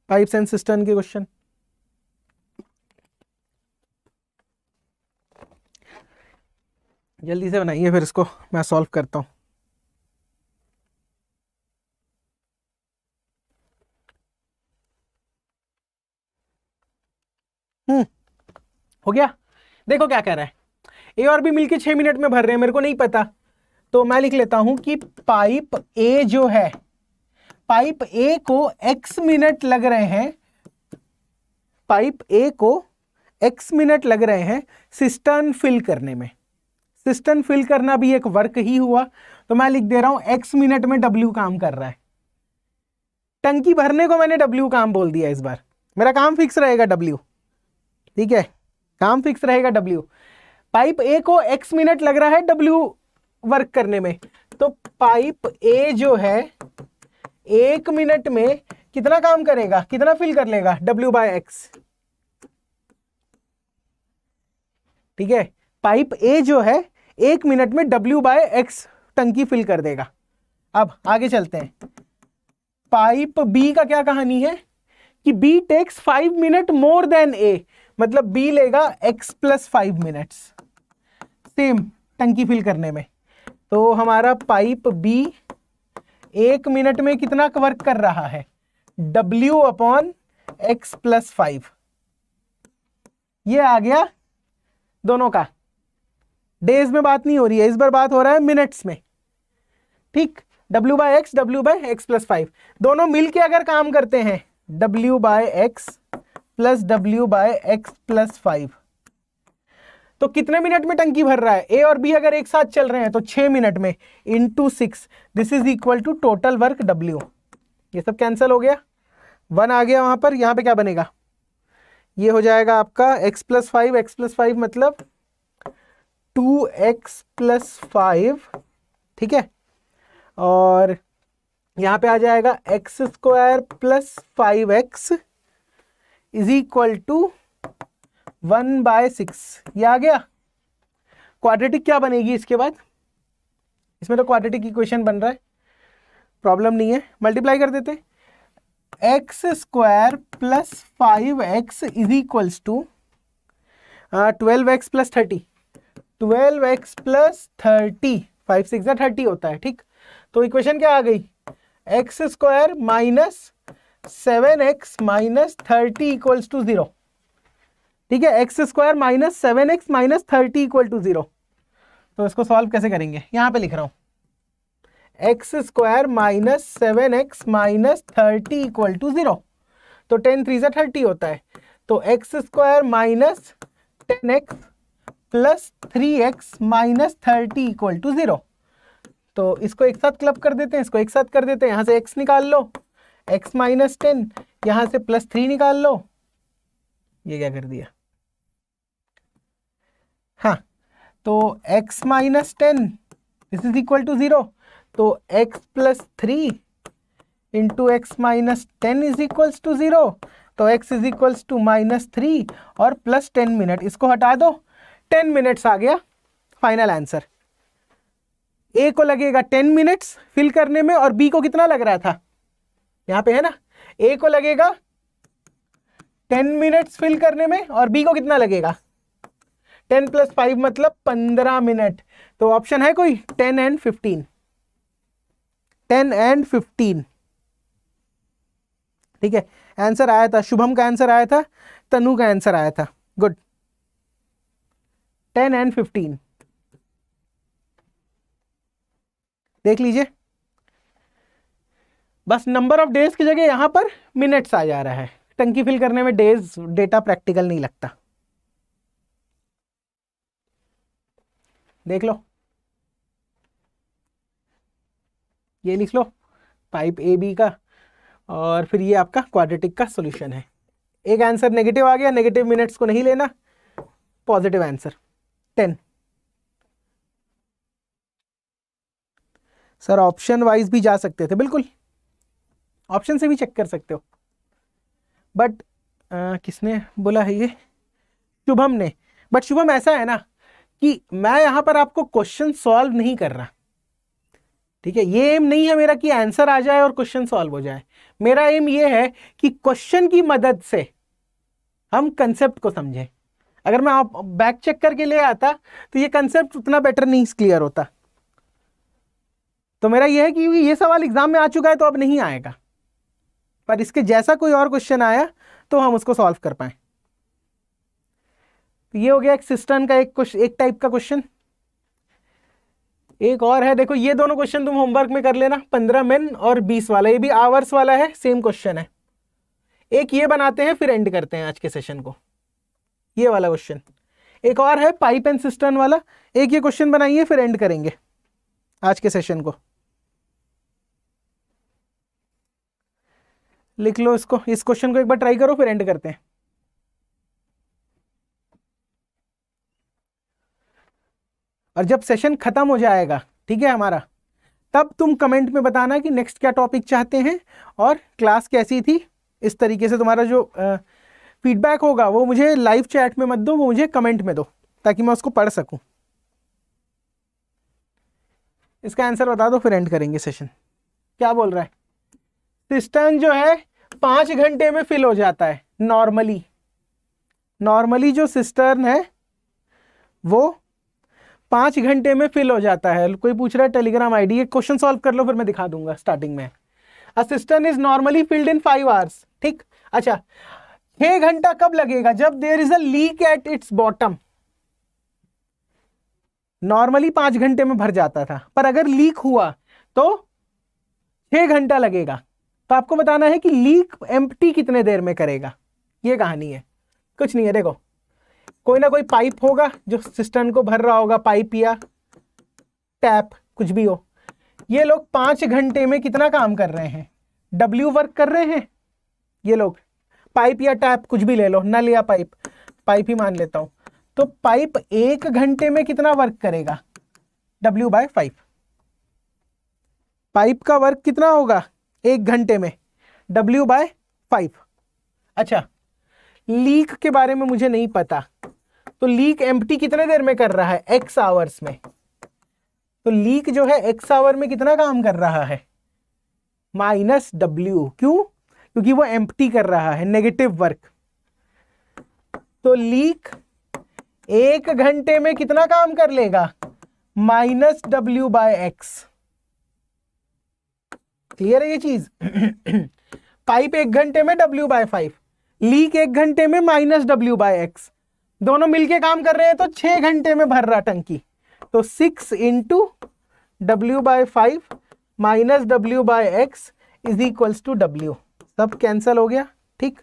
पाइप एंड सिस्टम के क्वेश्चन जल्दी से बनाइए फिर इसको मैं सॉल्व करता हूं हम्म हो गया देखो क्या कह रहा है ए और बी मिलके छह मिनट में भर रहे हैं मेरे को नहीं पता तो मैं लिख लेता हूं कि पाइप ए जो है पाइप ए को एक्स मिनट लग रहे हैं पाइप ए को एक्स मिनट लग रहे हैं सिस्टर्न फिल करने में सिस्टर्न फिल करना भी एक वर्क ही हुआ तो मैं लिख दे रहा हूं एक्स मिनट में डब्ल्यू काम कर रहा है टंकी भरने को मैंने डब्ल्यू काम बोल दिया इस बार मेरा काम फिक्स रहेगा डब्ल्यू ठीक है काम फिक्स रहेगा डब्ल्यू पाइप ए को एक्स मिनट लग रहा है डब्ल्यू वर्क करने में तो पाइप ए जो है एक मिनट में कितना काम करेगा कितना फिल कर लेगा डब्ल्यू बाय एक्स ठीक है पाइप ए जो है एक मिनट में डब्ल्यू बाय एक्स टंकी फिल कर देगा अब आगे चलते हैं पाइप बी का क्या कहानी है कि B takes five minute more than A मतलब बी लेगा x plus five minutes same टंकी फिल करने में तो हमारा पाइप बी एक मिनट में कितना वर्क कर रहा है डब्ल्यू अपॉन एक्स प्लस फाइव ये आ गया दोनों का डेज में बात नहीं हो रही है इस बार बात हो रहा है मिनट्स में ठीक W by X W by X plus five दोनों मिलके अगर काम करते हैं W by X plus W by X plus five तो कितने मिनट में टंकी भर रहा है ए और बी अगर एक साथ चल रहे हैं तो छह मिनट में into six this is equal to total work W ये सब कैंसिल हो गया वन आ गया वहां पर यहां पे क्या बनेगा ये हो जाएगा आपका x plus five x plus five मतलब टू एक्स प्लस फाइव ठीक है और यहां पे आ जाएगा x square plus five x is equal to one by six ये आ गया क्वाड्रेटिक क्या बनेगी इसके बाद इसमें तो क्वाड्रेटिक इक्वेशन बन रहा है प्रॉब्लम नहीं है मल्टीप्लाई कर देते x square plus five x is equals to twelve x plus thirty twelve x plus thirty five six thirty होता है ठीक तो इक्वेशन क्या आ गई x square minus seven x minus thirty equals to zero ठीक है x square minus seven x minus thirty equal to zero तो इसको सॉल्व कैसे करेंगे यहां पे लिख रहा हूं x square minus seven x minus thirty equal to zero तो टेन थ्री से थर्टी होता है तो x square minus ten x plus three x minus thirty equal to zero तो इसको एक साथ क्लब कर देते हैं इसको एक साथ कर देते हैं यहां से एक्स निकाल लो x माइनस टेन यहां से प्लस थ्री निकाल लो ये क्या कर दिया हाँ तो x minus ten this is equal to zero तो x plus three into x minus ten is equals to zero तो x is equals to minus three और प्लस टेन मिनट इसको हटा दो टेन मिनट्स आ गया फाइनल आंसर ए को लगेगा टेन मिनट्स फिल करने में और बी को कितना लग रहा था यहां पे है ना ए को लगेगा टेन मिनट्स फिल करने में और बी को कितना लगेगा टेन प्लस फाइव मतलब पंद्रह मिनट तो ऑप्शन है कोई ten and fifteen ten and fifteen ठीक है आंसर आया था शुभम का आंसर आया था तनु का आंसर आया था गुड टेन एंड फिफ्टीन देख लीजिए बस नंबर ऑफ डेज की जगह यहाँ पर मिनट्स आ जा रहा है टंकी फिल करने में डेज डेटा प्रैक्टिकल नहीं लगता देख लो ये लिख लो पाइप ए बी का और फिर ये आपका क्वाड्रेटिक का सॉल्यूशन है एक आंसर नेगेटिव आ गया नेगेटिव मिनट्स को नहीं लेना positive answer ten sir option wise भी जा सकते थे बिल्कुल ऑप्शन से भी चेक कर सकते हो बट किसने बोला है ये शुभम ने बट शुभम ऐसा है ना कि मैं यहां पर आपको क्वेश्चन सॉल्व नहीं कर रहा ठीक है ये एम नहीं है मेरा कि आंसर आ जाए और क्वेश्चन सॉल्व हो जाए मेरा एम ये है कि क्वेश्चन की मदद से हम कंसेप्ट को समझें अगर मैं आप बैक चेक करके ले आता तो ये कंसेप्ट उतना बेटर नहीं क्लियर होता तो मेरा ये है कि ये सवाल एग्जाम में आ चुका है तो अब नहीं आएगा पर इसके जैसा कोई और क्वेश्चन आया तो हम उसको सॉल्व कर पाए तो ये हो गया एक सिस्टम का एक कुछ एक टाइप का क्वेश्चन एक और है देखो ये दोनों क्वेश्चन तुम होमवर्क में कर लेना पंद्रह मिन और बीस वाला ये भी आवर्स वाला है सेम क्वेश्चन है एक ये बनाते हैं फिर एंड करते हैं आज के सेशन को ये वाला क्वेश्चन एक और है पाइप एंड सिस्टर्न वाला एक ये क्वेश्चन बनाइए फिर एंड करेंगे आज के सेशन को लिख लो इसको इस क्वेश्चन को एक बार ट्राई करो फिर एंड करते हैं और जब सेशन खत्म हो जाएगा ठीक है हमारा तब तुम कमेंट में बताना कि नेक्स्ट क्या टॉपिक चाहते हैं और क्लास कैसी थी इस तरीके से तुम्हारा जो फीडबैक होगा वो मुझे लाइव चैट में मत दो वो मुझे कमेंट में दो ताकि मैं उसको पढ़ सकूं इसका आंसर बता दो फिर एंड करेंगे सेशन क्या बोल रहा है सिस्टम जो है पांच घंटे में फिल हो जाता है नॉर्मली नॉर्मली जो सिस्टर्न है वो पांच घंटे में फिल हो जाता है कोई पूछ रहा है टेलीग्राम आईडी ये क्वेश्चन सॉल्व कर लो फिर मैं दिखा दूंगा स्टार्टिंग में assistant is normally filled in five hours ठीक अच्छा छह घंटा कब लगेगा जब there is a leak at its bottom normally पांच घंटे में भर जाता था पर अगर लीक हुआ तो छह घंटा लगेगा तो आपको बताना है कि लीक एम्प्टी कितने देर में करेगा ये कहानी है कुछ नहीं है देखो कोई ना कोई पाइप होगा जो सिस्टम को भर रहा होगा पाइप या टैप कुछ भी हो ये लोग पांच घंटे में कितना काम कर रहे हैं डब्ल्यू वर्क कर रहे हैं ये लोग पाइप या टैप कुछ भी ले लो नल या पाइप पाइप ही मान लेता हूं तो पाइप एक घंटे में कितना वर्क करेगा डब्ल्यू बाय फाइव पाइप का वर्क कितना होगा एक घंटे में डब्ल्यू बाय फाइव अच्छा लीक के बारे में मुझे नहीं पता तो लीक एम कितने देर में कर रहा है एक्स आवर्स में तो लीक जो है एक्स आवर में कितना काम कर रहा है माइनस डब्ल्यू क्यों क्योंकि वो एम कर रहा है नेगेटिव वर्क तो लीक एक घंटे में कितना काम कर लेगा minus W by x clear है ये चीज पाइप एक घंटे में डब्ल्यू बाय फाइव लीक एक घंटे में माइनस डब्ल्यू बाय एक्स दोनों मिलके काम कर रहे हैं तो छह घंटे में भर रहा टंकी तो six into W by five minus W by X is equals to W सब कैंसिल हो गया ठीक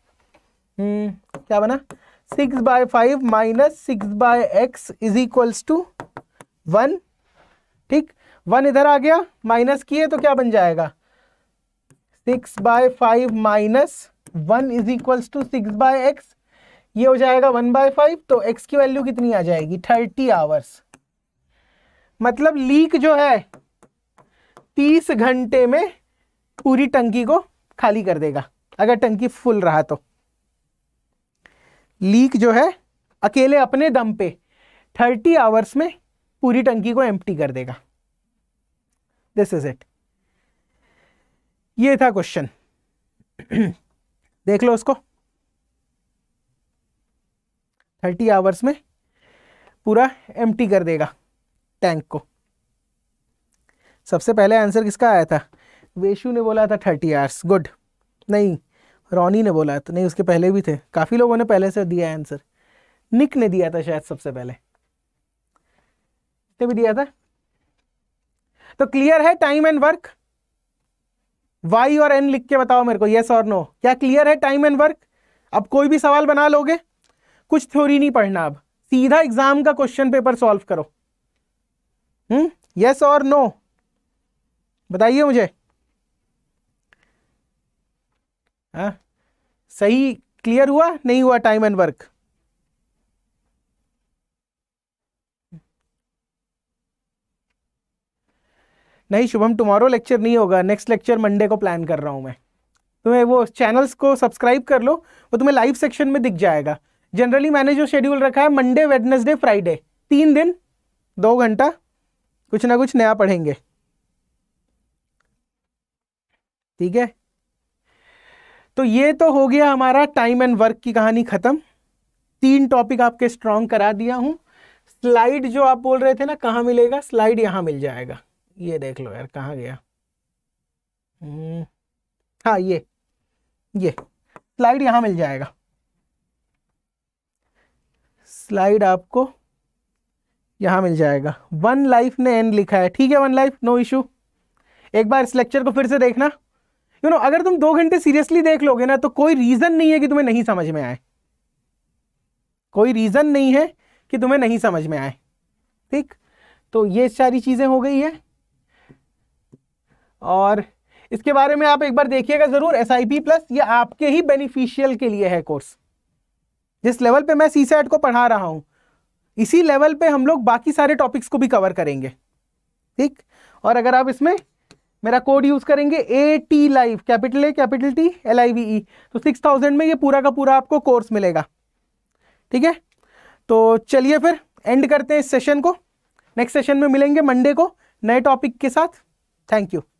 हम्म, क्या बना six by five minus six by X is equals to one ठीक वन इधर आ गया माइनस किए तो क्या बन जाएगा six by five minus one is equals to six by X ये हो जाएगा वन बाय फाइव तो एक्स की वैल्यू कितनी आ जाएगी थर्टी आवर्स मतलब लीक जो है तीस घंटे में पूरी टंकी को खाली कर देगा अगर टंकी फुल रहा तो लीक जो है अकेले अपने दम पे थर्टी आवर्स में पूरी टंकी को एम्प्टी कर देगा दिस इज इट ये था क्वेश्चन देख लो उसको थर्टी आवर्स में पूरा एम्प्टी कर देगा टैंक को सबसे पहले आंसर किसका आया था वेशु ने बोला था थर्टी आवर्स गुड नहीं रॉनी ने बोला था नहीं उसके पहले भी थे काफ़ी लोगों ने पहले से दिया आंसर निक ने दिया था शायद सबसे पहले ने भी दिया था तो क्लियर है टाइम एंड वर्क वाई और एन लिख के बताओ मेरे को येस और नो क्या क्लियर है टाइम एंड वर्क अब कोई भी सवाल बना लोगे कुछ थ्योरी नहीं पढ़ना अब सीधा एग्जाम का क्वेश्चन पेपर सॉल्व करो हम्म यस और नो बताइए मुझे हा? सही क्लियर हुआ नहीं हुआ टाइम एंड वर्क नहीं शुभम टुमारो लेक्चर नहीं होगा नेक्स्ट लेक्चर मंडे को प्लान कर रहा हूँ मैं तुम्हें वो चैनल्स को सब्सक्राइब कर लो वो तुम्हें लाइव सेक्शन में दिख जाएगा जनरली मैंने जो शेड्यूल रखा है मंडे वेडनेसडे फ्राइडे तीन दिन दो घंटा कुछ ना कुछ नया पढ़ेंगे ठीक है तो ये तो हो गया हमारा टाइम एंड वर्क की कहानी ख़त्म तीन टॉपिक आपके स्ट्रांग करा दिया हूं स्लाइड जो आप बोल रहे थे ना कहाँ मिलेगा स्लाइड यहां मिल जाएगा ये देख लो यार कहाँ गया हम्म, हाँ ये ये स्लाइड यहाँ मिल जाएगा स्लाइड आपको यहाँ मिल जाएगा वन लाइफ ने एन लिखा है ठीक है वन लाइफ नो इशू एक बार इस लेक्चर को फिर से देखना यू you नो know, अगर तुम दो घंटे सीरियसली देख लोगे ना तो कोई रीज़न नहीं है कि तुम्हें नहीं समझ में आए कोई रीज़न नहीं है कि तुम्हें नहीं समझ में आए ठीक तो ये सारी चीज़ें हो गई है और इसके बारे में आप एक बार देखिएगा ज़रूर एस आई पी प्लस ये आपके ही बेनिफिशियल के लिए है कोर्स जिस लेवल पे मैं सी सेट को पढ़ा रहा हूँ इसी लेवल पे हम लोग बाकी सारे टॉपिक्स को भी कवर करेंगे ठीक और अगर आप इसमें मेरा कोड यूज़ करेंगे A T live capital A capital T L I V E तो सिक्स थाउजेंड में ये पूरा का पूरा आपको कोर्स मिलेगा ठीक है तो चलिए फिर एंड करते हैं इस सेशन को नेक्स्ट सेशन में मिलेंगे मंडे को नए टॉपिक के साथ थैंक यू